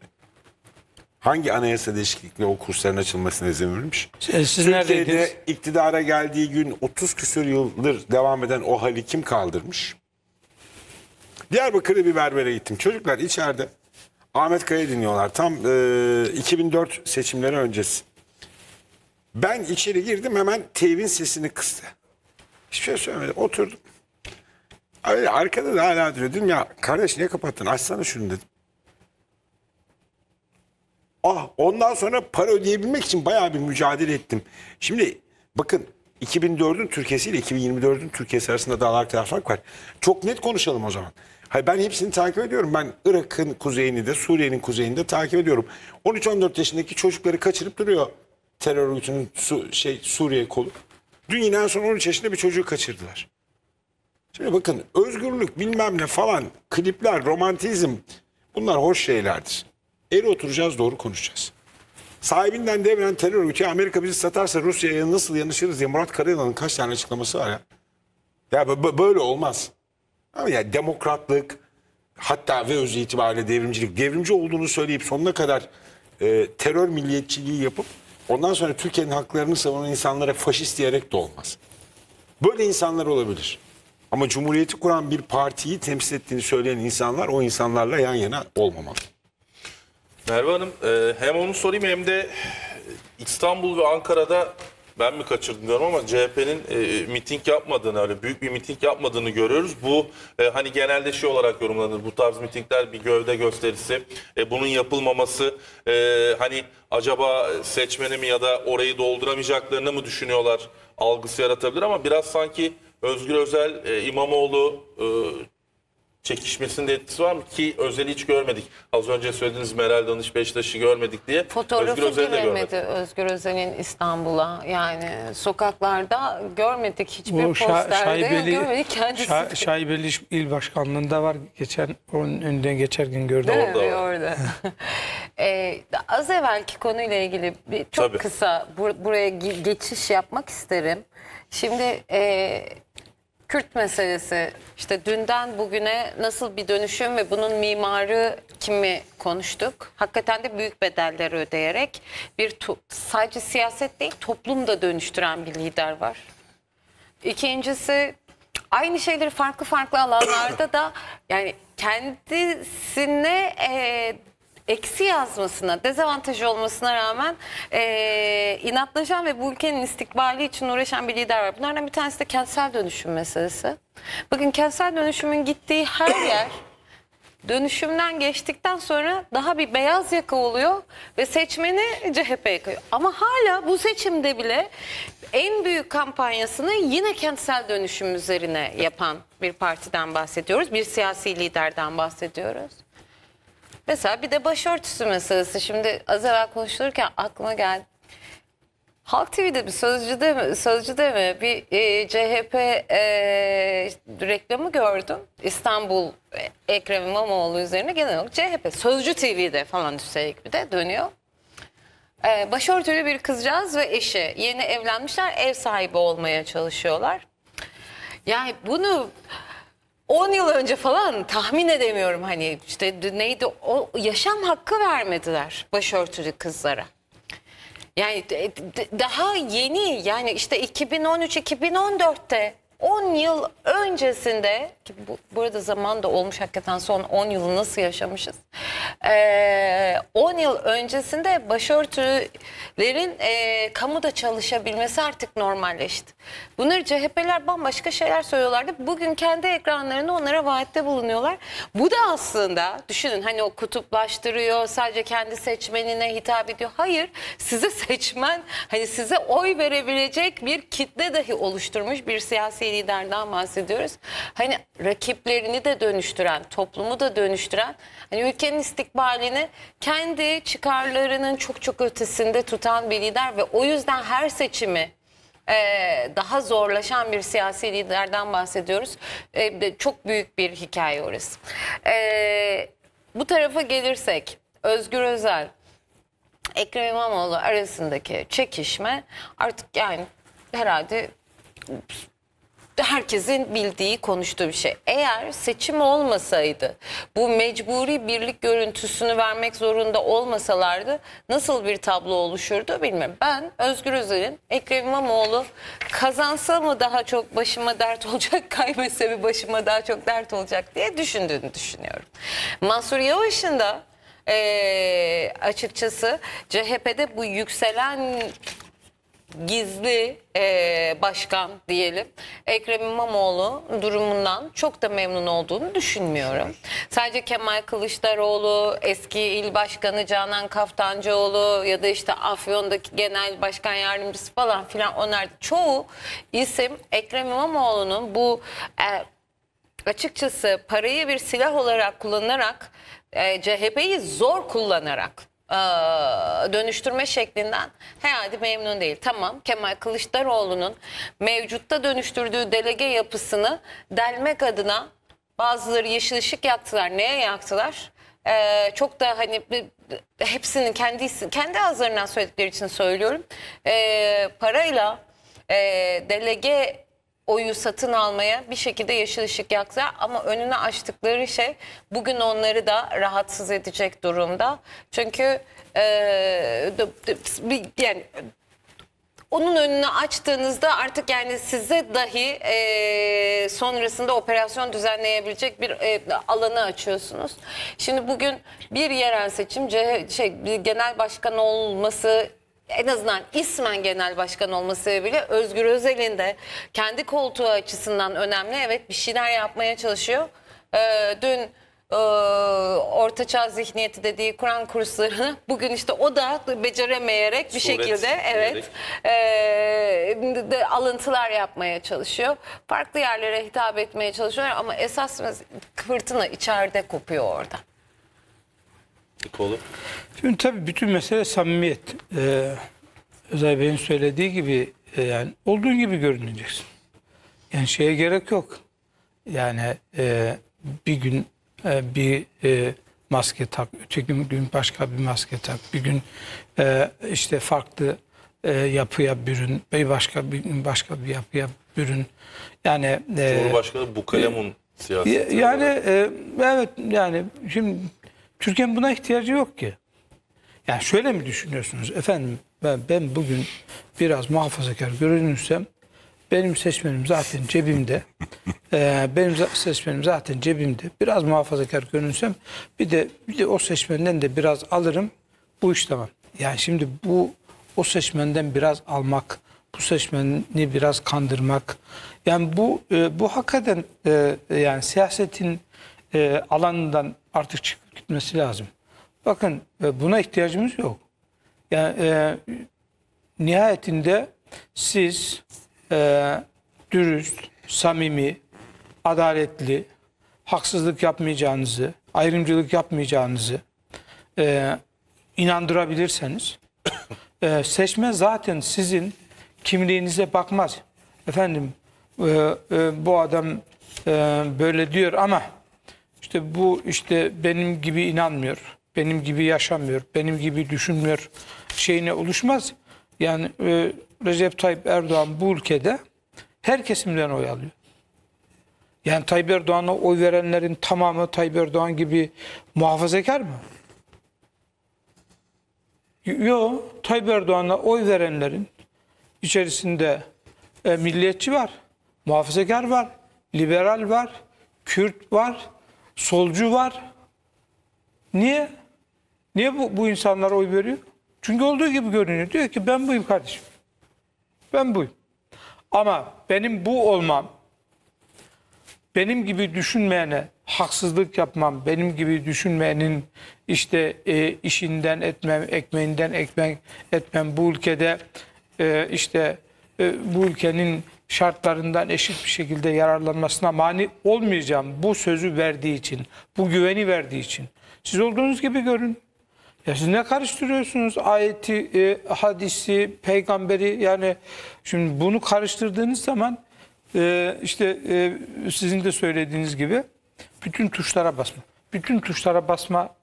Hangi anayasa değişiklikle o kursların açılmasına izin verilmiş? Şey, siz, Türkiye'de iktidara geldiği gün 30 küsur yıldır devam eden o hali kim kaldırmış? Diyarbakır'da bir berbere gittim. Çocuklar içeride Ahmet Kaya dinliyorlar. Tam e, 2004 seçimleri öncesi. Ben içeri girdim hemen TV'nin sesini kıstı. Hiçbir şey söylemedi Oturdum. Öyle arkada da hala diyor. Dedim ya kardeş niye kapattın? Açsana şunu dedim. Ah, ondan sonra para ödeyebilmek için bayağı bir mücadele ettim. Şimdi bakın 2004'ün Türkiye'si ile 2024'ün Türkiye'si arasında dağlar kadar fark var. Çok net konuşalım o zaman. Hayır ben hepsini takip ediyorum. Ben Irak'ın kuzeyini de Suriye'nin kuzeyini de takip ediyorum. 13-14 yaşındaki çocukları kaçırıp duruyor terör örgütünün su, şey Suriye kolu. Dün yine en son 13 yaşında bir çocuğu kaçırdılar. Şimdi bakın özgürlük bilmem ne falan klipler, romantizm bunlar hoş şeylerdir. Eğri oturacağız doğru konuşacağız. Sahibinden devren terör örgütü Amerika bizi satarsa Rusya'ya nasıl yanışırız diye Murat Karayılan'ın kaç tane açıklaması var ya. Ya böyle olmaz. Ama ya demokratlık hatta ve öz itibariyle devrimcilik. Devrimci olduğunu söyleyip sonuna kadar e, terör milliyetçiliği yapıp ondan sonra Türkiye'nin haklarını savunan insanlara faşist diyerek de olmaz. Böyle insanlar olabilir. Ama Cumhuriyeti kuran bir partiyi temsil ettiğini söyleyen insanlar o insanlarla yan yana olmamalı. Merve Hanım e, hem onu sorayım hem de İstanbul ve Ankara'da ben mi kaçırdım diyorum ama CHP'nin e, miting yapmadığını öyle büyük bir miting yapmadığını görüyoruz. Bu e, hani genelde şey olarak yorumlanır bu tarz mitingler bir gövde gösterisi e, bunun yapılmaması e, hani acaba seçmeni mi ya da orayı dolduramayacaklarını mı düşünüyorlar algısı yaratabilir ama biraz sanki Özgür Özel, e, İmamoğlu e, çekişmesinde etkisi var mı? Ki Özel'i hiç görmedik. Az önce söylediğiniz Meral Danış Beşiktaş'ı görmedik diye. Fotoğrafı Özgür Özel'i de görmedi. Özgür Özel'in İstanbul'a. Yani sokaklarda görmedik hiçbir Bu şa posterde. Şaibeli, görmedik kendisi. Şa Şaibeli İl Başkanlığı'nda var. Geçen onun önünden geçerken gördüm. Değil orada. orada. ee, az evvelki konuyla ilgili bir, çok Tabii. kısa bur buraya geçiş yapmak isterim. Şimdi... E, Kürt meselesi işte dünden bugüne nasıl bir dönüşüm ve bunun mimarı kimi konuştuk. Hakikaten de büyük bedeller ödeyerek bir sadece siyaset değil toplum da dönüştüren bir lider var. İkincisi aynı şeyleri farklı farklı alanlarda da yani kendisine e, eksi yazmasına, dezavantajı olmasına rağmen e, inatlaşan ve bu ülkenin istikbali için uğraşan bir lider var. Bunlardan bir tanesi de kentsel dönüşüm meselesi. Bakın kentsel dönüşümün gittiği her yer dönüşümden geçtikten sonra daha bir beyaz yaka oluyor ve seçmeni CHP'ye yakıyor. Ama hala bu seçimde bile en büyük kampanyasını yine kentsel dönüşüm üzerine yapan bir partiden bahsediyoruz. Bir siyasi liderden bahsediyoruz. Mesela bir de başörtüsü meselesi. Şimdi az evvel konuşulurken aklıma geldi. Halk TV'de mi, Sözcü'de mi, Sözcü'de mi bir e, CHP e, reklamı gördüm. İstanbul e, Ekrem İmamoğlu üzerine gene yok CHP. Sözcü TV'de falan üstelik bir de dönüyor. E, başörtülü bir kızcağız ve eşi. Yeni evlenmişler, ev sahibi olmaya çalışıyorlar. Yani bunu 10 yıl önce falan tahmin edemiyorum hani işte neydi o yaşam hakkı vermediler başörtülü kızlara. Yani daha yeni yani işte 2013-2014'te 10 yıl öncesinde ki bu, bu arada zaman da olmuş hakikaten son 10 yılı nasıl yaşamışız. Ee, yıl öncesinde başörtülerin e, kamuda çalışabilmesi artık normalleşti. Bunları CHP'ler bambaşka şeyler söylüyorlardı. Bugün kendi ekranlarında onlara vaatte bulunuyorlar. Bu da aslında düşünün hani o kutuplaştırıyor sadece kendi seçmenine hitap ediyor. Hayır size seçmen hani size oy verebilecek bir kitle dahi oluşturmuş bir siyasi liderden bahsediyoruz. Hani rakiplerini de dönüştüren, toplumu da dönüştüren, hani ülkenin istikbalini kendi çıkarlarının çok çok ötesinde tutan bir lider ve o yüzden her seçimi e, daha zorlaşan bir siyasi liderden bahsediyoruz. E, çok büyük bir hikaye orası. E, bu tarafa gelirsek Özgür Özel, Ekrem İmamoğlu arasındaki çekişme artık yani herhalde herkesin bildiği, konuştuğu bir şey. Eğer seçim olmasaydı, bu mecburi birlik görüntüsünü vermek zorunda olmasalardı nasıl bir tablo oluşurdu bilmem. Ben Özgür Özel'in Ekrem İmamoğlu kazansa mı daha çok başıma dert olacak, kaybetse mi başıma daha çok dert olacak diye düşündüğünü düşünüyorum. Mansur Yavaş'ın da e, açıkçası CHP'de bu yükselen gizli e, başkan diyelim Ekrem İmamoğlu durumundan çok da memnun olduğunu düşünmüyorum. Sadece Kemal Kılıçdaroğlu, eski il başkanı Canan Kaftancıoğlu ya da işte Afyon'daki genel başkan yardımcısı falan filan onlar çoğu isim Ekrem İmamoğlu'nun bu e, açıkçası parayı bir silah olarak kullanarak e, CHP'yi zor kullanarak e, dönüştürme şeklinden herhalde memnun değil. Tamam Kemal Kılıçdaroğlu'nun mevcutta dönüştürdüğü delege yapısını delmek adına bazıları yeşil ışık yaktılar. Neye yaktılar? Ee, çok da hani hepsinin kendi kendi ağızlarından söyledikleri için söylüyorum. Ee, parayla e, delege oyu satın almaya bir şekilde yeşil ışık yaksa ama önüne açtıkları şey bugün onları da rahatsız edecek durumda. Çünkü e, yani onun önünü açtığınızda artık yani size dahi e, sonrasında operasyon düzenleyebilecek bir e, alanı açıyorsunuz. Şimdi bugün bir yerel seçim şey, genel başkan olması en azından ismen genel başkan olması bile Özgür Özel'in de kendi koltuğu açısından önemli. Evet bir şeyler yapmaya çalışıyor. Ee, dün e, ortaçağ zihniyeti dediği Kur'an kurslarını bugün işte o da beceremeyerek bir Suret şekilde evet e, de, alıntılar yapmaya çalışıyor. Farklı yerlere hitap etmeye çalışıyor ama esas fırtına içeride kopuyor orada. Kolu. Şimdi tabii bütün mesele samimiyet. Ee, Özay Bey'in söylediği gibi e, yani olduğun gibi görüneceksin. Yani şeye gerek yok. Yani e, bir gün e, bir e, maske tak, öteki gün başka bir maske tak, bir gün e, işte farklı e, yapıya bürün, bir başka bir gün başka bir yapıya bürün. Yani e, Cumhurbaşkanı bu kalemun siyaseti. Yani e, evet yani şimdi Türkiye'nin buna ihtiyacı yok ki. Yani şöyle mi düşünüyorsunuz? Efendim ben, ben bugün biraz muhafazakar görünürsem benim seçmenim zaten cebimde. ee, benim seçmenim zaten cebimde. Biraz muhafazakar görünsem bir de, bir de o seçmenden de biraz alırım. Bu iş tamam. Yani şimdi bu o seçmenden biraz almak, bu seçmeni biraz kandırmak. Yani bu e, bu hakikaten e, e yani siyasetin e, alanından artık çık gitmesi lazım. Bakın e, buna ihtiyacımız yok. Yani e, nihayetinde siz e, dürüst, samimi, adaletli, haksızlık yapmayacağınızı, ayrımcılık yapmayacağınızı e, inandırabilirseniz e, seçmen zaten sizin kimliğinize bakmaz. Efendim e, e, bu adam e, böyle diyor ama işte bu işte benim gibi inanmıyor, benim gibi yaşamıyor, benim gibi düşünmüyor şeyine oluşmaz. Yani e, Recep Tayyip Erdoğan bu ülkede her kesimden oy alıyor. Yani Tayyip Erdoğan'a oy verenlerin tamamı Tayyip Erdoğan gibi muhafazakar mı? Yok. Tayyip Erdoğan'a oy verenlerin içerisinde e, milliyetçi var, muhafazakar var, liberal var, Kürt var, solcu var. Niye? Niye bu, bu insanlara oy veriyor? Çünkü olduğu gibi görünüyor. Diyor ki ben buyum kardeşim. Ben buyum. Ama benim bu olmam, benim gibi düşünmeyene haksızlık yapmam, benim gibi düşünmeyenin işte e, işinden etmem, ekmeğinden ekmek etmem, bu ülkede e, işte e, bu ülkenin şartlarından eşit bir şekilde yararlanmasına mani olmayacağım bu sözü verdiği için, bu güveni verdiği için. Siz olduğunuz gibi görün. Ya siz ne karıştırıyorsunuz ayeti, e, hadisi, peygamberi yani şimdi bunu karıştırdığınız zaman e, işte e, sizin de söylediğiniz gibi bütün tuşlara basma. Bütün tuşlara basma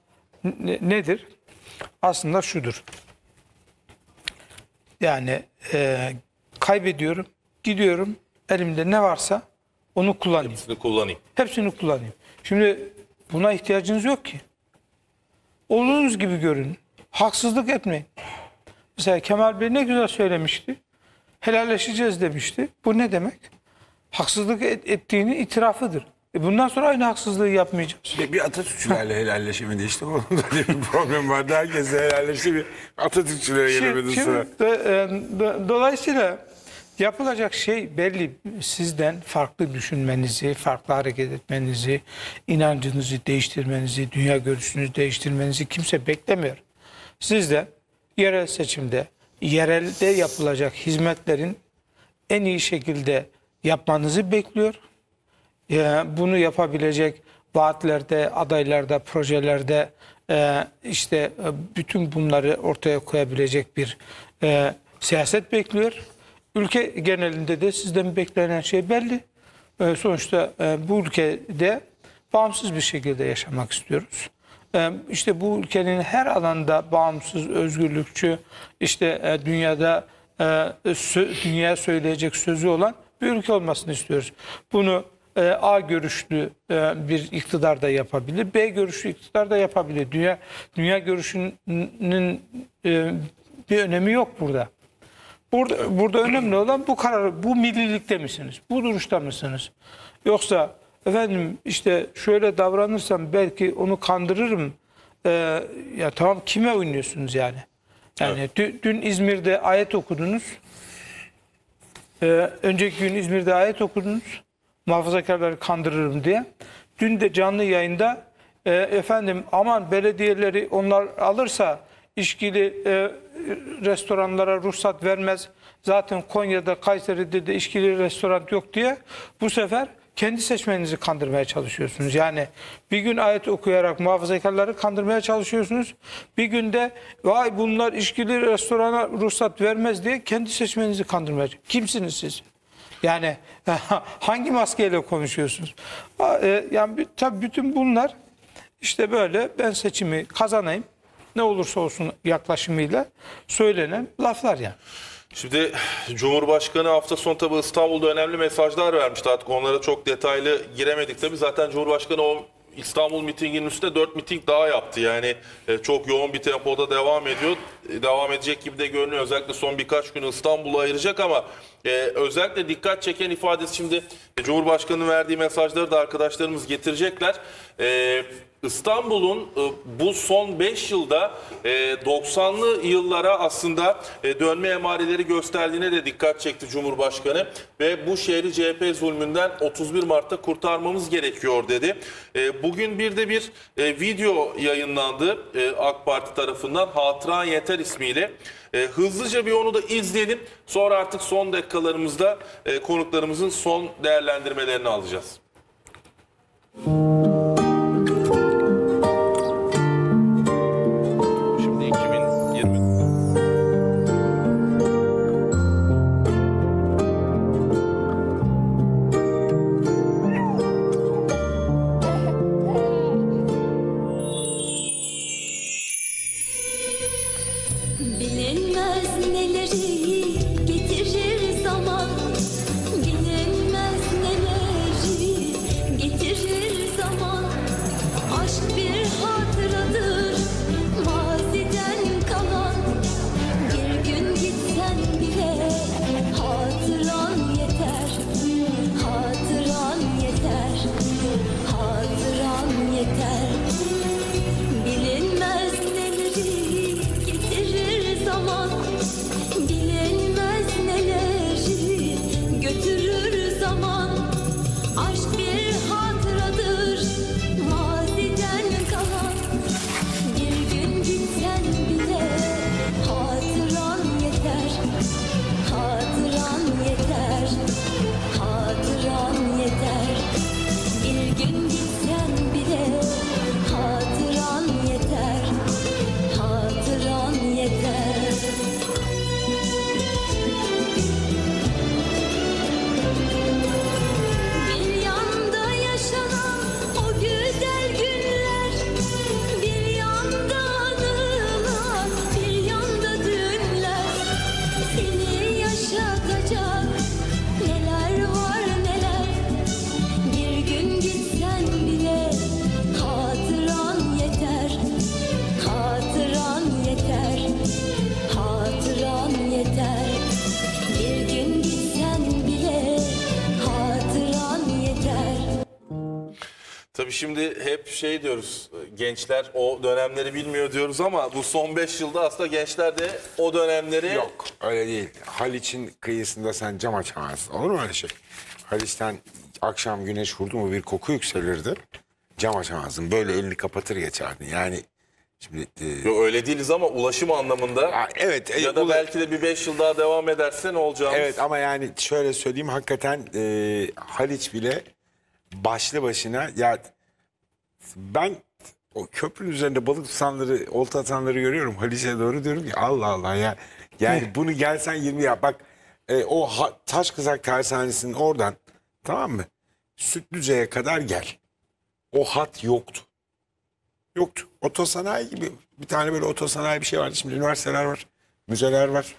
ne, nedir? Aslında şudur. Yani e, kaybediyorum gidiyorum elimde ne varsa onu kullanayım. Hepsini kullanayım. Hepsini kullanayım. Şimdi buna ihtiyacınız yok ki. Olduğunuz gibi görün. Haksızlık etmeyin. Mesela Kemal Bey ne güzel söylemişti. Helalleşeceğiz demişti. Bu ne demek? Haksızlık et, ettiğini itirafıdır. E bundan sonra aynı haksızlığı yapmayacağız. Bir, bir Atatürkçülerle helalleşemedi işte. Onun da bir problem vardı. Herkesle helalleşti. Bir Atatürkçülere gelemedi sıra. Do, e, do, dolayısıyla Yapılacak şey belli. Sizden farklı düşünmenizi, farklı hareket etmenizi, inancınızı değiştirmenizi, dünya görüşünüzü değiştirmenizi kimse beklemiyor. Sizden yerel seçimde, yerelde yapılacak hizmetlerin en iyi şekilde yapmanızı bekliyor. Ee, bunu yapabilecek vaatlerde, adaylarda, projelerde e, işte e, bütün bunları ortaya koyabilecek bir e, siyaset bekliyor. Ülke genelinde de sizden beklenen şey belli. Ee, sonuçta e, bu ülkede bağımsız bir şekilde yaşamak istiyoruz. E, işte bu ülkenin her alanda bağımsız, özgürlükçü, işte e, dünyada e, dünya söyleyecek sözü olan bir ülke olmasını istiyoruz. Bunu e, A görüşlü bir iktidar da yapabilir, B görüşlü iktidar da yapabilir. Dünya dünya görüşünün bir önemi yok burada. Burada, burada önemli olan bu kararı, bu millilikte misiniz? Bu duruşta mısınız? Yoksa efendim işte şöyle davranırsam belki onu kandırırım. Ee, ya tamam kime oynuyorsunuz yani? Yani evet. dün, dün İzmir'de ayet okudunuz. Ee, önceki gün İzmir'de ayet okudunuz. Muhafazakarları kandırırım diye. Dün de canlı yayında e, efendim aman belediyeleri onlar alırsa işkili e, restoranlara ruhsat vermez. Zaten Konya'da, Kayseri'de de işkili restoran yok diye bu sefer kendi seçmenizi kandırmaya çalışıyorsunuz. Yani bir gün ayet okuyarak muhafazakarları kandırmaya çalışıyorsunuz. Bir günde vay bunlar işkili restorana ruhsat vermez diye kendi seçmenizi kandırmaya Kimsiniz siz? Yani hangi maskeyle konuşuyorsunuz? E, yani tabii bütün bunlar işte böyle ben seçimi kazanayım ne olursa olsun yaklaşımıyla söylenen laflar yani. Şimdi Cumhurbaşkanı hafta sonu tabi İstanbul'da önemli mesajlar vermişti artık onlara çok detaylı giremedik tabi zaten Cumhurbaşkanı o İstanbul mitinginin üstüne 4 miting daha yaptı. Yani e, çok yoğun bir tempoda devam ediyor. E, devam edecek gibi de görünüyor. Özellikle son birkaç günü İstanbul'a ayıracak ama e, özellikle dikkat çeken ifadesi şimdi Cumhurbaşkanı verdiği mesajları da arkadaşlarımız getirecekler. İstanbul'un e, bu son 5 yılda 90'lı e, yıllara aslında e, dönme emareleri gösterdiğine de dikkat çekti Cumhurbaşkanı ve bu şehri CHP zulmünden 31 Mart'ta kurtarmamız gerekiyor dedi. Bugün bir de bir video yayınlandı AK Parti tarafından Hatıran Yeter ismiyle. Hızlıca bir onu da izleyelim sonra artık son dakikalarımızda konuklarımızın son değerlendirmelerini alacağız. Müzik şey diyoruz gençler o dönemleri bilmiyor diyoruz ama bu son 5 yılda aslında gençler de o dönemleri... Yok öyle değil. Haliç'in kıyısında sen cam açamazsın. Olur mu öyle şey? Haliç'ten akşam güneş vurdu mu bir koku yükselirdi. Cam açamazdın. Böyle elini kapatır geçerdin. Yani Şimdi e... Yo, öyle değiliz ama ulaşım anlamında ya, evet e, ya da ula... belki de bir 5 yıl daha devam ederse ne olacağımız. Evet ama yani şöyle söyleyeyim hakikaten e, Haliç bile başlı başına ya ben o köprünün üzerinde balık tutanları, olta atanları görüyorum. Halice'ye doğru diyorum ki Allah Allah ya. Yani bunu gelsen 20 ya bak e, o ha, taş kızak tersanesinin oradan tamam mı? Sütlüce'ye kadar gel. O hat yoktu. Yoktu. Otosanayi gibi bir tane böyle otosanayi bir şey vardı. Şimdi üniversiteler var, müzeler var,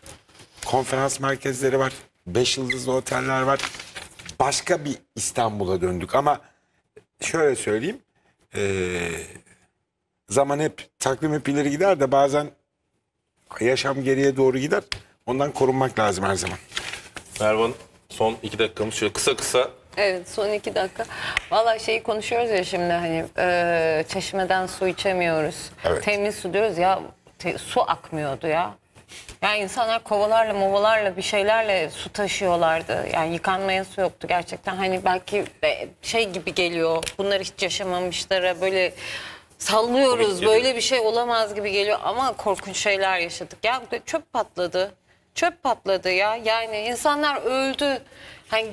konferans merkezleri var, beş yıldızlı oteller var. Başka bir İstanbul'a döndük ama şöyle söyleyeyim e, zaman hep takvim hep ileri gider de bazen yaşam geriye doğru gider. Ondan korunmak lazım her zaman. Mervan son iki dakikamız şöyle kısa kısa Evet son iki dakika. Valla şeyi konuşuyoruz ya şimdi hani e, çeşmeden su içemiyoruz. Evet. Temiz su diyoruz ya te, su akmıyordu ya. Yani insanlar kovalarla, movalarla bir şeylerle su taşıyorlardı. Yani yıkanmayan su yoktu gerçekten. Hani belki şey gibi geliyor. Bunlar hiç yaşamamışlara böyle sallıyoruz. Böyle bir şey olamaz gibi geliyor ama korkunç şeyler yaşadık. Ya çöp patladı. Çöp patladı ya. Yani insanlar öldü. Hani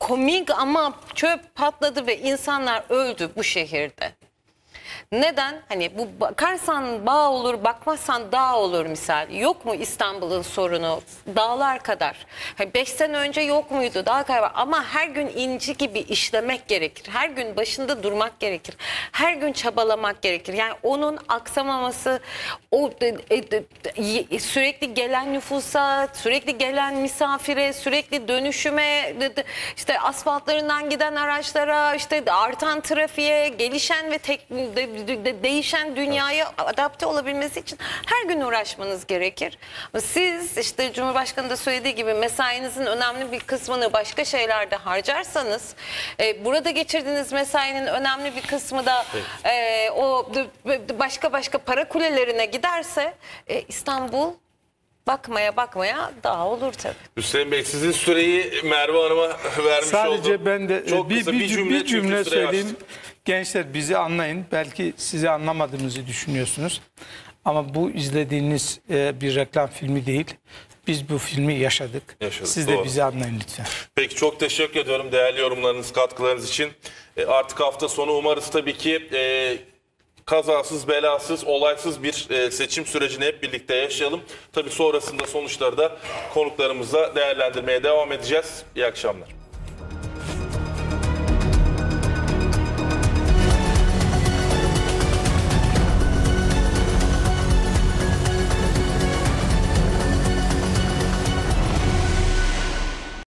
komik ama çöp patladı ve insanlar öldü bu şehirde. Neden? Hani bu bakarsan bağ olur, bakmazsan dağ olur misal. Yok mu İstanbul'un sorunu? Dağlar kadar. Hani beş sene önce yok muydu? Dağ kadar. Ama her gün inci gibi işlemek gerekir. Her gün başında durmak gerekir. Her gün çabalamak gerekir. Yani onun aksamaması, o e, sürekli gelen nüfusa, sürekli gelen misafire, sürekli dönüşüme, işte asfaltlarından giden araçlara, işte artan trafiğe, gelişen ve tek, değişen dünyaya adapte olabilmesi için her gün uğraşmanız gerekir. Siz işte Cumhurbaşkanı da söylediği gibi mesainizin önemli bir kısmını başka şeylerde harcarsanız e, burada geçirdiğiniz mesainin önemli bir kısmı da evet. e, o başka başka para kulelerine giderse e, İstanbul bakmaya bakmaya daha olur tabii. Hüseyin Bey sizin süreyi Merve Hanım'a vermiş Sadece oldum. ben de e, Çok bir, kısa, bir, bir cümle, bir cümle söyleyeyim. Açtık. Gençler bizi anlayın. Belki sizi anlamadığımızı düşünüyorsunuz. Ama bu izlediğiniz e, bir reklam filmi değil. Biz bu filmi yaşadık. yaşadık Siz doğru. de bizi anlayın lütfen. Peki çok teşekkür ediyorum değerli yorumlarınız, katkılarınız için. E, artık hafta sonu umarız tabii ki e, kazasız, belasız, olaysız bir e, seçim sürecini hep birlikte yaşayalım. Tabii sonrasında sonuçları da konuklarımızla değerlendirmeye devam edeceğiz. İyi akşamlar.